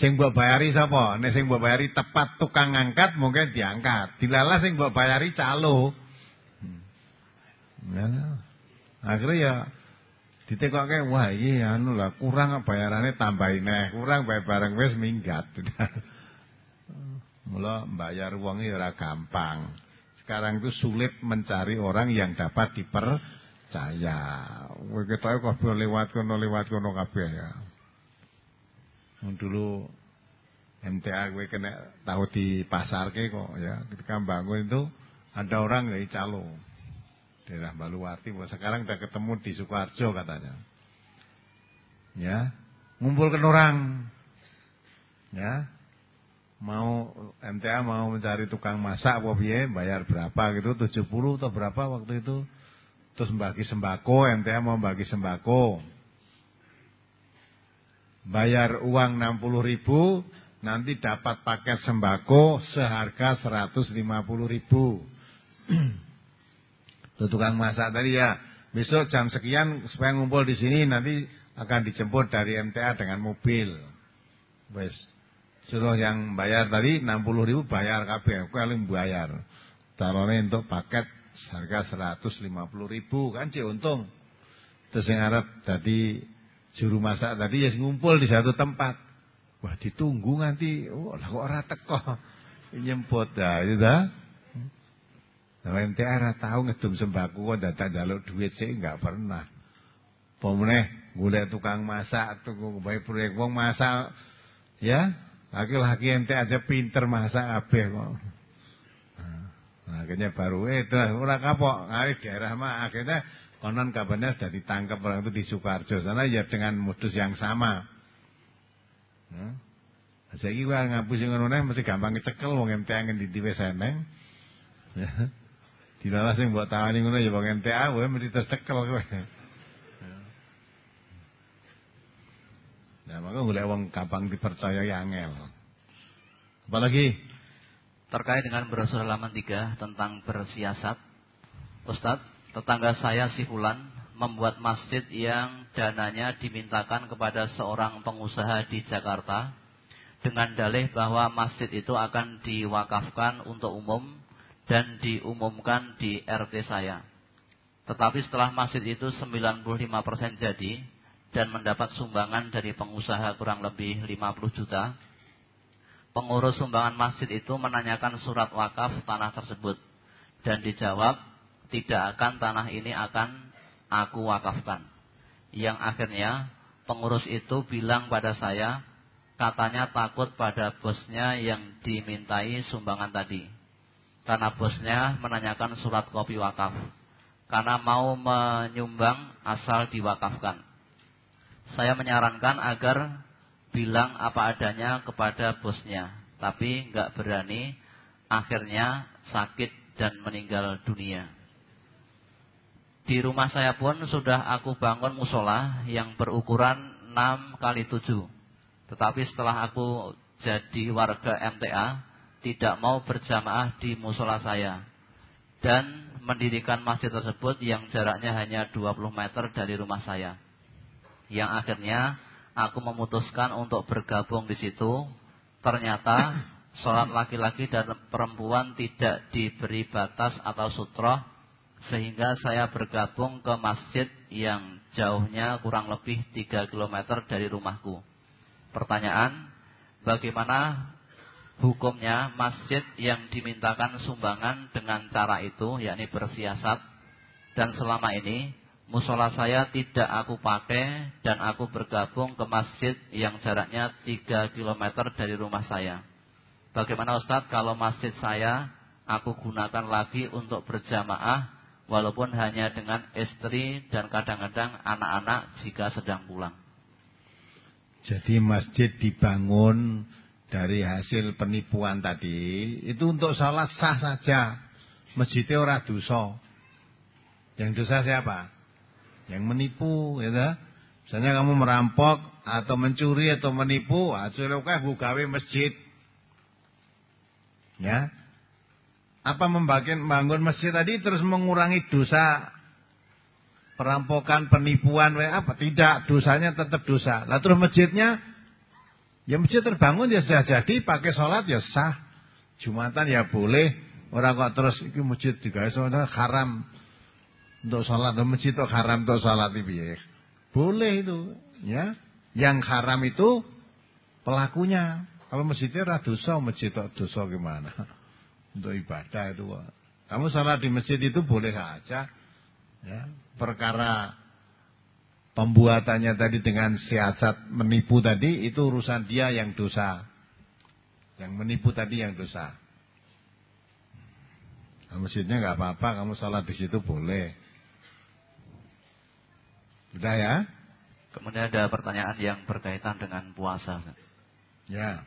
Sing buat bayari Siapa Nek sing buat bayari tepat tukang angkat mungkin diangkat. Dilala sing buat bayari calo. Nah, akhirnya ya ditekokke wah iki anu lah kurang bayarannya tambahin neh, kurang bayar bareng wis minggat. Mula bayar uangnya ora gampang. Sekarang itu sulit mencari orang yang dapat dipercaya. Kowe kok boleh lewat kono lewat kono kabeh ya. Dulu MTA gue kena tahu di pasar ke kok ya ketika bangun itu ada orang dari ya, calo daerah Baluwati. Sekarang kita ketemu di Sukoharjo katanya. Ya, ngumpulkan orang. Ya. Mau MTA mau mencari tukang masak apa piye, bayar berapa gitu, 70 atau berapa waktu itu. Terus bagi sembako, MTA mau bagi sembako. Bayar uang 60 ribu, nanti dapat paket sembako seharga 150 ribu tuh tukang masak tadi ya besok jam sekian supaya ngumpul di sini nanti akan dijemput dari MTA dengan mobil wes suruh yang bayar tadi 60 ribu bayar KB aku paling bayar taruhnya untuk paket harga 150 ribu kan cik untung terus yang Arab tadi juru masak tadi ya ngumpul di satu tempat wah ditunggu nanti oh lah kok orang teko nyemput ya itu dah gitu Nah, MTA ora tahu ngedum sembako kok datang duit sih nggak pernah. Pemeneh gula tukang masak, tuku bayi proyek wong masak ya. Laki-laki MTA aja pinter masak kabeh kok. Nah, akhirnya baru eh terus ora kapok, ngarit daerah mah akhirnya konon kabarnya sudah ditangkap orang itu di Sukarjo sana ya dengan modus yang sama. Nah, saiki ngapusin ngapus sing ngono mesti gampang ngecekel wong MTA di di eneng. Ya. Dilalah sing mbok tangan ngono ya wong entek ah kowe mesti tercekel kowe. Nah, maka golek wong gampang dipercaya ya angel. Apalagi terkait dengan brosur halaman 3 tentang bersiasat. Ustaz, tetangga saya si Fulan membuat masjid yang dananya dimintakan kepada seorang pengusaha di Jakarta dengan dalih bahwa masjid itu akan diwakafkan untuk umum dan diumumkan di RT saya. Tetapi setelah masjid itu 95% jadi dan mendapat sumbangan dari pengusaha kurang lebih 50 juta, pengurus sumbangan masjid itu menanyakan surat wakaf tanah tersebut dan dijawab tidak akan tanah ini akan aku wakafkan. Yang akhirnya pengurus itu bilang pada saya katanya takut pada bosnya yang dimintai sumbangan tadi. Karena bosnya menanyakan surat kopi wakaf karena mau menyumbang asal diwakafkan. Saya menyarankan agar bilang apa adanya kepada bosnya, tapi nggak berani. Akhirnya sakit dan meninggal dunia. Di rumah saya pun sudah aku bangun musola yang berukuran 6 kali 7. Tetapi setelah aku jadi warga MTA, tidak mau berjamaah di musola saya dan mendirikan masjid tersebut yang jaraknya hanya 20 meter dari rumah saya. Yang akhirnya aku memutuskan untuk bergabung di situ. Ternyata sholat laki-laki dan perempuan tidak diberi batas atau sutroh sehingga saya bergabung ke masjid yang jauhnya kurang lebih 3 km dari rumahku. Pertanyaan, bagaimana hukumnya masjid yang dimintakan sumbangan dengan cara itu yakni bersiasat dan selama ini musola saya tidak aku pakai dan aku bergabung ke masjid yang jaraknya 3 km dari rumah saya. Bagaimana Ustadz kalau masjid saya aku gunakan lagi untuk berjamaah walaupun hanya dengan istri dan kadang-kadang anak-anak jika sedang pulang. Jadi masjid dibangun dari hasil penipuan tadi itu untuk sholat sah saja masjidnya ora dosa yang dosa siapa yang menipu gitu misalnya kamu merampok atau mencuri atau menipu hasilnya kayak bukawi masjid ya apa membangun, membangun masjid tadi terus mengurangi dosa perampokan penipuan apa tidak dosanya tetap dosa lah terus masjidnya Ya masjid terbangun ya sudah jadi, pakai sholat ya sah. Jumatan ya boleh. Orang kok terus iki masjid juga soalnya haram untuk sholat dan masjid itu haram untuk sholat itu ya. Boleh itu, ya. Yang haram itu pelakunya. Kalau masjidnya ora dosa, masjid itu dosa gimana? Untuk ibadah itu. Kamu sholat di masjid itu boleh saja. Ya, perkara pembuatannya tadi dengan siasat menipu tadi itu urusan dia yang dosa. Yang menipu tadi yang dosa. Nah, masjidnya nggak apa-apa, kamu salat di situ boleh. Sudah ya? Kemudian ada pertanyaan yang berkaitan dengan puasa. Ya.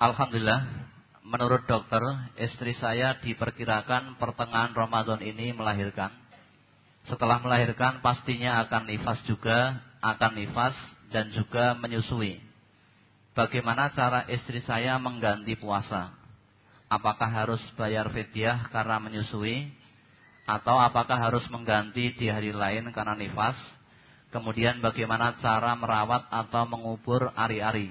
Alhamdulillah, menurut dokter, istri saya diperkirakan pertengahan Ramadan ini melahirkan setelah melahirkan pastinya akan nifas juga, akan nifas dan juga menyusui. Bagaimana cara istri saya mengganti puasa? Apakah harus bayar fidyah karena menyusui? Atau apakah harus mengganti di hari lain karena nifas? Kemudian bagaimana cara merawat atau mengubur ari-ari?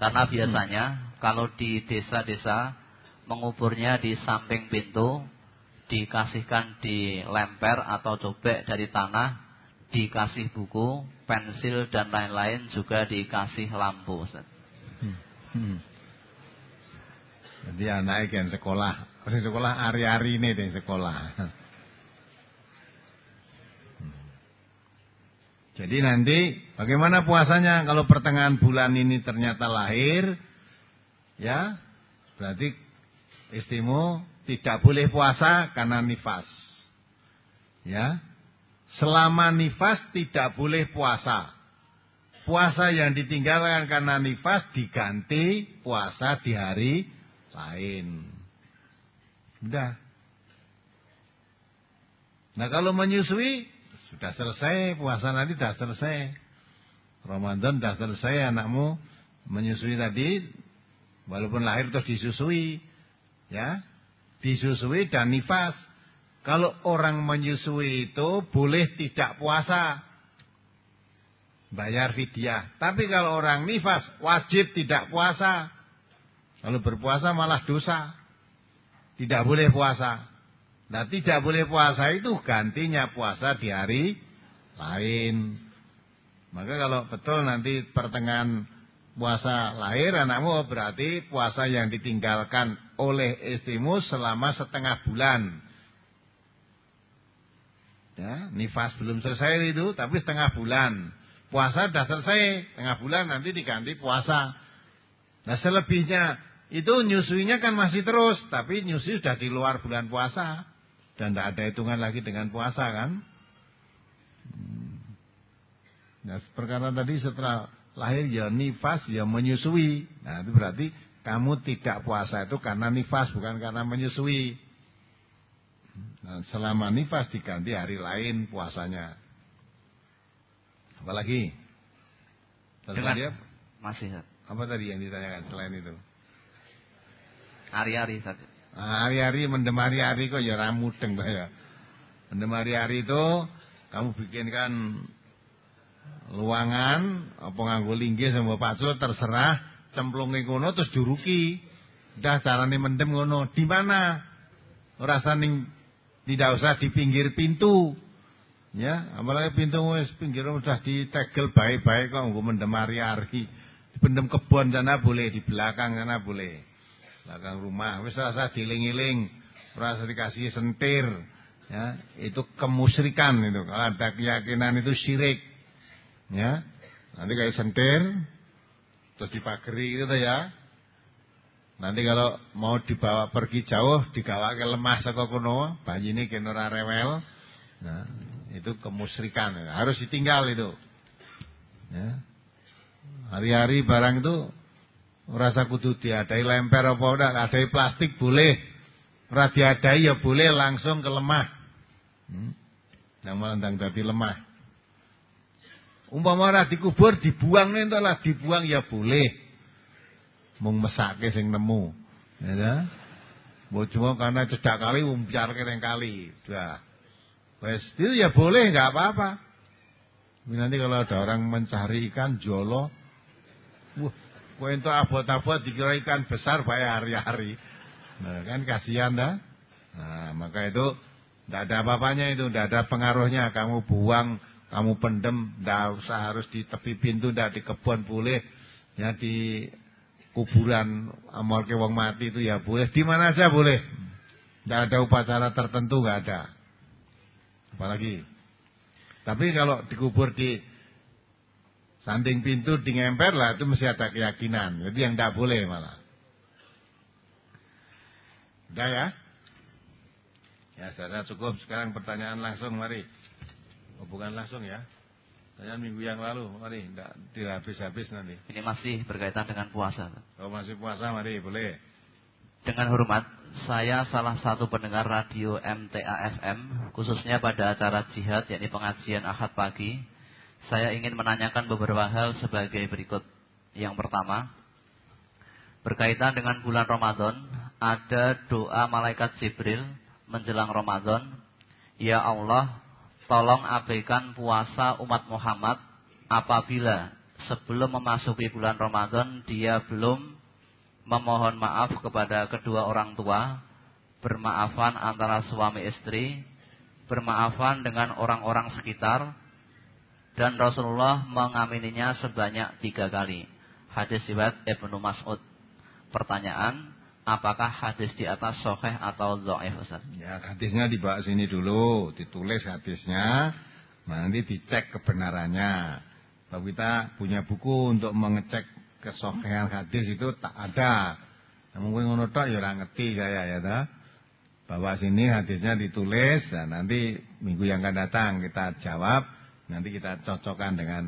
Karena hmm. biasanya kalau di desa-desa menguburnya di samping pintu dikasihkan di lemper atau cobek dari tanah, dikasih buku, pensil dan lain-lain juga dikasih lampu. Hmm. Hmm. Jadi anaknya ikan sekolah, kasih sekolah hari-hari ini di sekolah. Hmm. Jadi nanti bagaimana puasanya kalau pertengahan bulan ini ternyata lahir, ya berarti istimewa tidak boleh puasa karena nifas. Ya. Selama nifas tidak boleh puasa. Puasa yang ditinggalkan karena nifas diganti puasa di hari lain. Udah. Nah kalau menyusui sudah selesai puasa nanti sudah selesai. Ramadan sudah selesai anakmu menyusui tadi walaupun lahir terus disusui ya disusui dan nifas. Kalau orang menyusui itu boleh tidak puasa. Bayar fidyah. Tapi kalau orang nifas wajib tidak puasa. Kalau berpuasa malah dosa. Tidak boleh puasa. Nah tidak boleh puasa itu gantinya puasa di hari lain. Maka kalau betul nanti pertengahan puasa lahir anakmu oh, berarti puasa yang ditinggalkan oleh istrimu selama setengah bulan. Ya, nifas belum selesai itu, tapi setengah bulan. Puasa sudah selesai, setengah bulan nanti diganti puasa. Nah selebihnya itu nyusuinya kan masih terus, tapi nyusui sudah di luar bulan puasa. Dan tidak ada hitungan lagi dengan puasa kan. Hmm. Nah perkara tadi setelah lahir ya nifas ya menyusui. Nah, itu berarti kamu tidak puasa itu karena nifas bukan karena menyusui. Nah, selama nifas diganti hari lain puasanya. Apalagi? Terus Masih. Apa tadi yang ditanyakan selain itu? Hari-hari saja. Ah, hari-hari mendem hari-hari kok ya ramudeng ya. Mendem hari-hari itu kamu bikinkan luangan apa nganggo linggih sama pacul terserah cemplunge ngono terus duruki dah carane mendem ngono di mana rasa ning tidak usah di pinggir pintu ya apalagi pintu wis pinggir sudah ditegel baik-baik kok nggo mendem ari-ari dipendem kebun sana boleh di belakang sana boleh belakang rumah wis rasa diling-iling rasa dikasih sentir ya itu kemusyrikan itu kalau ada keyakinan itu syirik Ya. Nanti kayak sentir terus dipakri gitu ya. Nanti kalau mau dibawa pergi jauh dikawal ke lemah saka kuno bayi ini kenora rewel. Nah, itu kemusrikan. Harus ditinggal itu. Ya. Hari-hari barang itu rasa kudu diadai lemper apa enggak, adai plastik boleh. Ora diadai ya boleh langsung ke lemah. Hmm. Yang tadi lemah. Umpama ora dikubur dibuang nih entahlah dibuang ya boleh. Mung mesake sing nemu. Ya Mbok cuma karena cedak kali umpiar yang kali. Dah. Wes itu ya boleh enggak apa-apa. Nanti kalau ada orang mencari ikan jolo, wah, kau itu abot-abot dikira ikan besar bayar hari-hari. Nah, kan kasihan dah. Nah, maka itu tidak ada apa-apanya itu, tidak ada pengaruhnya. Kamu buang kamu pendem, tidak usah harus di tepi pintu, tidak di kebun boleh. Ya di kuburan amal ke wong mati itu ya boleh. Di mana saja boleh. Tidak ada upacara tertentu, nggak ada. Apalagi. Tapi kalau dikubur di samping pintu, di ngemper lah, itu mesti ada keyakinan. Jadi yang tidak boleh malah. Udah ya? Ya, saya cukup. Sekarang pertanyaan langsung, mari hubungan oh, langsung ya. Tanya minggu yang lalu, mari, tidak habis-habis nanti. Ini masih berkaitan dengan puasa. Oh, masih puasa, mari, boleh. Dengan hormat, saya salah satu pendengar radio MTA FM, khususnya pada acara jihad, yakni pengajian ahad pagi. Saya ingin menanyakan beberapa hal sebagai berikut. Yang pertama, berkaitan dengan bulan Ramadan, ada doa malaikat Jibril menjelang Ramadan. Ya Allah, Tolong abaikan puasa umat Muhammad apabila sebelum memasuki bulan Ramadan dia belum memohon maaf kepada kedua orang tua, bermaafan antara suami istri, bermaafan dengan orang-orang sekitar, dan Rasulullah mengamininya sebanyak tiga kali. Hadis riwayat Ibnu Mas'ud. Pertanyaan, apakah hadis di atas sokeh atau dhaif Ustaz? Ya, hadisnya dibawa sini dulu, ditulis hadisnya, nanti dicek kebenarannya. Tapi kita punya buku untuk mengecek kesokehan hadis itu tak ada. Namun kowe ngono tok ya ora ngerti saya ya ta. Bawa sini hadisnya ditulis dan nanti minggu yang akan datang kita jawab, nanti kita cocokkan dengan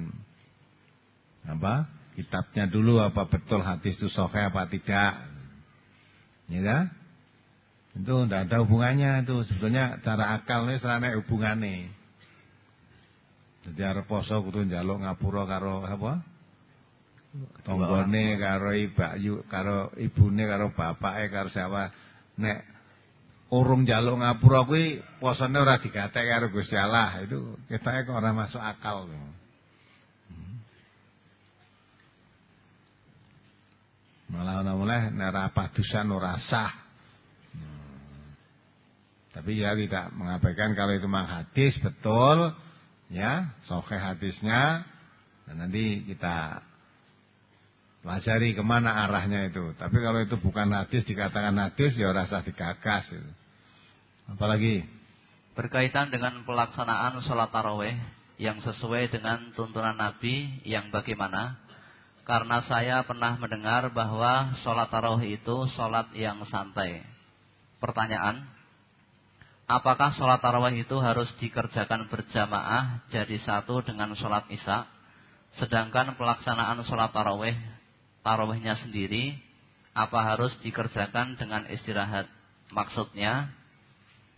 apa? kitabnya dulu apa betul hadis itu sahih apa tidak Ya kan? Itu tidak ada hubungannya itu. Sebetulnya cara akalnya selama hubungannya. Jadi arep poso kudu njaluk ngapura karo apa? Tonggone karo iba karo ibune, karo bapake, karo siapa. Nek urung njaluk ngapura kuwi posone ora digatek karo Gusti Allah. Itu kita kok ora masuk akal. Malah ana mulai nek padusan ora hmm. Tapi ya tidak mengabaikan kalau itu memang hadis betul ya, sahih hadisnya. Dan nanti kita pelajari kemana arahnya itu. Tapi kalau itu bukan hadis dikatakan hadis ya ora sah digagas itu. Apalagi berkaitan dengan pelaksanaan sholat taraweh yang sesuai dengan tuntunan Nabi yang bagaimana karena saya pernah mendengar bahwa sholat tarawih itu sholat yang santai. Pertanyaan, apakah sholat tarawih itu harus dikerjakan berjamaah jadi satu dengan sholat isya? Sedangkan pelaksanaan sholat tarawih, tarawihnya sendiri, apa harus dikerjakan dengan istirahat? Maksudnya,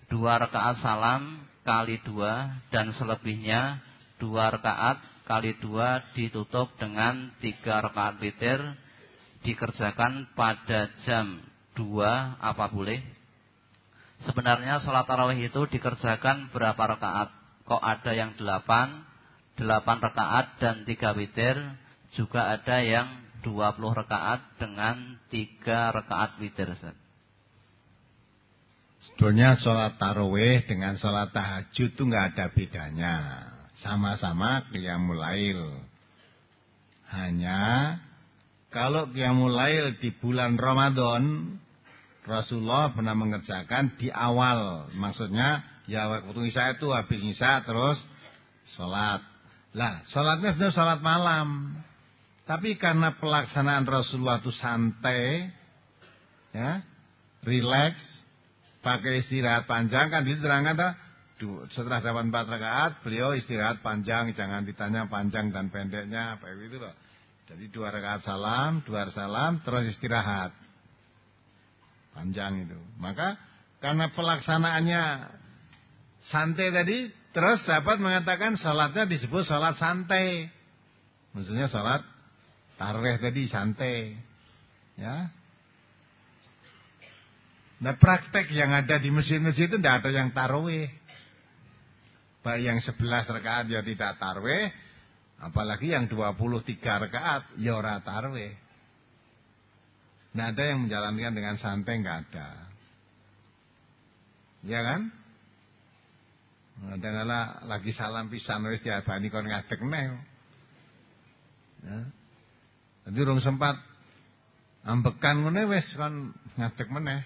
dua rakaat salam kali dua dan selebihnya dua rakaat kali dua ditutup dengan tiga rakaat witir dikerjakan pada jam dua apa boleh? Sebenarnya sholat tarawih itu dikerjakan berapa rakaat? Kok ada yang delapan, delapan rakaat dan tiga witir, juga ada yang dua puluh rakaat dengan tiga rakaat witir. Sebetulnya sholat tarawih dengan sholat tahajud itu nggak ada bedanya sama-sama kiamulail, Hanya kalau kiamulail di bulan Ramadan Rasulullah pernah mengerjakan di awal. Maksudnya ya waktu Isya itu habis Isya terus sholat. Lah sholatnya sudah sholat malam. Tapi karena pelaksanaan Rasulullah itu santai, ya, relax, pakai istirahat panjang kan diterangkan setelah dapat empat rakaat beliau istirahat panjang jangan ditanya panjang dan pendeknya apa itu loh jadi dua rakaat salam dua salam terus istirahat panjang itu maka karena pelaksanaannya santai tadi terus dapat mengatakan salatnya disebut salat santai maksudnya salat tarikh tadi santai ya Nah praktek yang ada di mesin-mesin itu tidak ada yang tarawih. Baik yang 11 rekaat ya tidak tarweh, apalagi yang 23 rekaat ya ora tarweh. nah ada yang menjalankan dengan santai, nggak ada. Ya kan? Dan kadang lagi salam nulis wis diabani kon ngadeg neh. Ya. Jadi rum sempat ambekan ngene wis kon ngadek meneh.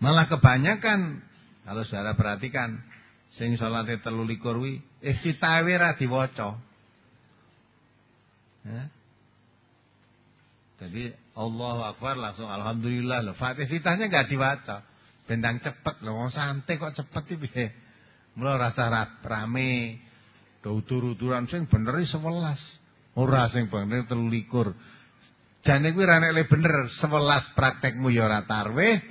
Malah kebanyakan kalau saudara perhatikan, sing salate 23 kuwi iftitahe eh, ra diwaca. Ya. Jadi Allahu Akbar langsung alhamdulillah loh. fitahnya gak diwaca. Bendang cepet loh, Mau santai kok cepet sih. piye? Mula rasa rame. Dudur-duduran sing bener 11. Ora sing bener 23. Jane kuwi ra nek bener 11 praktekmu yora ora tarwih,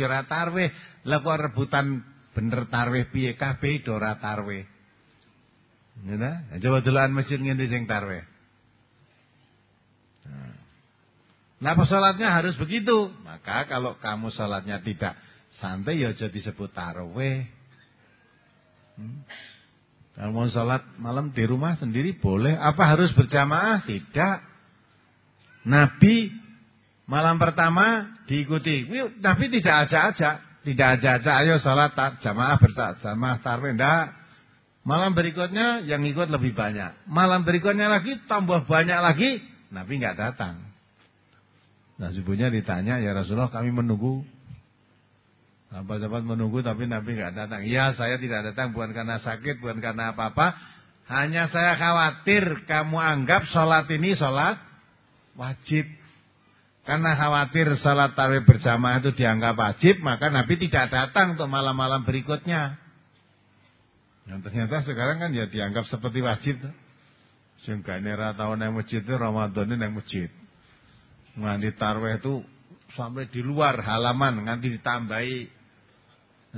yora ya lah kok rebutan bener tarwih piye kabeh dora tarwih. Ya ngene, nah, coba delokan masjid ngene sing tarwih. Nah, apa salatnya harus begitu. Maka kalau kamu salatnya tidak santai ya jadi disebut tarawih. Hmm. Kalau mau salat malam di rumah sendiri boleh. Apa harus berjamaah? Tidak. Nabi malam pertama diikuti. Nabi tidak ajak-ajak. Tidak aja aja ayo sholat jamaah berjamaah tarwih. Tidak. Malam berikutnya yang ikut lebih banyak. Malam berikutnya lagi tambah banyak lagi. Nabi nggak datang. Nah subuhnya ditanya ya Rasulullah kami menunggu. apa sahabat menunggu tapi Nabi nggak datang. Ya saya tidak datang bukan karena sakit, bukan karena apa-apa. Hanya saya khawatir kamu anggap sholat ini sholat wajib. Karena khawatir salat tarawih berjamaah itu dianggap wajib, maka Nabi tidak datang untuk malam-malam berikutnya. Yang ternyata sekarang kan ya dianggap seperti wajib. Sehingga ini tahun yang masjid itu Ramadan yang masjid. Nganti tarawih itu sampai di luar halaman, nanti ditambahi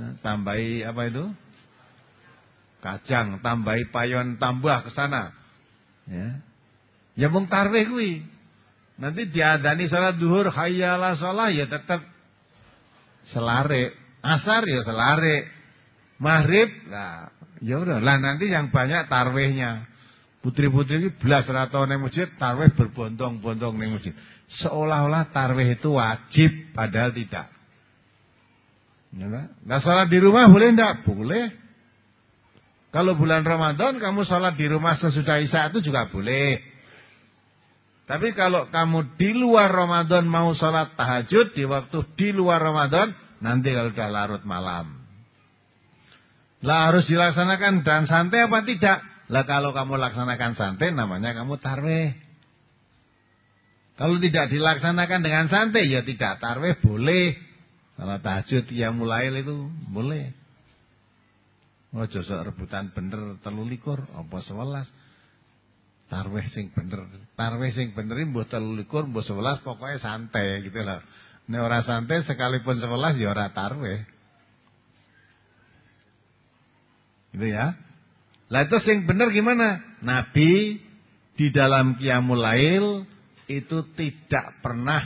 eh, tambahi apa itu? Kacang, tambahi payon tambah ke sana. Ya. Ya mung tarwih kuih. Nanti diadani sholat duhur, hayalah sholat ya tetap selare. Asar ya selare. Maghrib, nah, ya udah. Lah nanti yang banyak tarwehnya. Putri-putri ini belas ratau di masjid, tarweh berbondong-bondong di masjid. Seolah-olah tarweh itu wajib, padahal tidak. Nah sholat di rumah boleh enggak? Boleh. Kalau bulan Ramadan kamu sholat di rumah sesudah Isya itu juga boleh. Tapi kalau kamu di luar Ramadan mau sholat tahajud di waktu di luar Ramadan, nanti kalau sudah larut malam. Lah harus dilaksanakan dan santai apa tidak? Lah kalau kamu laksanakan santai namanya kamu tarweh. Kalau tidak dilaksanakan dengan santai ya tidak tarweh boleh. sholat tahajud yang mulai itu boleh. oh, rebutan bener telu likur apa sewelas. Tarweh sing bener. Tarweh sing bener buat terlalu likur buat sebelas pokoknya santai gitu loh. ini ora santai sekalipun sebelas ya ora tarweh. Gitu ya. Lah itu sing bener gimana? Nabi di dalam kiamul Lail itu tidak pernah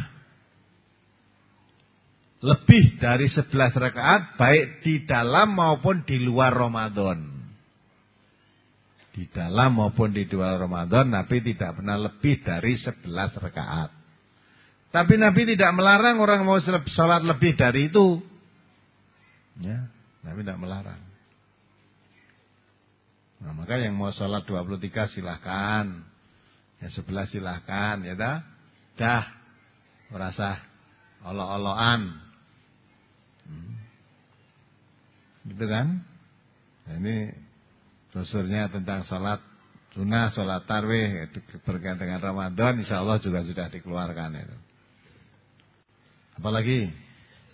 lebih dari sebelas rakaat baik di dalam maupun di luar Ramadan di dalam maupun di dua Ramadan Nabi tidak pernah lebih dari 11 rakaat. Tapi Nabi tidak melarang orang mau sholat lebih dari itu. Ya, Nabi tidak melarang. Nah, maka yang mau sholat 23 silahkan. Yang 11 silahkan. Ya dah. Dah. Merasa olo oloan Hmm. Gitu kan? Nah, ini Dosurnya tentang sholat sunnah, sholat tarwih berkaitan dengan Ramadan insya Allah juga sudah dikeluarkan itu. Apalagi?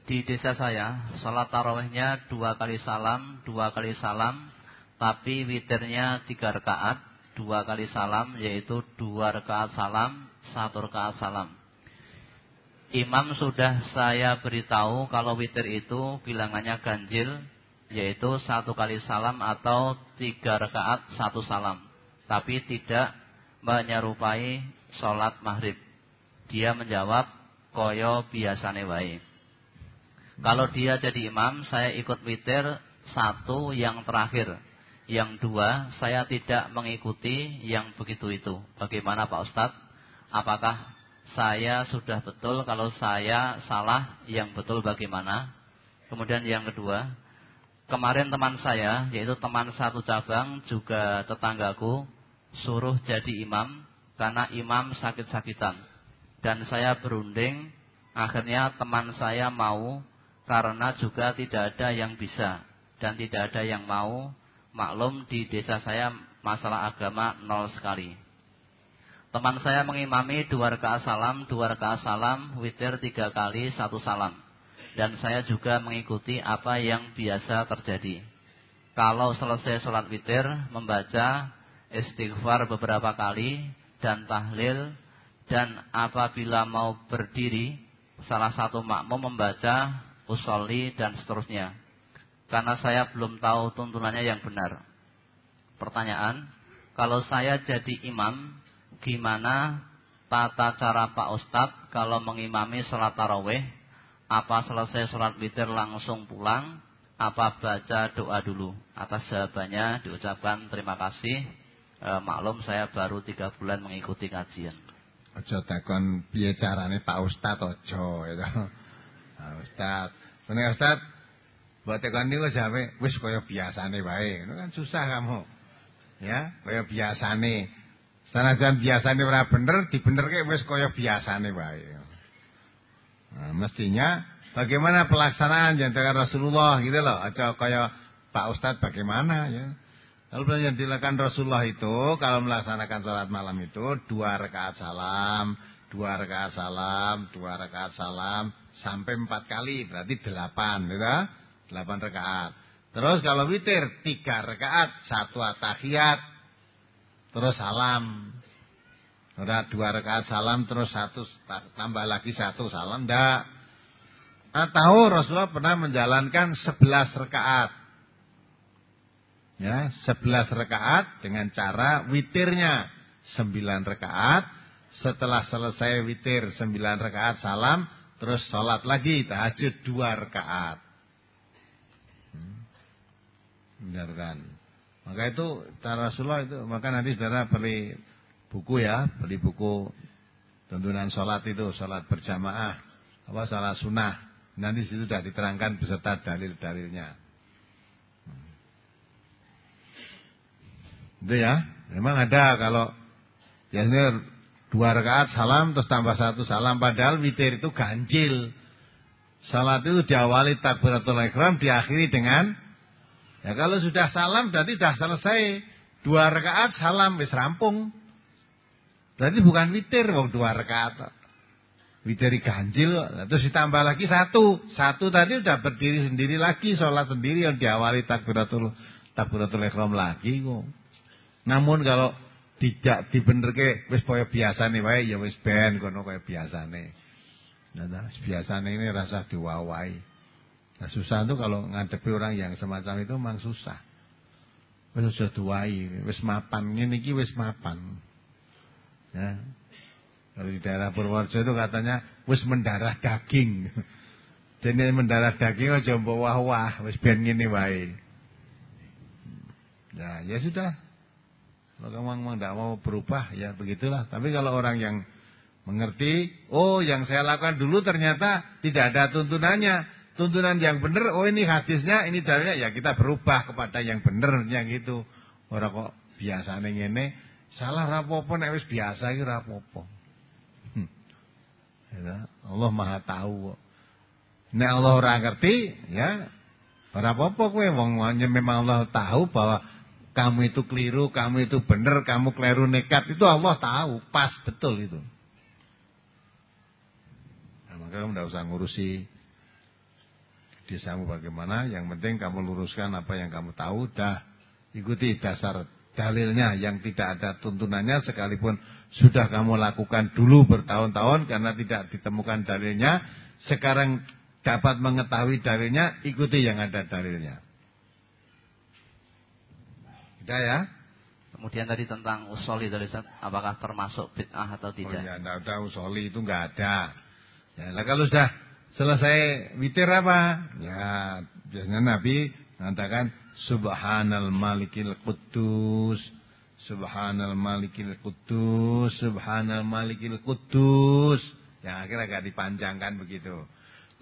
Di desa saya, sholat tarawihnya dua kali salam, dua kali salam, tapi witirnya tiga rakaat, dua kali salam, yaitu dua rakaat salam, satu rakaat salam. Imam sudah saya beritahu kalau witir itu bilangannya ganjil, yaitu satu kali salam atau tiga rakaat satu salam, tapi tidak menyerupai sholat maghrib. Dia menjawab koyo biasane wae. Kalau dia jadi imam, saya ikut witir satu yang terakhir. Yang dua, saya tidak mengikuti yang begitu itu. Bagaimana Pak Ustadz? Apakah saya sudah betul? Kalau saya salah, yang betul bagaimana? Kemudian yang kedua, Kemarin teman saya, yaitu teman satu cabang, juga tetanggaku, suruh jadi imam, karena imam sakit-sakitan. Dan saya berunding, akhirnya teman saya mau, karena juga tidak ada yang bisa, dan tidak ada yang mau, maklum di desa saya masalah agama nol sekali. Teman saya mengimami dua rakaat salam, dua rakaat salam, witir tiga kali, satu salam dan saya juga mengikuti apa yang biasa terjadi. Kalau selesai sholat witir, membaca istighfar beberapa kali dan tahlil dan apabila mau berdiri, salah satu makmum membaca usolli dan seterusnya. Karena saya belum tahu tuntunannya yang benar. Pertanyaan, kalau saya jadi imam, gimana tata cara Pak Ustadz kalau mengimami sholat taraweh apa selesai sholat witir langsung pulang? Apa baca doa dulu? Atas jawabannya diucapkan terima kasih. E, maklum saya baru tiga bulan mengikuti kajian. Ojo takon biacara nih Pak Ustad ojo itu. Pak Ustad, mene Ustad buat tekon niku siapa, wis biasa nih baik, Itu kan susah kamu. Ya, biasa kaya biasane. Sanajan biasane pernah bener, kayak wis biasa nih baik. Nah, mestinya bagaimana pelaksanaan yang dilakukan Rasulullah gitu loh. Atau kayak Pak Ustadz bagaimana ya. Kalau yang dilakukan Rasulullah itu kalau melaksanakan sholat malam itu dua rakaat salam, dua rakaat salam, dua rakaat salam sampai empat kali berarti delapan, gitu? Delapan rakaat. Terus kalau witir tiga rakaat, satu atahiyat, terus salam. Ora dua rakaat salam terus satu tambah lagi satu salam ndak. Atau nah, Rasulullah pernah menjalankan sebelas rakaat. Ya, sebelas rakaat dengan cara witirnya sembilan rakaat, setelah selesai witir sembilan rakaat salam, terus sholat lagi tahajud dua rakaat. Hmm. Kan? Maka itu cara Rasulullah itu maka nanti saudara beri buku ya, beli buku tuntunan sholat itu, sholat berjamaah, apa salah sunnah. Nanti situ sudah diterangkan beserta dalil-dalilnya. Itu ya, memang ada kalau ya ini dua rakaat salam terus tambah satu salam. Padahal witir itu ganjil. Salat itu diawali takbiratul ikram diakhiri dengan ya kalau sudah salam berarti sudah selesai. Dua rakaat salam wis rampung. Berarti bukan witir wong dua rakaat. Witir ganjil terus ditambah lagi satu. Satu tadi udah berdiri sendiri lagi sholat sendiri yang diawali takbiratul takbiratul ihram lagi kok. Namun kalau tidak dibenerke wis biasa nih wae ya wis ben kono kaya biasane. Nah, biasane ini rasa diwawai. Nah, susah tuh kalau ngadepi orang yang semacam itu memang susah. Wis sudah duwai, wis mapan ngene iki wis mapan. Ya. Kalau di daerah Purworejo itu katanya wis mendarah daging. Jadi mendarah daging aja mbok wah-wah, wis ben ngene wae. Ya, ya sudah. Kalau kamu memang tidak mau berubah ya begitulah. Tapi kalau orang yang mengerti, oh yang saya lakukan dulu ternyata tidak ada tuntunannya tuntunan yang benar, oh ini hadisnya, ini dalilnya, ya kita berubah kepada yang benarnya gitu. Orang kok biasa biasanya ngene, Salah rapopo nek wis biasa iki rapopo. Hmm. Ya, Allah Maha tahu kok. Nek Allah ora ngerti, ya ora apa-apa kowe wong memang Allah tahu bahwa kamu itu keliru, kamu itu benar, kamu keliru nekat itu Allah tahu, pas betul itu. Nah, maka kamu tidak usah ngurusi desamu bagaimana, yang penting kamu luruskan apa yang kamu tahu, dah ikuti dasar dalilnya yang tidak ada tuntunannya sekalipun sudah kamu lakukan dulu bertahun-tahun karena tidak ditemukan dalilnya sekarang dapat mengetahui dalilnya ikuti yang ada dalilnya sudah ya kemudian tadi tentang usoli dari apakah termasuk bid'ah atau oh tidak oh ya tidak ada usoli itu nggak ada ya lah kalau sudah selesai witir apa ya biasanya Nabi mengatakan Subhanal Malikil Kutus, Subhanal Malikil Kutus, Subhanal Malikil Kutus, yang akhirnya agak dipanjangkan begitu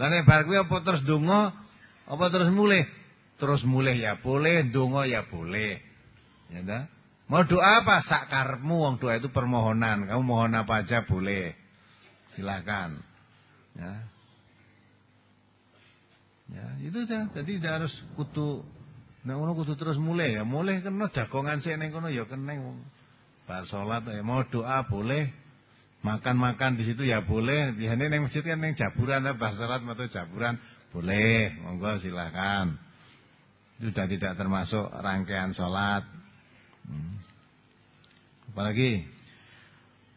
lalu bar kuwi apa terus dungo, apa terus mulih terus mulih ya boleh dungo ya boleh ya ta mau doa apa sakarmu wong doa itu permohonan kamu mohon apa aja boleh silakan ya ya itu ya jadi tidak harus kutu Nek ngono kudu terus mulai ya, mulih kena jagongan sik ning kono ya kena yang Bar salat ya mau doa boleh. Makan-makan di situ ya boleh. Di sini neng masjid kan yang jaburan ta eh, bar salat atau jaburan boleh, monggo silahkan. Sudah tidak termasuk rangkaian salat. Hmm. Apalagi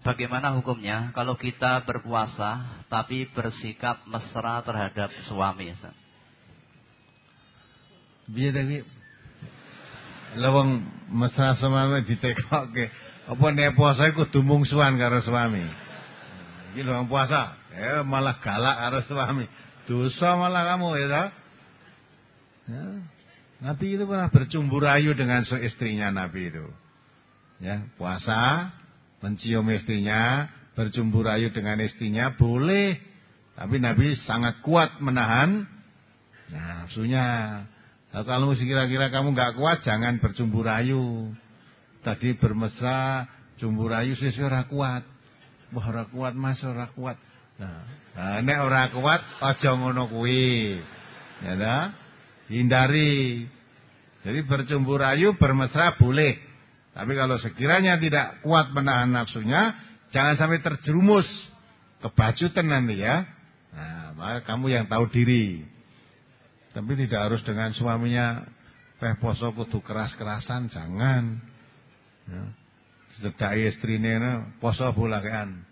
Bagaimana hukumnya kalau kita berpuasa tapi bersikap mesra terhadap suami? Biar tapi lawang mesra semame ke Apa nih puasa iku suan karo suami. ini lho puasa, eh malah galak karo suami. Dosa malah kamu ya ta? Ya. Nabi itu pernah bercumbu rayu dengan istrinya Nabi itu. Ya, puasa, mencium istrinya, bercumbu rayu dengan istrinya boleh. Tapi Nabi sangat kuat menahan nafsunya. Nah, kalau sekira-kira kira kamu nggak kuat, jangan bercumbu rayu. Tadi bermesra, cumbu rayu si orang kuat. Wah orang kuat mas, orang kuat. Nah, nah nek orang kuat, aja ngono kuwi. Ya dah? Hindari. Jadi bercumbu rayu, bermesra boleh. Tapi kalau sekiranya tidak kuat menahan nafsunya, jangan sampai terjerumus kebacutan nanti ya. Nah, kamu yang tahu diri. Tapi tidak harus dengan suaminya peh poso kudu keras-kerasan, jangan. Ya. Sedai istrine nah, poso bulakean.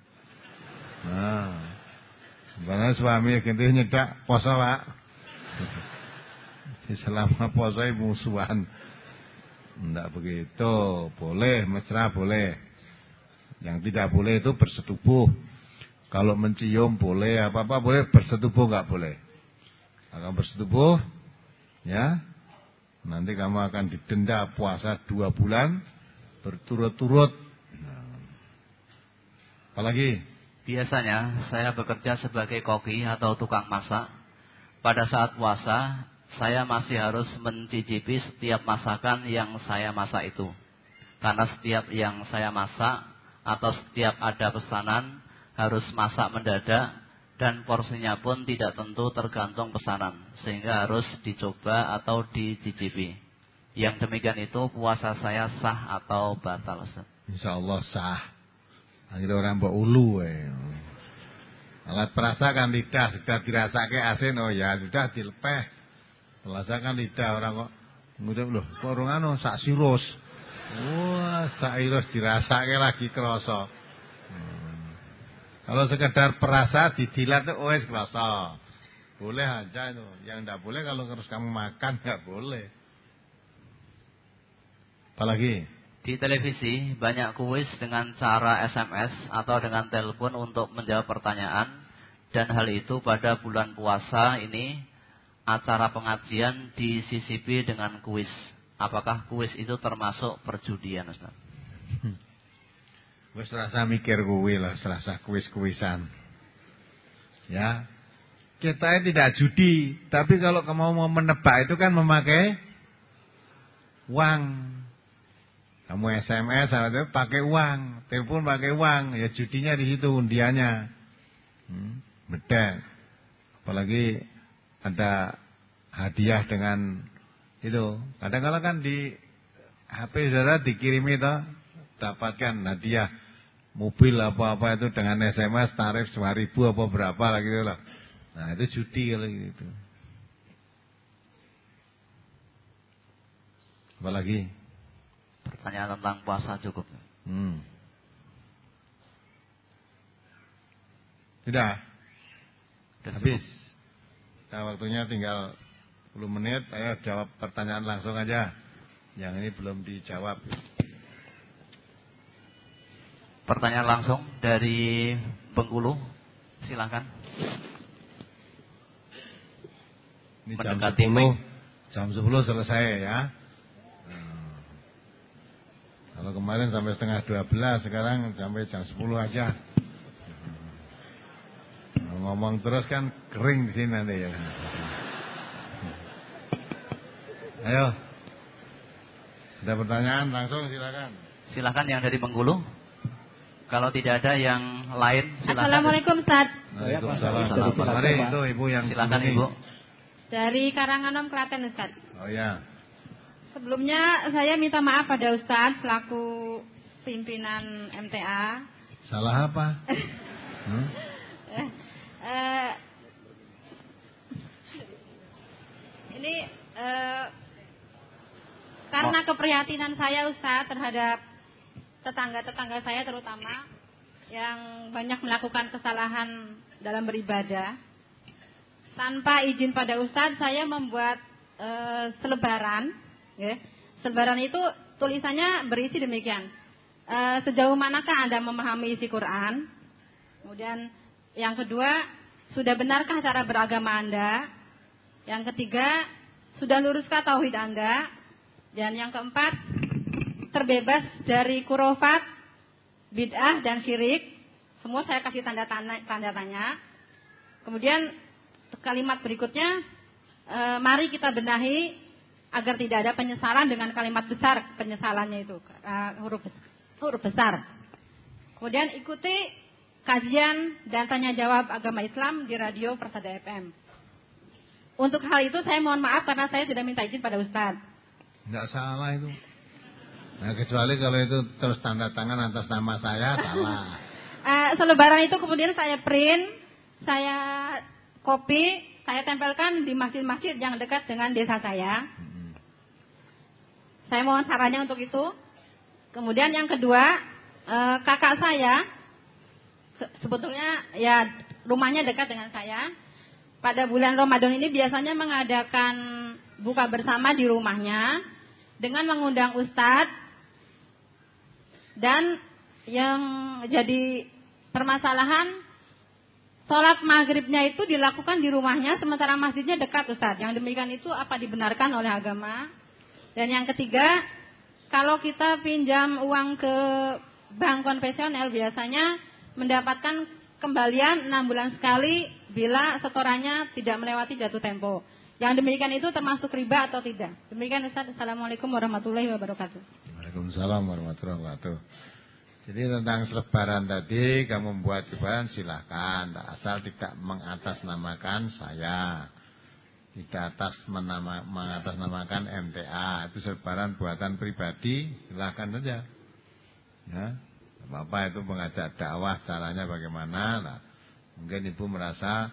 Nah. Sebenarnya suami gitu nyedak poso, Pak. selama poso ya musuhan. Tidak begitu. Boleh mesra boleh. Yang tidak boleh itu bersetubuh. Kalau mencium boleh, apa-apa boleh, bersetubuh enggak boleh. Akan bersetubuh, ya, nanti kamu akan didenda puasa dua bulan berturut-turut. Nah. Apalagi? Biasanya saya bekerja sebagai koki atau tukang masak. Pada saat puasa, saya masih harus mencicipi setiap masakan yang saya masak itu. Karena setiap yang saya masak atau setiap ada pesanan harus masak mendadak dan porsinya pun tidak tentu tergantung pesanan sehingga harus dicoba atau dicicipi. Yang demikian itu puasa saya sah atau batal Insya Allah sah. Akhirnya orang mbok ulu eh. Alat kan lidah sudah dirasake asin oh ya sudah dilepeh. Perasa kan lidah orang kok ngudep loh kok orang anu sak sirus. Wah, sak sirus dirasake lagi kerosok. Kalau sekedar perasa didilat itu wes kerasa. Boleh aja itu. Yang tidak boleh kalau harus kamu makan nggak boleh. Apalagi? Di televisi banyak kuis dengan cara SMS atau dengan telepon untuk menjawab pertanyaan. Dan hal itu pada bulan puasa ini acara pengajian di CCP dengan kuis. Apakah kuis itu termasuk perjudian Ustaz? Gue serasa mikir kuwi lah, serasa kuis-kuisan. Ya. Kita ini tidak judi, tapi kalau kamu mau menebak itu kan memakai uang. Kamu SMS atau pakai uang, telepon pakai uang, ya judinya di situ undiannya. Hmm, beda. Apalagi ada hadiah dengan itu. Kadang-kadang kan di HP saudara dikirimi itu dapatkan hadiah mobil apa-apa itu dengan SMS tarif 2000 apa berapa lagi gitu loh. Nah, itu judi kalau gitu. apa lagi pertanyaan tentang puasa cukup. Hmm. Tidak. Sudah Habis. Cukup. Nah, waktunya tinggal 10 menit. Ayo jawab pertanyaan langsung aja. Yang ini belum dijawab. Pertanyaan langsung dari Bengkulu, silakan. Ini Mendekati jam 10, jam 10 selesai ya. Hmm. Kalau kemarin sampai setengah 12, sekarang sampai jam 10 aja. Ngomong terus kan kering di sini nanti ya. Ayo. Ada pertanyaan langsung silakan. Silakan yang dari Bengkulu. Kalau tidak ada yang lain silakan. Assalamualaikum Ustaz. Waalaikumsalam. Mari itu Ibu yang silakan Ibu. Dari Karanganom Klaten Ustaz. Oh ya. Sebelumnya saya minta maaf pada Ustaz selaku pimpinan MTA. Salah apa? hmm? Eh, ini uh, karena keprihatinan saya Ustaz terhadap tetangga-tetangga saya terutama yang banyak melakukan kesalahan dalam beribadah. Tanpa izin pada Ustadz, saya membuat e, selebaran. Ya. Selebaran itu tulisannya berisi demikian. E, sejauh manakah Anda memahami isi Quran? Kemudian yang kedua, sudah benarkah cara beragama Anda? Yang ketiga, sudah luruskah tauhid Anda? Dan yang keempat, terbebas dari kurofat, bid'ah dan syirik. Semua saya kasih tanda tanda, tanda tanya. Kemudian kalimat berikutnya, e, mari kita benahi agar tidak ada penyesalan dengan kalimat besar penyesalannya itu uh, huruf huruf besar. Kemudian ikuti kajian dan tanya jawab agama Islam di radio Persada FM. Untuk hal itu saya mohon maaf karena saya tidak minta izin pada Ustadz. Tidak salah itu. Nah, kecuali kalau itu terus tanda tangan atas nama saya salah. uh, selebaran itu kemudian saya print, saya copy, saya tempelkan di masjid-masjid yang dekat dengan desa saya. Hmm. Saya mohon sarannya untuk itu. Kemudian yang kedua, uh, kakak saya sebetulnya ya rumahnya dekat dengan saya. Pada bulan Ramadan ini biasanya mengadakan buka bersama di rumahnya dengan mengundang ustadz dan yang jadi permasalahan Sholat maghribnya itu dilakukan di rumahnya sementara masjidnya dekat ustadz. Yang demikian itu apa dibenarkan oleh agama? Dan yang ketiga, kalau kita pinjam uang ke bank konvensional biasanya mendapatkan kembalian 6 bulan sekali bila setorannya tidak melewati jatuh tempo. Yang demikian itu termasuk riba atau tidak? Demikian Ustaz. Assalamualaikum warahmatullahi wabarakatuh. Waalaikumsalam warahmatullahi wabarakatuh. Jadi tentang selebaran tadi kamu membuat selebaran silahkan asal tidak mengatasnamakan saya tidak atas menama, mengatasnamakan MTA itu selebaran buatan pribadi silahkan saja ya Bapak itu mengajak dakwah caranya bagaimana nah, mungkin ibu merasa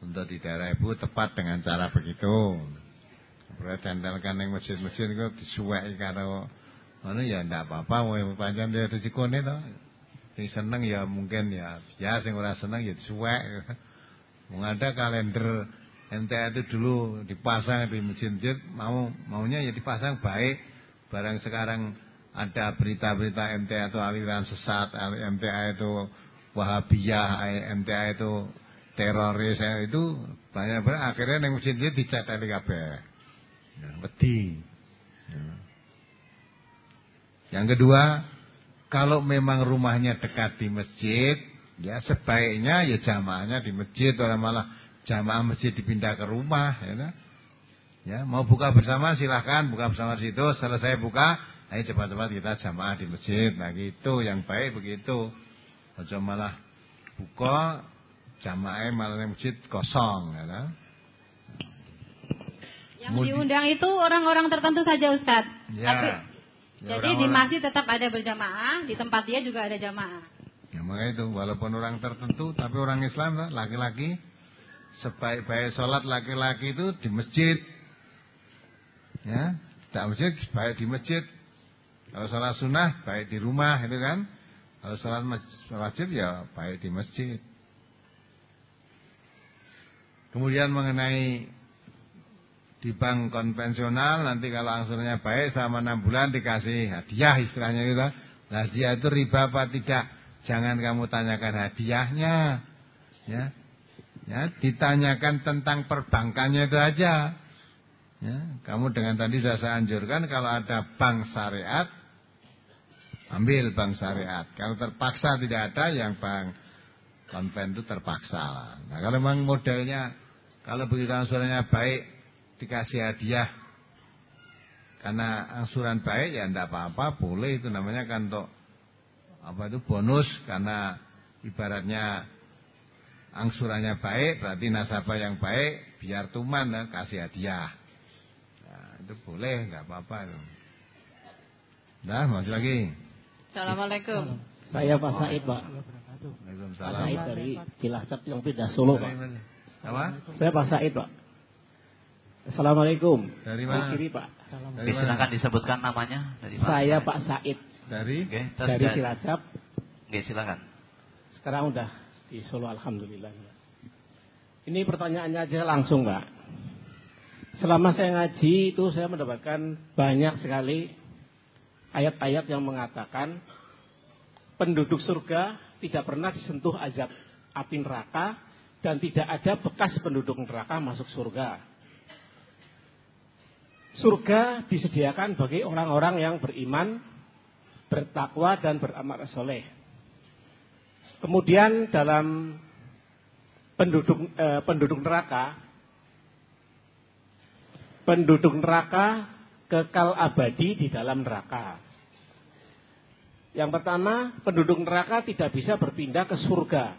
untuk di daerah ibu tepat dengan cara begitu. Berarti dandalkan yang mesin-mesin itu disuai karo mana ya tidak apa-apa mau panjang dia rezekone itu, Yang seneng ya mungkin ya, ya yang ora seneng ya disuai. Mengada kalender MTA itu dulu dipasang di mesin masjid mau maunya ya dipasang baik barang sekarang ada berita-berita MTA itu aliran sesat, MTA itu Wahabiyah, MTA itu teroris itu banyak banget akhirnya neng mesin dia dicateli kabeh. apa ya, ya. Yang kedua, kalau memang rumahnya dekat di masjid, ya sebaiknya ya jamaahnya di masjid atau malah jamaah masjid dipindah ke rumah, ya. Kan? Ya, mau buka bersama silahkan buka bersama situ, selesai buka, ayo cepat-cepat kita jamaah di masjid. Nah, gitu yang baik begitu. Ojo malah buka jamaah malam masjid kosong ya kan? Yang Mudi. diundang itu orang-orang tertentu saja Ustaz. Ya. ya jadi orang -orang. di masjid tetap ada berjamaah, di tempat dia juga ada jamaah. Ya makanya itu walaupun orang tertentu tapi orang Islam laki-laki sebaik-baik sholat laki-laki itu di masjid. Ya, tidak masjid baik di masjid. Kalau sholat sunnah baik di rumah itu kan. Kalau sholat wajib ya baik di masjid. Kemudian mengenai di bank konvensional nanti kalau angsurnya baik sama enam bulan dikasih hadiah istilahnya itu, Hadiah itu riba apa tidak? Jangan kamu tanyakan hadiahnya. Ya. Ya, ditanyakan tentang perbankannya itu aja. Ya, kamu dengan tadi sudah saya anjurkan kalau ada bank syariat ambil bank syariat. Kalau terpaksa tidak ada yang bank konven itu terpaksa. lah. Nah kalau memang modelnya, kalau begitu angsurannya baik, dikasih hadiah. Karena angsuran baik ya tidak apa-apa, boleh itu namanya kan untuk apa itu bonus karena ibaratnya angsurannya baik, berarti nasabah yang baik, biar tuman nah, kasih hadiah. Nah, itu boleh, nggak apa-apa. nah masih lagi. Assalamualaikum. Saya Pak Said, Pak. Waalaikumsalam. Pak Said dari Cilacap yang pindah Solo, Pak. Apa? Saya Pak Said, Pak. Assalamualaikum. Dari mana? Dari kiri, Pak. Eh, silakan disebutkan namanya. Dari mana? Saya Pak Said. Dari? Okay, dari Cilacap. Oke, okay, silakan. Sekarang udah di Solo, Alhamdulillah. Ini pertanyaannya aja langsung, Pak. Selama saya ngaji itu saya mendapatkan banyak sekali ayat-ayat yang mengatakan penduduk surga tidak pernah disentuh azab api neraka dan tidak ada bekas penduduk neraka masuk surga. Surga disediakan bagi orang-orang yang beriman, bertakwa dan beramal soleh. Kemudian dalam penduduk eh, penduduk neraka, penduduk neraka kekal abadi di dalam neraka. Yang pertama, penduduk neraka tidak bisa berpindah ke surga.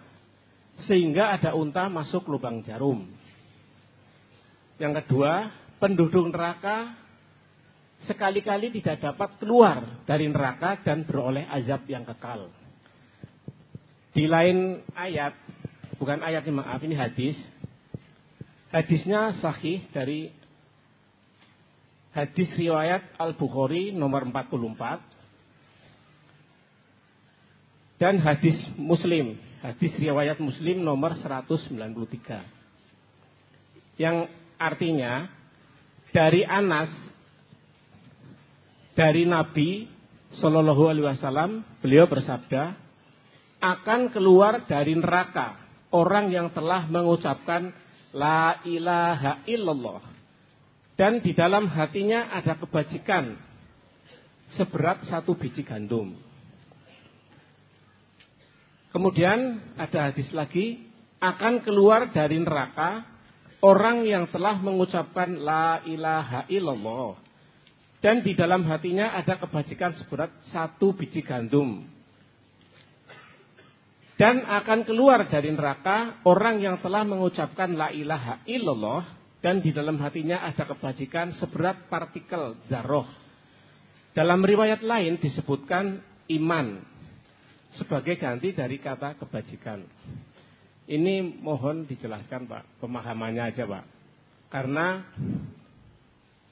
Sehingga ada unta masuk lubang jarum. Yang kedua, penduduk neraka sekali-kali tidak dapat keluar dari neraka dan beroleh azab yang kekal. Di lain ayat, bukan ayat ini maaf, ini hadis. Hadisnya sahih dari hadis riwayat Al-Bukhari nomor 44 dan hadis Muslim, hadis riwayat Muslim nomor 193. Yang artinya dari Anas dari Nabi Shallallahu alaihi wasallam beliau bersabda akan keluar dari neraka orang yang telah mengucapkan la ilaha illallah dan di dalam hatinya ada kebajikan seberat satu biji gandum. Kemudian ada hadis lagi akan keluar dari neraka orang yang telah mengucapkan la ilaha illallah dan di dalam hatinya ada kebajikan seberat satu biji gandum. Dan akan keluar dari neraka orang yang telah mengucapkan la ilaha illallah dan di dalam hatinya ada kebajikan seberat partikel zarah. Dalam riwayat lain disebutkan iman sebagai ganti dari kata kebajikan. Ini mohon dijelaskan Pak, pemahamannya aja Pak. Karena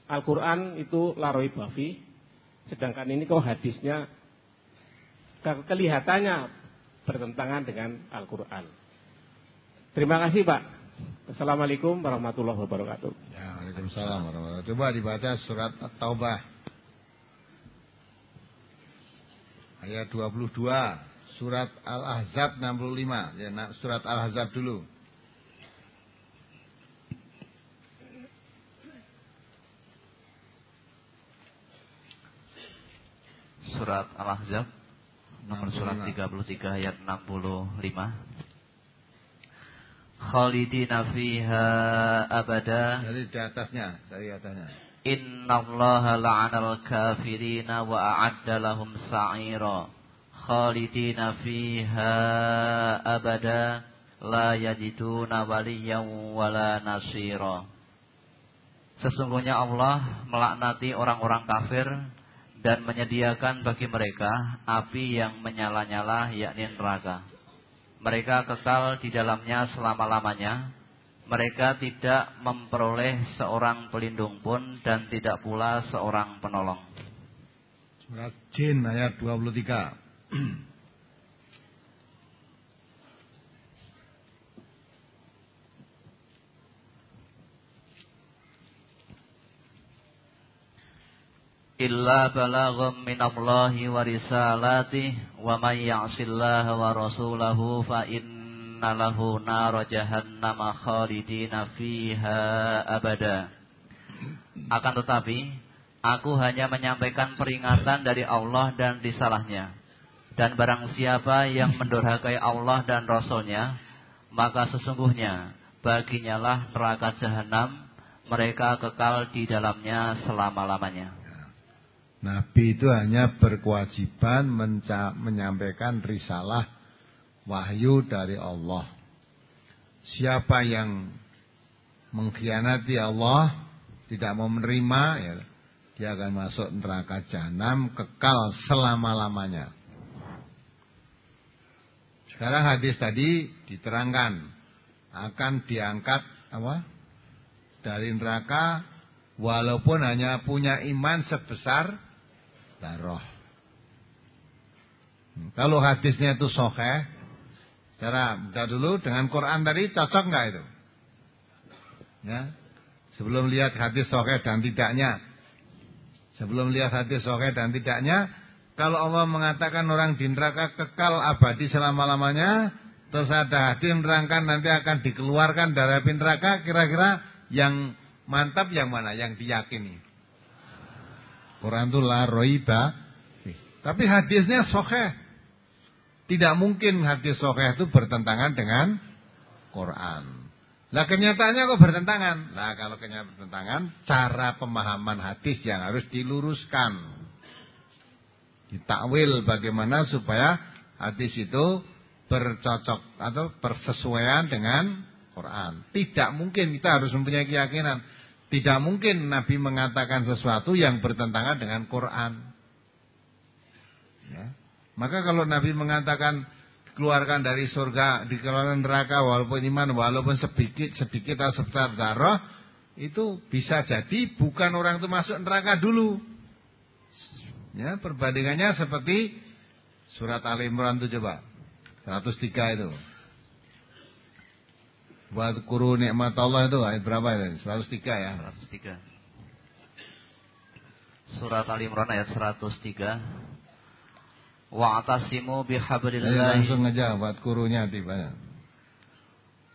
Al-Quran itu laroi bafi, sedangkan ini kok hadisnya kelihatannya bertentangan dengan Al-Quran. Terima kasih Pak. Assalamualaikum warahmatullahi wabarakatuh. Ya, Waalaikumsalam warahmatullahi wabarakatuh. Coba dibaca surat At-Taubah. Ayat 22 surat Al-Ahzab 65 ya surat Al-Ahzab dulu Surat Al-Ahzab nomor surat 33 ayat 65 khalidina fiha abada dari di atasnya dari atasnya innallaha la'anal kafirina wa a'adda lahum sa'ira khalidina fiha abada la yajiduna waliyan wala nasira. Sesungguhnya Allah melaknati orang-orang kafir dan menyediakan bagi mereka api yang menyala-nyala yakni neraka. Mereka kekal di dalamnya selama-lamanya. Mereka tidak memperoleh seorang pelindung pun dan tidak pula seorang penolong. Surat Jin ayat 23. illa balaghum minallahi wa risalatihi wa may ya'sillaha wa rasulahu fa inna lahu jahannama khalidina fiha abada akan tetapi aku hanya menyampaikan peringatan dari Allah dan risalahnya dan barang siapa yang mendurhakai Allah dan Rasulnya, maka sesungguhnya baginya lah neraka jahanam, mereka kekal di dalamnya selama-lamanya. Nabi itu hanya berkewajiban menyampaikan risalah wahyu dari Allah. Siapa yang mengkhianati Allah, tidak mau menerima, ya, dia akan masuk neraka jahanam kekal selama-lamanya. Sekarang hadis tadi diterangkan akan diangkat apa? Dari neraka walaupun hanya punya iman sebesar darah. Kalau hadisnya itu sokeh, secara baca dulu dengan Quran tadi cocok nggak itu? Ya, sebelum lihat hadis sokeh dan tidaknya, sebelum lihat hadis sokeh dan tidaknya, kalau Allah mengatakan orang di neraka kekal abadi selama-lamanya, terus ada hadis menerangkan nanti akan dikeluarkan dari api neraka, kira-kira yang mantap yang mana? Yang diyakini. Quran itu la roiba. Tapi hadisnya sokeh. Tidak mungkin hadis sokeh itu bertentangan dengan Quran. Lah kenyataannya kok bertentangan? Nah kalau kenyataan bertentangan, cara pemahaman hadis yang harus diluruskan ditakwil bagaimana supaya hadis itu bercocok atau persesuaian dengan Quran. Tidak mungkin kita harus mempunyai keyakinan. Tidak mungkin Nabi mengatakan sesuatu yang bertentangan dengan Quran. Ya. Maka kalau Nabi mengatakan keluarkan dari surga, dikeluarkan neraka walaupun iman, walaupun sedikit sedikit atau sebentar darah, itu bisa jadi bukan orang itu masuk neraka dulu. Ya, perbandingannya seperti surat Al Imran itu coba. 103 itu. Buat kuru nikmat Allah itu ayat berapa ini? 103 ya. 103. Surat Al Imran ayat 103. Wa'tasimu bihablillahi. Langsung aja buat kurunya -tiba.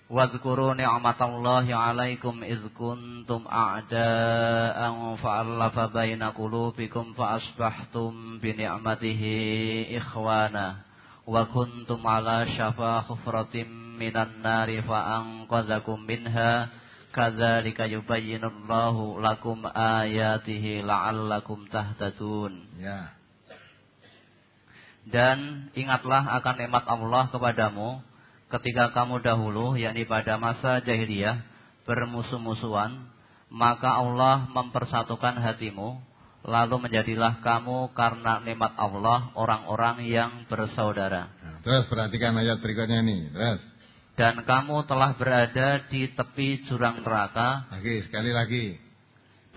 Wadzkuru ni'matallahi alaikum id kuntum a'da'an fa'alafa baina qulubikum fa asbahtum bi ni'matihi ikhwana wa kuntum ala shafa hufratin minan nari fa anqadhakum minha kadzalika yubayyinullahu lakum ayatihi la'allakum tahtadun ya dan ingatlah akan nikmat Allah kepadamu ketika kamu dahulu yakni pada masa jahiliyah bermusuh-musuhan maka Allah mempersatukan hatimu lalu menjadilah kamu karena nikmat Allah orang-orang yang bersaudara. Nah, terus perhatikan ayat berikutnya ini. Terus. Dan kamu telah berada di tepi jurang neraka. Oke sekali lagi.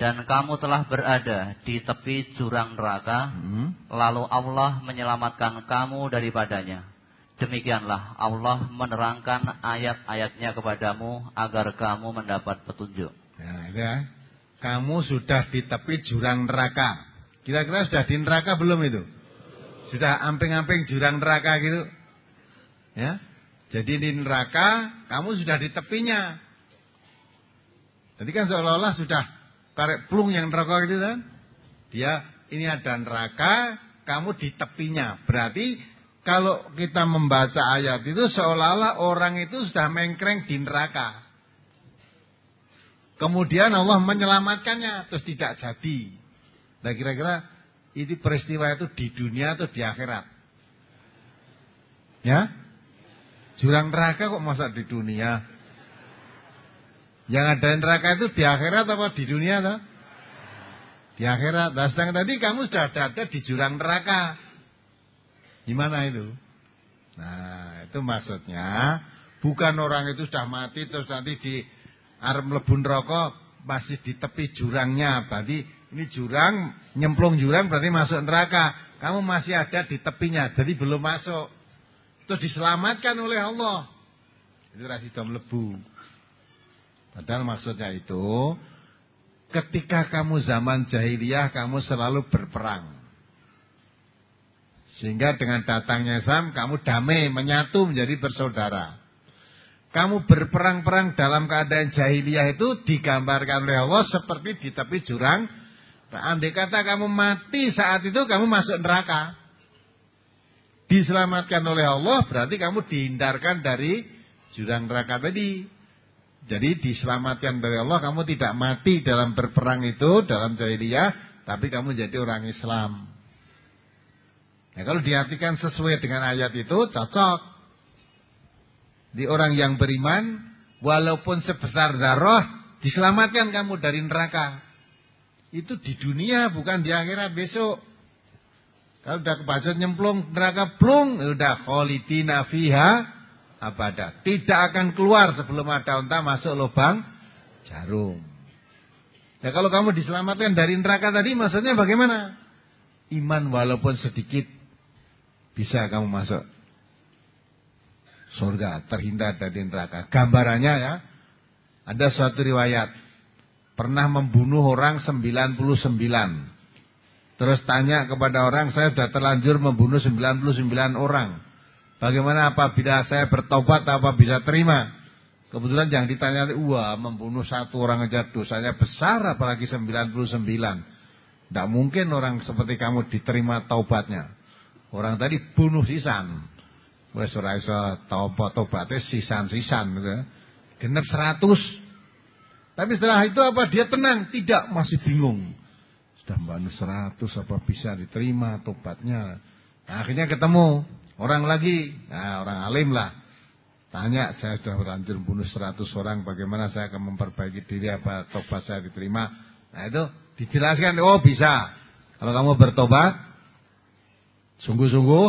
Dan kamu telah berada di tepi jurang neraka, hmm. lalu Allah menyelamatkan kamu daripadanya. Demikianlah Allah menerangkan ayat-ayatnya kepadamu agar kamu mendapat petunjuk. Ya, ya. Kamu sudah di tepi jurang neraka. Kira-kira sudah di neraka belum itu? Sudah amping-amping jurang neraka gitu. Ya. Jadi di neraka kamu sudah di tepinya. Tadi kan seolah-olah sudah karek plung yang neraka gitu kan. Dia ini ada neraka, kamu di tepinya. Berarti kalau kita membaca ayat itu seolah-olah orang itu sudah mengkreng di neraka. Kemudian Allah menyelamatkannya terus tidak jadi. Nah kira-kira itu peristiwa itu di dunia atau di akhirat? Ya? Jurang neraka kok masa di dunia? Yang ada neraka itu di akhirat apa di dunia? Tak? Di akhirat. Nah tadi kamu sudah ada di jurang neraka. Gimana itu? Nah, itu maksudnya bukan orang itu sudah mati terus nanti di arep lebun rokok masih di tepi jurangnya. Berarti ini jurang nyemplung jurang berarti masuk neraka. Kamu masih ada di tepinya, jadi belum masuk. Terus diselamatkan oleh Allah. Itu rasi dom Lebu. Padahal maksudnya itu ketika kamu zaman jahiliyah kamu selalu berperang. Sehingga dengan datangnya Islam kamu damai, menyatu menjadi bersaudara. Kamu berperang-perang dalam keadaan jahiliyah itu digambarkan oleh Allah seperti di tepi jurang. Nah, andai kata kamu mati saat itu kamu masuk neraka. Diselamatkan oleh Allah berarti kamu dihindarkan dari jurang neraka tadi. Jadi diselamatkan dari Allah kamu tidak mati dalam berperang itu dalam jahiliyah tapi kamu jadi orang Islam. Nah, kalau diartikan sesuai dengan ayat itu cocok. Di orang yang beriman, walaupun sebesar darah, diselamatkan kamu dari neraka. Itu di dunia, bukan di akhirat besok. Kalau udah kebaca nyemplung neraka plung, ya udah kholidina fiha abada. Tidak akan keluar sebelum ada unta masuk lubang jarum. Nah kalau kamu diselamatkan dari neraka tadi maksudnya bagaimana? Iman walaupun sedikit bisa kamu masuk surga, terhindar dari neraka. Gambarannya ya, ada suatu riwayat, pernah membunuh orang 99. Terus tanya kepada orang, saya sudah terlanjur membunuh 99 orang. Bagaimana apabila saya bertobat, apa bisa terima? Kebetulan yang ditanya, wah membunuh satu orang aja dosanya besar apalagi 99. Tidak mungkin orang seperti kamu diterima taubatnya. Orang tadi bunuh sisan. Wes ora iso tobat tobaté sisan-sisan gitu. Genep 100. Tapi setelah itu apa dia tenang? Tidak, masih bingung. Sudah bunuh 100 apa bisa diterima tobatnya? Nah, akhirnya ketemu orang lagi, nah orang alim lah. Tanya, saya sudah berhancur bunuh 100 orang, bagaimana saya akan memperbaiki diri apa tobat saya diterima? Nah itu dijelaskan, oh bisa. Kalau kamu bertobat, Sungguh-sungguh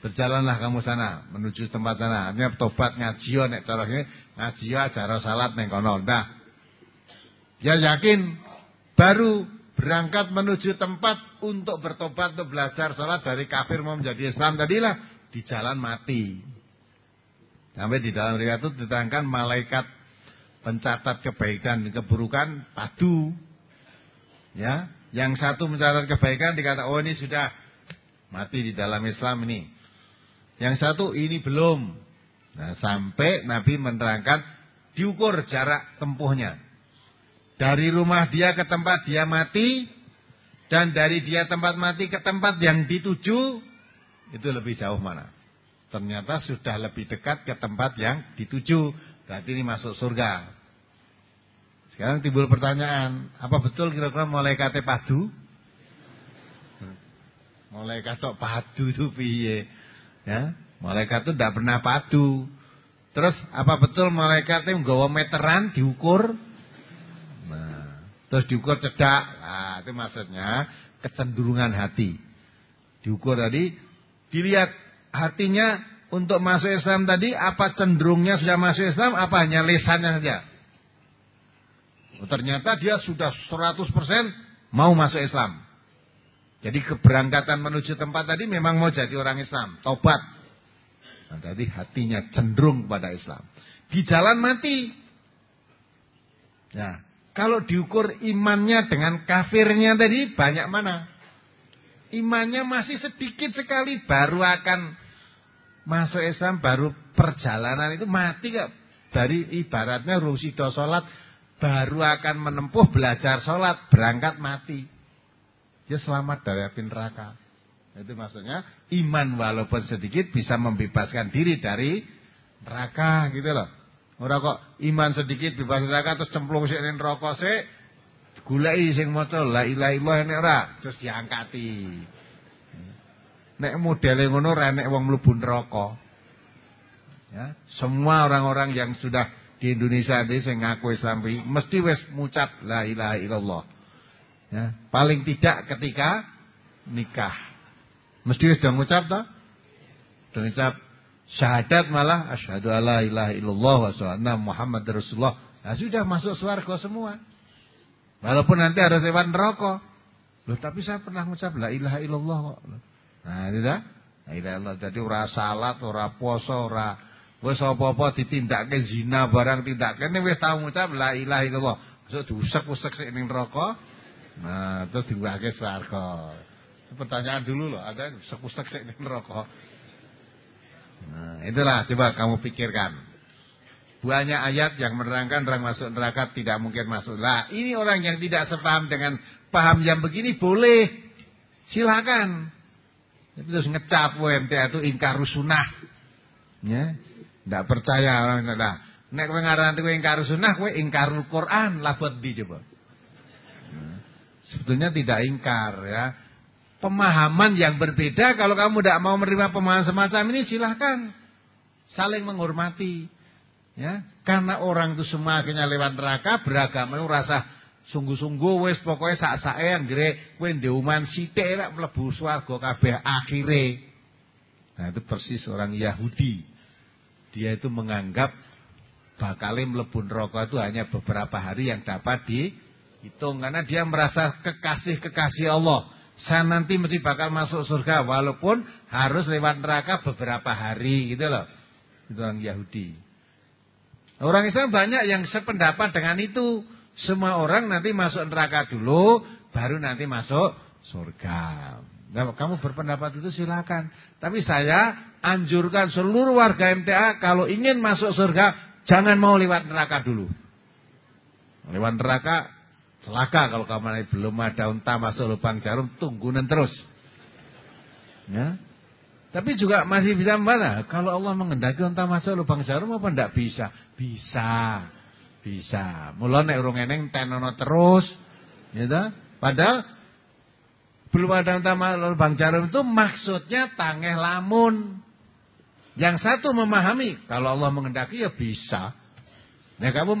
berjalanlah kamu sana menuju tempat sana. Artinya tobat ngajio ya, nek cara ini ngajio ya, acara salat neng kono. Nah, dia yakin baru berangkat menuju tempat untuk bertobat untuk belajar salat dari kafir mau menjadi Islam tadilah di jalan mati. Sampai di dalam riwayat itu diterangkan malaikat pencatat kebaikan dan keburukan padu. Ya, yang satu mencatat kebaikan dikata oh ini sudah Mati di dalam Islam ini. Yang satu ini belum. Nah, sampai Nabi menerangkan diukur jarak tempuhnya. Dari rumah dia ke tempat dia mati dan dari dia tempat mati ke tempat yang dituju itu lebih jauh mana? Ternyata sudah lebih dekat ke tempat yang dituju. Berarti ini masuk surga. Sekarang timbul pertanyaan, apa betul kira-kira mulai kate padu? Malaikat tok padu tuh piye? Ya, malaikat tuh tidak pernah padu. Terus apa betul malaikat itu nggawa meteran diukur? Nah, terus diukur cedak. Nah, itu maksudnya kecenderungan hati. Diukur tadi dilihat hatinya untuk masuk Islam tadi apa cenderungnya sudah masuk Islam apa hanya lesannya saja. Oh, ternyata dia sudah 100% mau masuk Islam. Jadi keberangkatan menuju tempat tadi memang mau jadi orang Islam, tobat. Nah, jadi hatinya cenderung kepada Islam. Di jalan mati. Nah, kalau diukur imannya dengan kafirnya tadi banyak mana? Imannya masih sedikit sekali baru akan masuk Islam baru perjalanan itu mati gak dari ibaratnya rusido sholat baru akan menempuh belajar sholat berangkat mati dia ya, selamat dari api neraka. Itu maksudnya iman walaupun sedikit bisa membebaskan diri dari neraka gitu loh. Orang kok iman sedikit bebas neraka terus cemplung sik ning neraka sik gulai sing maca la ilaha illallah nek ora terus diangkati. Nek modele ngono ora nek wong mlebu rokok, Ya, semua orang-orang yang sudah di Indonesia ini saya ngaku Islam mesti wes mucap la ilaha illallah. Ya, paling tidak ketika nikah. Mesti sudah ngucap tak? Sudah ngucap syahadat malah asyhadu alla ilaha illallah wa sallam Muhammad Rasulullah. Nah, sudah masuk swarga semua. Walaupun nanti ada hewan rokok, Loh, tapi saya pernah ngucap la ilaha illallah kok. Nah, tidak? La ilaha illallah. Jadi ora salat, ora puasa, ora wis apa-apa ditindakke zina barang tindakke wis tau ngucap la ilaha illallah. Besok diusek-usek sik ning neraka. Nah, terus diurahke swarga. Pertanyaan dulu loh, ada sekusak sik neraka. Nah, itulah coba kamu pikirkan. Banyak ayat yang menerangkan orang masuk neraka tidak mungkin masuk. Lah, ini orang yang tidak sepaham dengan paham yang begini boleh. Silakan. Terus ngecap WMTA itu ingkar sunnah. Ya. Tidak percaya orang tidak. Nek kowe ngaran kowe ingkar sunnah, kowe ingkar Quran, lah buat di coba sebetulnya tidak ingkar ya. Pemahaman yang berbeda kalau kamu tidak mau menerima pemahaman semacam ini silahkan saling menghormati ya. Karena orang itu semua akhirnya lewat neraka beragama itu rasa sungguh-sungguh wes pokoknya sak saatnya yang gere wes si sithik lak ya, mlebu suar kabeh akhire. Nah itu persis orang Yahudi. Dia itu menganggap bakalim lebun rokok itu hanya beberapa hari yang dapat di Hitung karena dia merasa kekasih-kekasih Allah. Saya nanti mesti bakal masuk surga walaupun harus lewat neraka beberapa hari gitu loh. Itu orang Yahudi. Orang Islam banyak yang sependapat dengan itu. Semua orang nanti masuk neraka dulu baru nanti masuk surga. Nah, kamu berpendapat itu silakan. Tapi saya anjurkan seluruh warga MTA kalau ingin masuk surga jangan mau lewat neraka dulu. Lewat neraka Selaka kalau kamu ini belum ada unta masuk lubang jarum, tunggunan terus. Ya. Tapi juga masih bisa mana? Kalau Allah mengendaki unta masuk lubang jarum apa ndak bisa? Bisa. Bisa. Mulai nek urung eneng tenono terus, ya Padahal belum ada unta masuk lubang jarum itu maksudnya tangeh lamun. Yang satu memahami kalau Allah mengendaki ya bisa. Nah kamu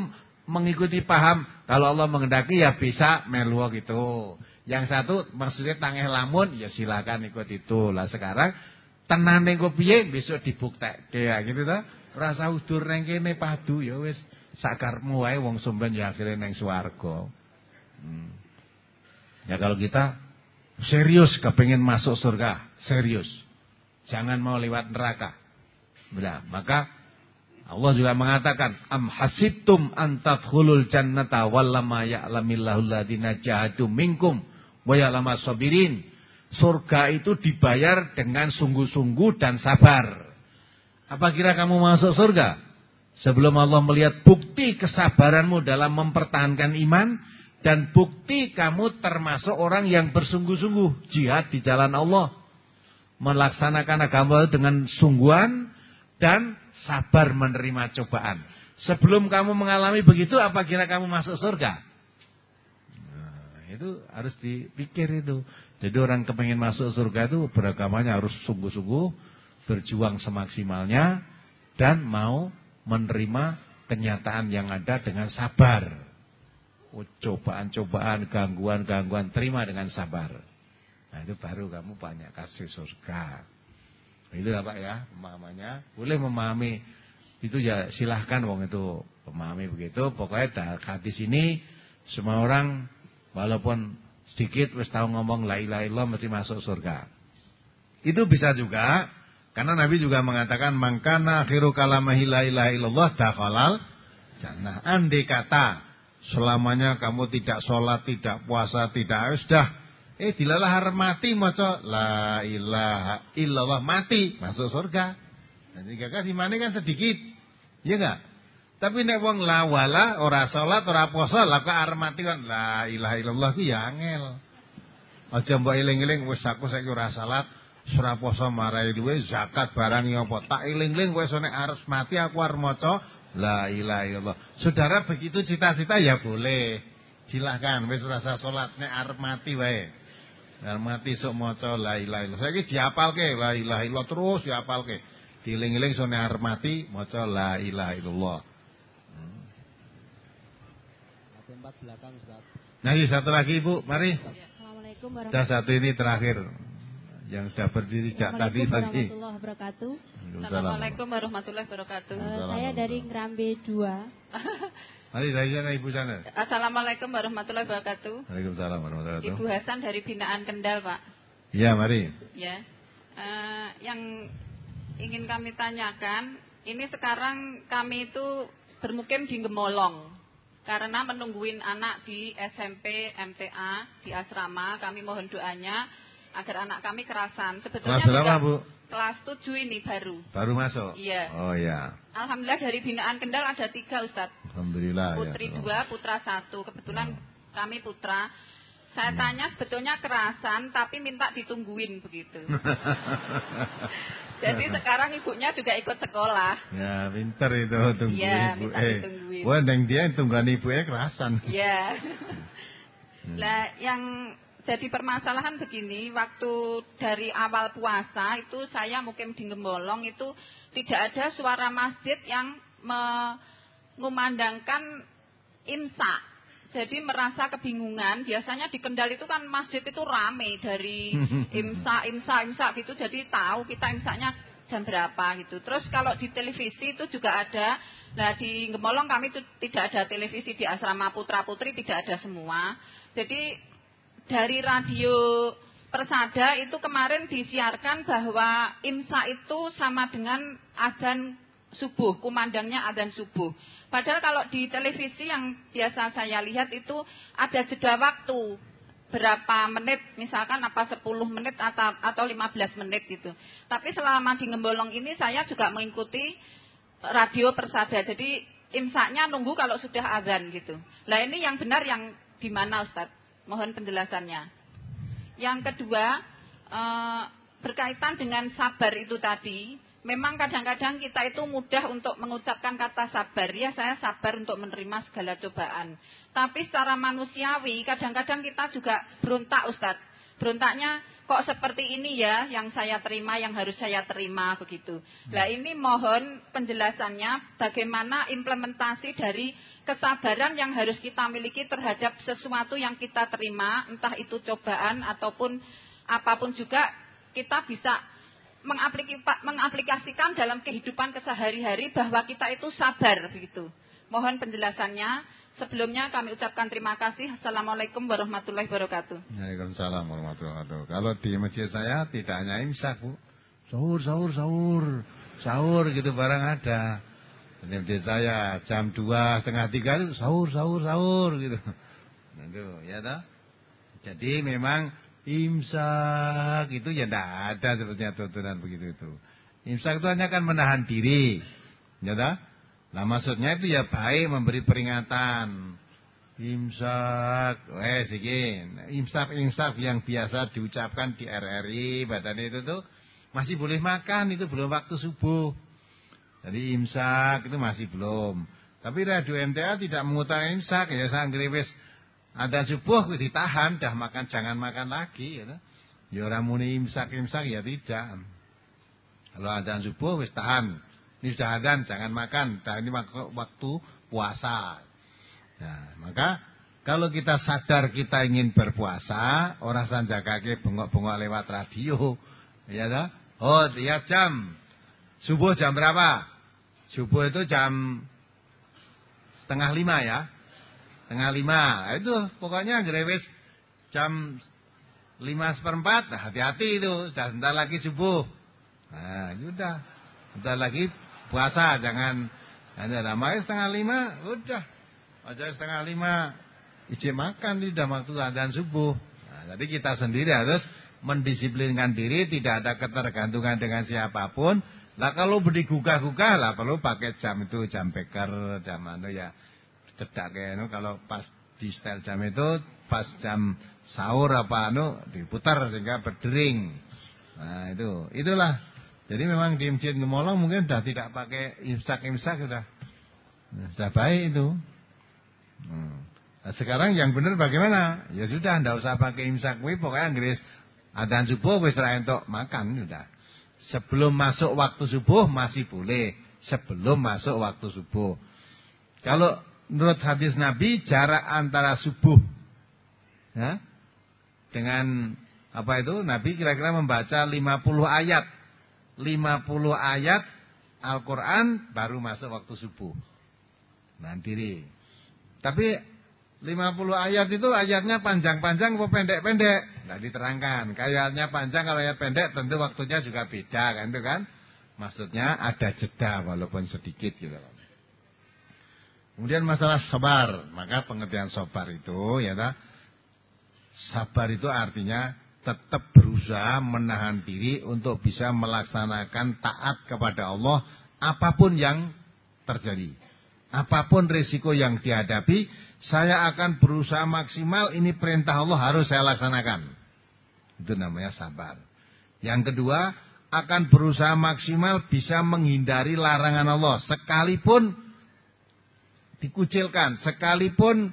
mengikuti paham kalau Allah mengendaki ya bisa meluo gitu. Yang satu maksudnya tangeh lamun ya silakan ikut itu. Lah sekarang tenan engko piye besok dibuktek ya gitu ta. Rasa udur nang kene padu ya wis sakarmu wae wong sumben ya akhire neng swarga. Hmm. Ya kalau kita serius kepengin masuk surga, serius. Jangan mau lewat neraka. Nah, maka Allah juga mengatakan, "Am hasibtum an hulul jannata wallama ya'lamillahu alladziina jahadu minkum wa ya'lamas sabirin." Surga itu dibayar dengan sungguh-sungguh dan sabar. Apa kira kamu masuk surga? Sebelum Allah melihat bukti kesabaranmu dalam mempertahankan iman dan bukti kamu termasuk orang yang bersungguh-sungguh jihad di jalan Allah, melaksanakan agama dengan sungguhan dan sabar menerima cobaan. Sebelum kamu mengalami begitu, apa kira kamu masuk surga? Nah, itu harus dipikir itu. Jadi orang kepengen masuk surga itu beragamanya harus sungguh-sungguh, berjuang semaksimalnya, dan mau menerima kenyataan yang ada dengan sabar. Oh, cobaan-cobaan, gangguan-gangguan, terima dengan sabar. Nah itu baru kamu banyak kasih surga. Itu ya Pak ya pemahamannya. Boleh memahami itu ya silahkan wong itu memahami begitu. Pokoknya hadis ini semua orang walaupun sedikit wis tahu ngomong la ilaha illallah mesti masuk surga. Itu bisa juga karena Nabi juga mengatakan mangkana akhiru kalamahi la ilaha illallah dakhalal jannah. Andai kata selamanya kamu tidak sholat, tidak puasa, tidak sudah Eh dilalah harap mati maca la ilaha illallah mati masuk surga. Nanti kakak di mana kan sedikit. Iya enggak? Tapi nek wong lawala ora salat ora puasa lah kok arep mati kan la ilaha illallah ku ya angel. Aja mbok eling-eling wis aku saiki ora salat ora puasa marai duwe zakat barang yo ya apa tak eling-eling wis nek arep mati aku arep maca la ilaha illallah. Saudara begitu cita-cita ya boleh. Silahkan wis rasa salat nek arep mati wae. Dalam nah, mati sok maca la ilaha illallah. Saiki diapalke la ilaha illallah terus diapalke. Diling-iling sone arep mati maca la ilaha illallah. Hmm. Empat belakang Ustaz. Nah, satu lagi Ibu, mari. Ya, Assalamualaikum warahmatullahi wabarakatuh. satu ini terakhir yang sudah berdiri sejak tadi tadi. Assalamualaikum warahmatullahi wabarakatuh. Assalamualaikum warahmatullahi wabarakatuh. Eh, saya dari Ngerambe 2. Mari dari sana Ibu sana. Assalamualaikum warahmatullahi wabarakatuh. Waalaikumsalam warahmatullahi wabarakatuh. Ibu Hasan dari Binaan Kendal, Pak. Iya, mari. Ya. Uh, yang ingin kami tanyakan, ini sekarang kami itu bermukim di Gemolong. Karena menungguin anak di SMP, MTA, di asrama, kami mohon doanya agar anak kami kerasan. Sebetulnya Kelas berapa, Bu? Kelas 7 ini baru. Baru masuk? Iya. Oh, iya. Alhamdulillah dari Binaan Kendal ada tiga, Ustadz. Alhamdulillah. Ya. Putri ya, dua, putra satu. Kebetulan ya. kami putra. Saya ya. tanya sebetulnya kerasan, tapi minta ditungguin begitu. Jadi sekarang ibunya juga ikut sekolah. Ya, pinter itu tungguin ya, ibu. Minta eh, ditungguin. Wah, neng dia tungguan ibunya eh, kerasan. Iya. Lah, yang jadi permasalahan begini, waktu dari awal puasa itu saya mungkin di Gembolong itu tidak ada suara masjid yang me memandangkan imsak jadi merasa kebingungan. Biasanya di Kendal itu kan masjid itu rame dari imsa, imsa, imsa gitu. Jadi tahu kita imsaknya jam berapa gitu. Terus kalau di televisi itu juga ada. Nah di Gemolong kami itu tidak ada televisi di asrama putra putri tidak ada semua. Jadi dari radio Persada itu kemarin disiarkan bahwa imsa itu sama dengan adzan subuh, kumandangnya adzan subuh. Padahal kalau di televisi yang biasa saya lihat itu ada jeda waktu berapa menit, misalkan apa 10 menit atau atau 15 menit gitu. Tapi selama di Ngembolong ini saya juga mengikuti radio Persada. Jadi imsaknya nunggu kalau sudah azan gitu. Lah ini yang benar yang di mana Ustadz? Mohon penjelasannya. Yang kedua, eh, berkaitan dengan sabar itu tadi, memang kadang-kadang kita itu mudah untuk mengucapkan kata sabar. Ya, saya sabar untuk menerima segala cobaan. Tapi secara manusiawi, kadang-kadang kita juga berontak, Ustadz. Berontaknya, kok seperti ini ya yang saya terima, yang harus saya terima, begitu. Nah, ini mohon penjelasannya bagaimana implementasi dari kesabaran yang harus kita miliki terhadap sesuatu yang kita terima, entah itu cobaan ataupun apapun juga kita bisa mengaplikasikan dalam kehidupan kesehari-hari bahwa kita itu sabar begitu. Mohon penjelasannya. Sebelumnya kami ucapkan terima kasih. Assalamualaikum warahmatullahi wabarakatuh. Waalaikumsalam warahmatullahi wabarakatuh. Kalau di masjid saya tidak hanya imsak, Bu. Sahur, sahur, sahur. Sahur gitu barang ada. Di masjid saya jam 2, setengah 3 itu sahur, sahur, sahur gitu. Itu ya toh. Jadi memang imsak itu ya tidak ada sebetulnya tuntunan begitu itu. Imsak itu hanya kan menahan diri. Ya dah? Nah maksudnya itu ya baik memberi peringatan. Imsak, eh segin, imsak-imsak yang biasa diucapkan di RRI badan itu tuh masih boleh makan itu belum waktu subuh. Jadi imsak itu masih belum. Tapi radio MTA tidak mengutang imsak ya sanggrewes. Ada subuh ditahan, dah makan jangan makan lagi. Ya, ya orang muni imsak-imsak ya tidak. Kalau ada subuh wis tahan. Ini sudah adan, jangan makan. Dah ini waktu puasa. Nah, maka kalau kita sadar kita ingin berpuasa, orang kaki bengok-bengok lewat radio. Ya toh? Oh, lihat jam. Subuh jam berapa? Subuh itu jam setengah lima ya. Setengah lima. Itu pokoknya grewes jam lima seperempat. Nah, hati-hati itu. sudah Sebentar lagi subuh. Nah, sudah. Sebentar lagi puasa. Jangan hanya ramai setengah lima. Udah. Wajar setengah lima. isi makan sudah waktu dan subuh. Nah, jadi kita sendiri harus mendisiplinkan diri. Tidak ada ketergantungan dengan siapapun. Lah kalau beri gugah lah perlu pakai jam itu, jam beker, jam mana ya cedak kayak anu kalau pas di setel jam itu pas jam sahur apa anu diputar sehingga berdering. Nah, itu. Itulah. Jadi memang di Masjid Gemolong mungkin sudah tidak pakai imsak-imsak sudah. Sudah baik itu. Hmm. Nah, sekarang yang benar bagaimana? Ya sudah tidak usah pakai imsak wih pokoknya Inggris ada subuh wis ra entuk makan sudah. Sebelum masuk waktu subuh masih boleh, sebelum masuk waktu subuh. Kalau menurut hadis Nabi jarak antara subuh ya, dengan apa itu Nabi kira-kira membaca 50 ayat 50 ayat Al-Quran baru masuk waktu subuh mandiri tapi 50 ayat itu ayatnya panjang-panjang atau pendek-pendek tidak diterangkan kayaknya panjang kalau ayat pendek tentu waktunya juga beda kan itu kan maksudnya ada jeda walaupun sedikit gitu Kemudian masalah sabar, maka pengertian sabar itu ya ta, sabar itu artinya tetap berusaha menahan diri untuk bisa melaksanakan taat kepada Allah apapun yang terjadi. Apapun risiko yang dihadapi, saya akan berusaha maksimal ini perintah Allah harus saya laksanakan. Itu namanya sabar. Yang kedua, akan berusaha maksimal bisa menghindari larangan Allah sekalipun dikucilkan, sekalipun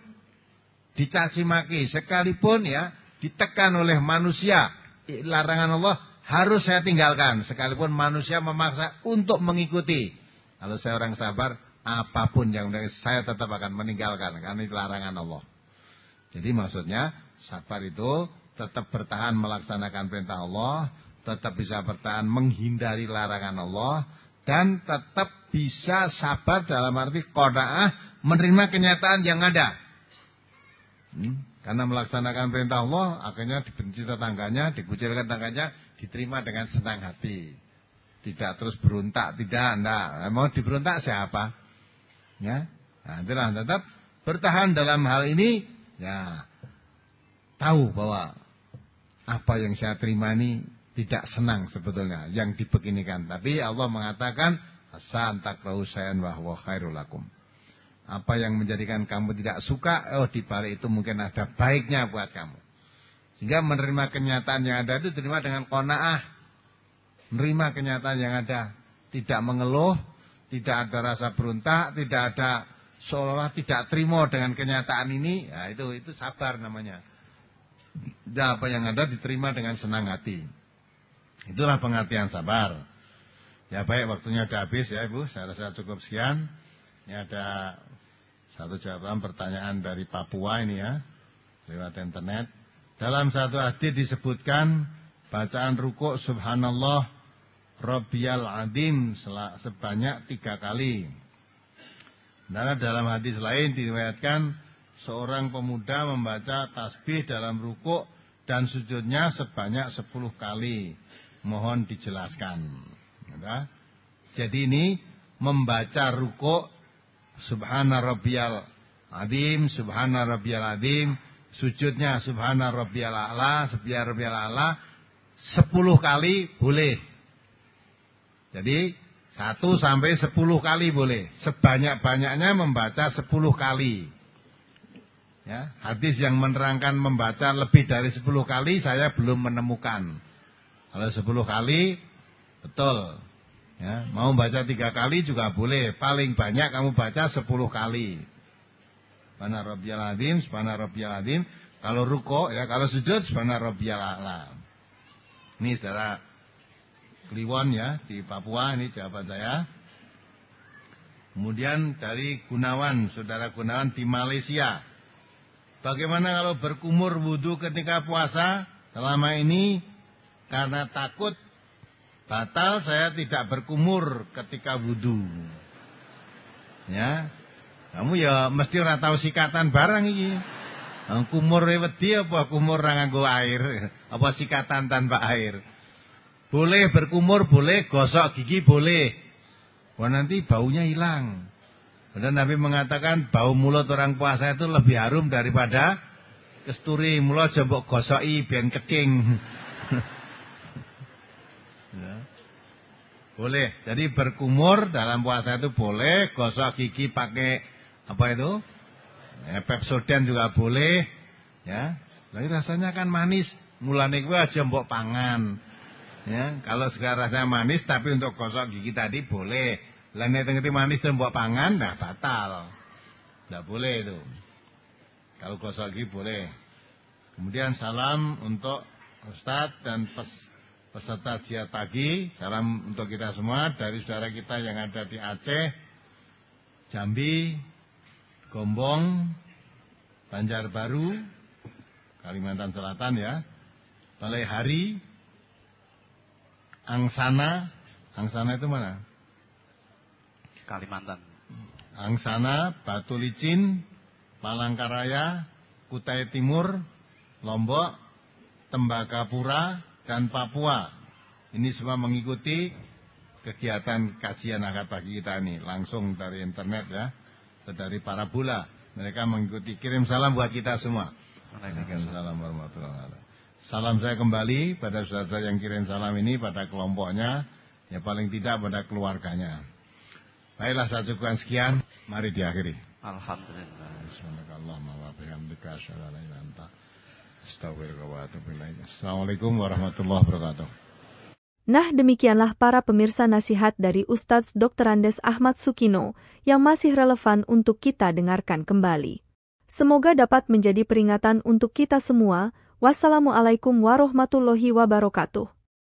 dicaci maki, sekalipun ya ditekan oleh manusia, larangan Allah harus saya tinggalkan sekalipun manusia memaksa untuk mengikuti. Kalau saya orang sabar, apapun yang saya tetap akan meninggalkan karena itu larangan Allah. Jadi maksudnya sabar itu tetap bertahan melaksanakan perintah Allah, tetap bisa bertahan menghindari larangan Allah, dan tetap bisa sabar dalam arti qanaah menerima kenyataan yang ada. Hmm? Karena melaksanakan perintah Allah, akhirnya dibenci tetangganya, dikucilkan tetangganya, diterima dengan senang hati. Tidak terus beruntak, tidak, enggak. Eh, mau diberuntak siapa? Ya. Nah, itulah tetap bertahan dalam hal ini, ya. Tahu bahwa apa yang saya terima ini tidak senang sebetulnya yang dibeginikan. Tapi Allah mengatakan asan takrahu sayan Apa yang menjadikan kamu tidak suka, oh di balik itu mungkin ada baiknya buat kamu. Sehingga menerima kenyataan yang ada itu terima dengan kona'ah. Menerima kenyataan yang ada. Tidak mengeluh, tidak ada rasa beruntak, tidak ada seolah-olah tidak terima dengan kenyataan ini. Ya itu itu sabar namanya. Ya, apa yang ada diterima dengan senang hati. Itulah pengertian sabar. Ya baik, waktunya sudah habis ya Ibu. Saya rasa cukup sekian. Ini ada satu jawaban pertanyaan dari Papua ini ya. Lewat internet. Dalam satu hadis disebutkan bacaan rukuk subhanallah Rabbiyal Adim sebanyak tiga kali. Dan dalam hadis lain diriwayatkan seorang pemuda membaca tasbih dalam rukuk dan sujudnya sebanyak sepuluh kali. Mohon dijelaskan. Jadi ini membaca ruko Subhana Rabbiyal Adim, Subhana Rabbiyal Adim, sujudnya Subhana Rabbiyal A'la, Subhana Rabbiyal A'la, sepuluh kali boleh. Jadi satu sampai sepuluh kali boleh. Sebanyak-banyaknya membaca sepuluh kali. Ya, hadis yang menerangkan membaca lebih dari sepuluh kali saya belum menemukan. Kalau sepuluh kali betul. Ya, mau baca tiga kali juga boleh. Paling banyak kamu baca sepuluh kali. Subhana rabbiyal azim, rabbiyal Kalau ruko ya, kalau sujud subhana rabbiyal Ini saudara Kliwon ya di Papua ini jawaban saya. Kemudian dari Gunawan, saudara Gunawan di Malaysia. Bagaimana kalau berkumur wudhu ketika puasa? Selama ini karena takut batal saya tidak berkumur ketika wudhu. Ya, kamu ya mesti ora tahu sikatan barang ini. Kumur lewat dia apa kumur ra nganggo air, apa sikatan tanpa air. Boleh berkumur, boleh gosok gigi boleh. Wah nanti baunya hilang. Kemudian Nabi mengatakan bau mulut orang puasa itu lebih harum daripada kesturi. mulut coba gosoki biar kecing. Boleh. Jadi berkumur dalam puasa itu boleh, gosok gigi pakai apa itu? Ya, Pepsodent juga boleh, ya. Tapi rasanya kan manis. Mulai gue aja mbok pangan. Ya, kalau sekarang rasanya manis tapi untuk gosok gigi tadi boleh. Lainnya tengerti manis dan mbok pangan dah batal. Tidak boleh itu. Kalau gosok gigi boleh. Kemudian salam untuk Ustadz dan pes peserta dia pagi. Salam untuk kita semua dari saudara kita yang ada di Aceh, Jambi, Gombong, Banjarbaru, Kalimantan Selatan ya, Balai Hari, Angsana, Angsana itu mana? Kalimantan. Angsana, Batu Licin, Palangkaraya, Kutai Timur, Lombok, Tembagapura, dan Papua. Ini semua mengikuti kegiatan kajian bagi kita ini langsung dari internet ya, dari para bula. Mereka mengikuti kirim salam buat kita semua. Waalaikumsalam warahmatullahi wabarakatuh. Salam saya kembali pada saudara yang kirim salam ini pada kelompoknya, ya paling tidak pada keluarganya. Baiklah saya cukupkan sekian, mari diakhiri. Alhamdulillah. Bismillahirrahmanirrahim. Assalamualaikum warahmatullahi wabarakatuh. Nah demikianlah para pemirsa nasihat dari Ustadz Dr. Andes Ahmad Sukino yang masih relevan untuk kita dengarkan kembali. Semoga dapat menjadi peringatan untuk kita semua. Wassalamualaikum warahmatullahi wabarakatuh.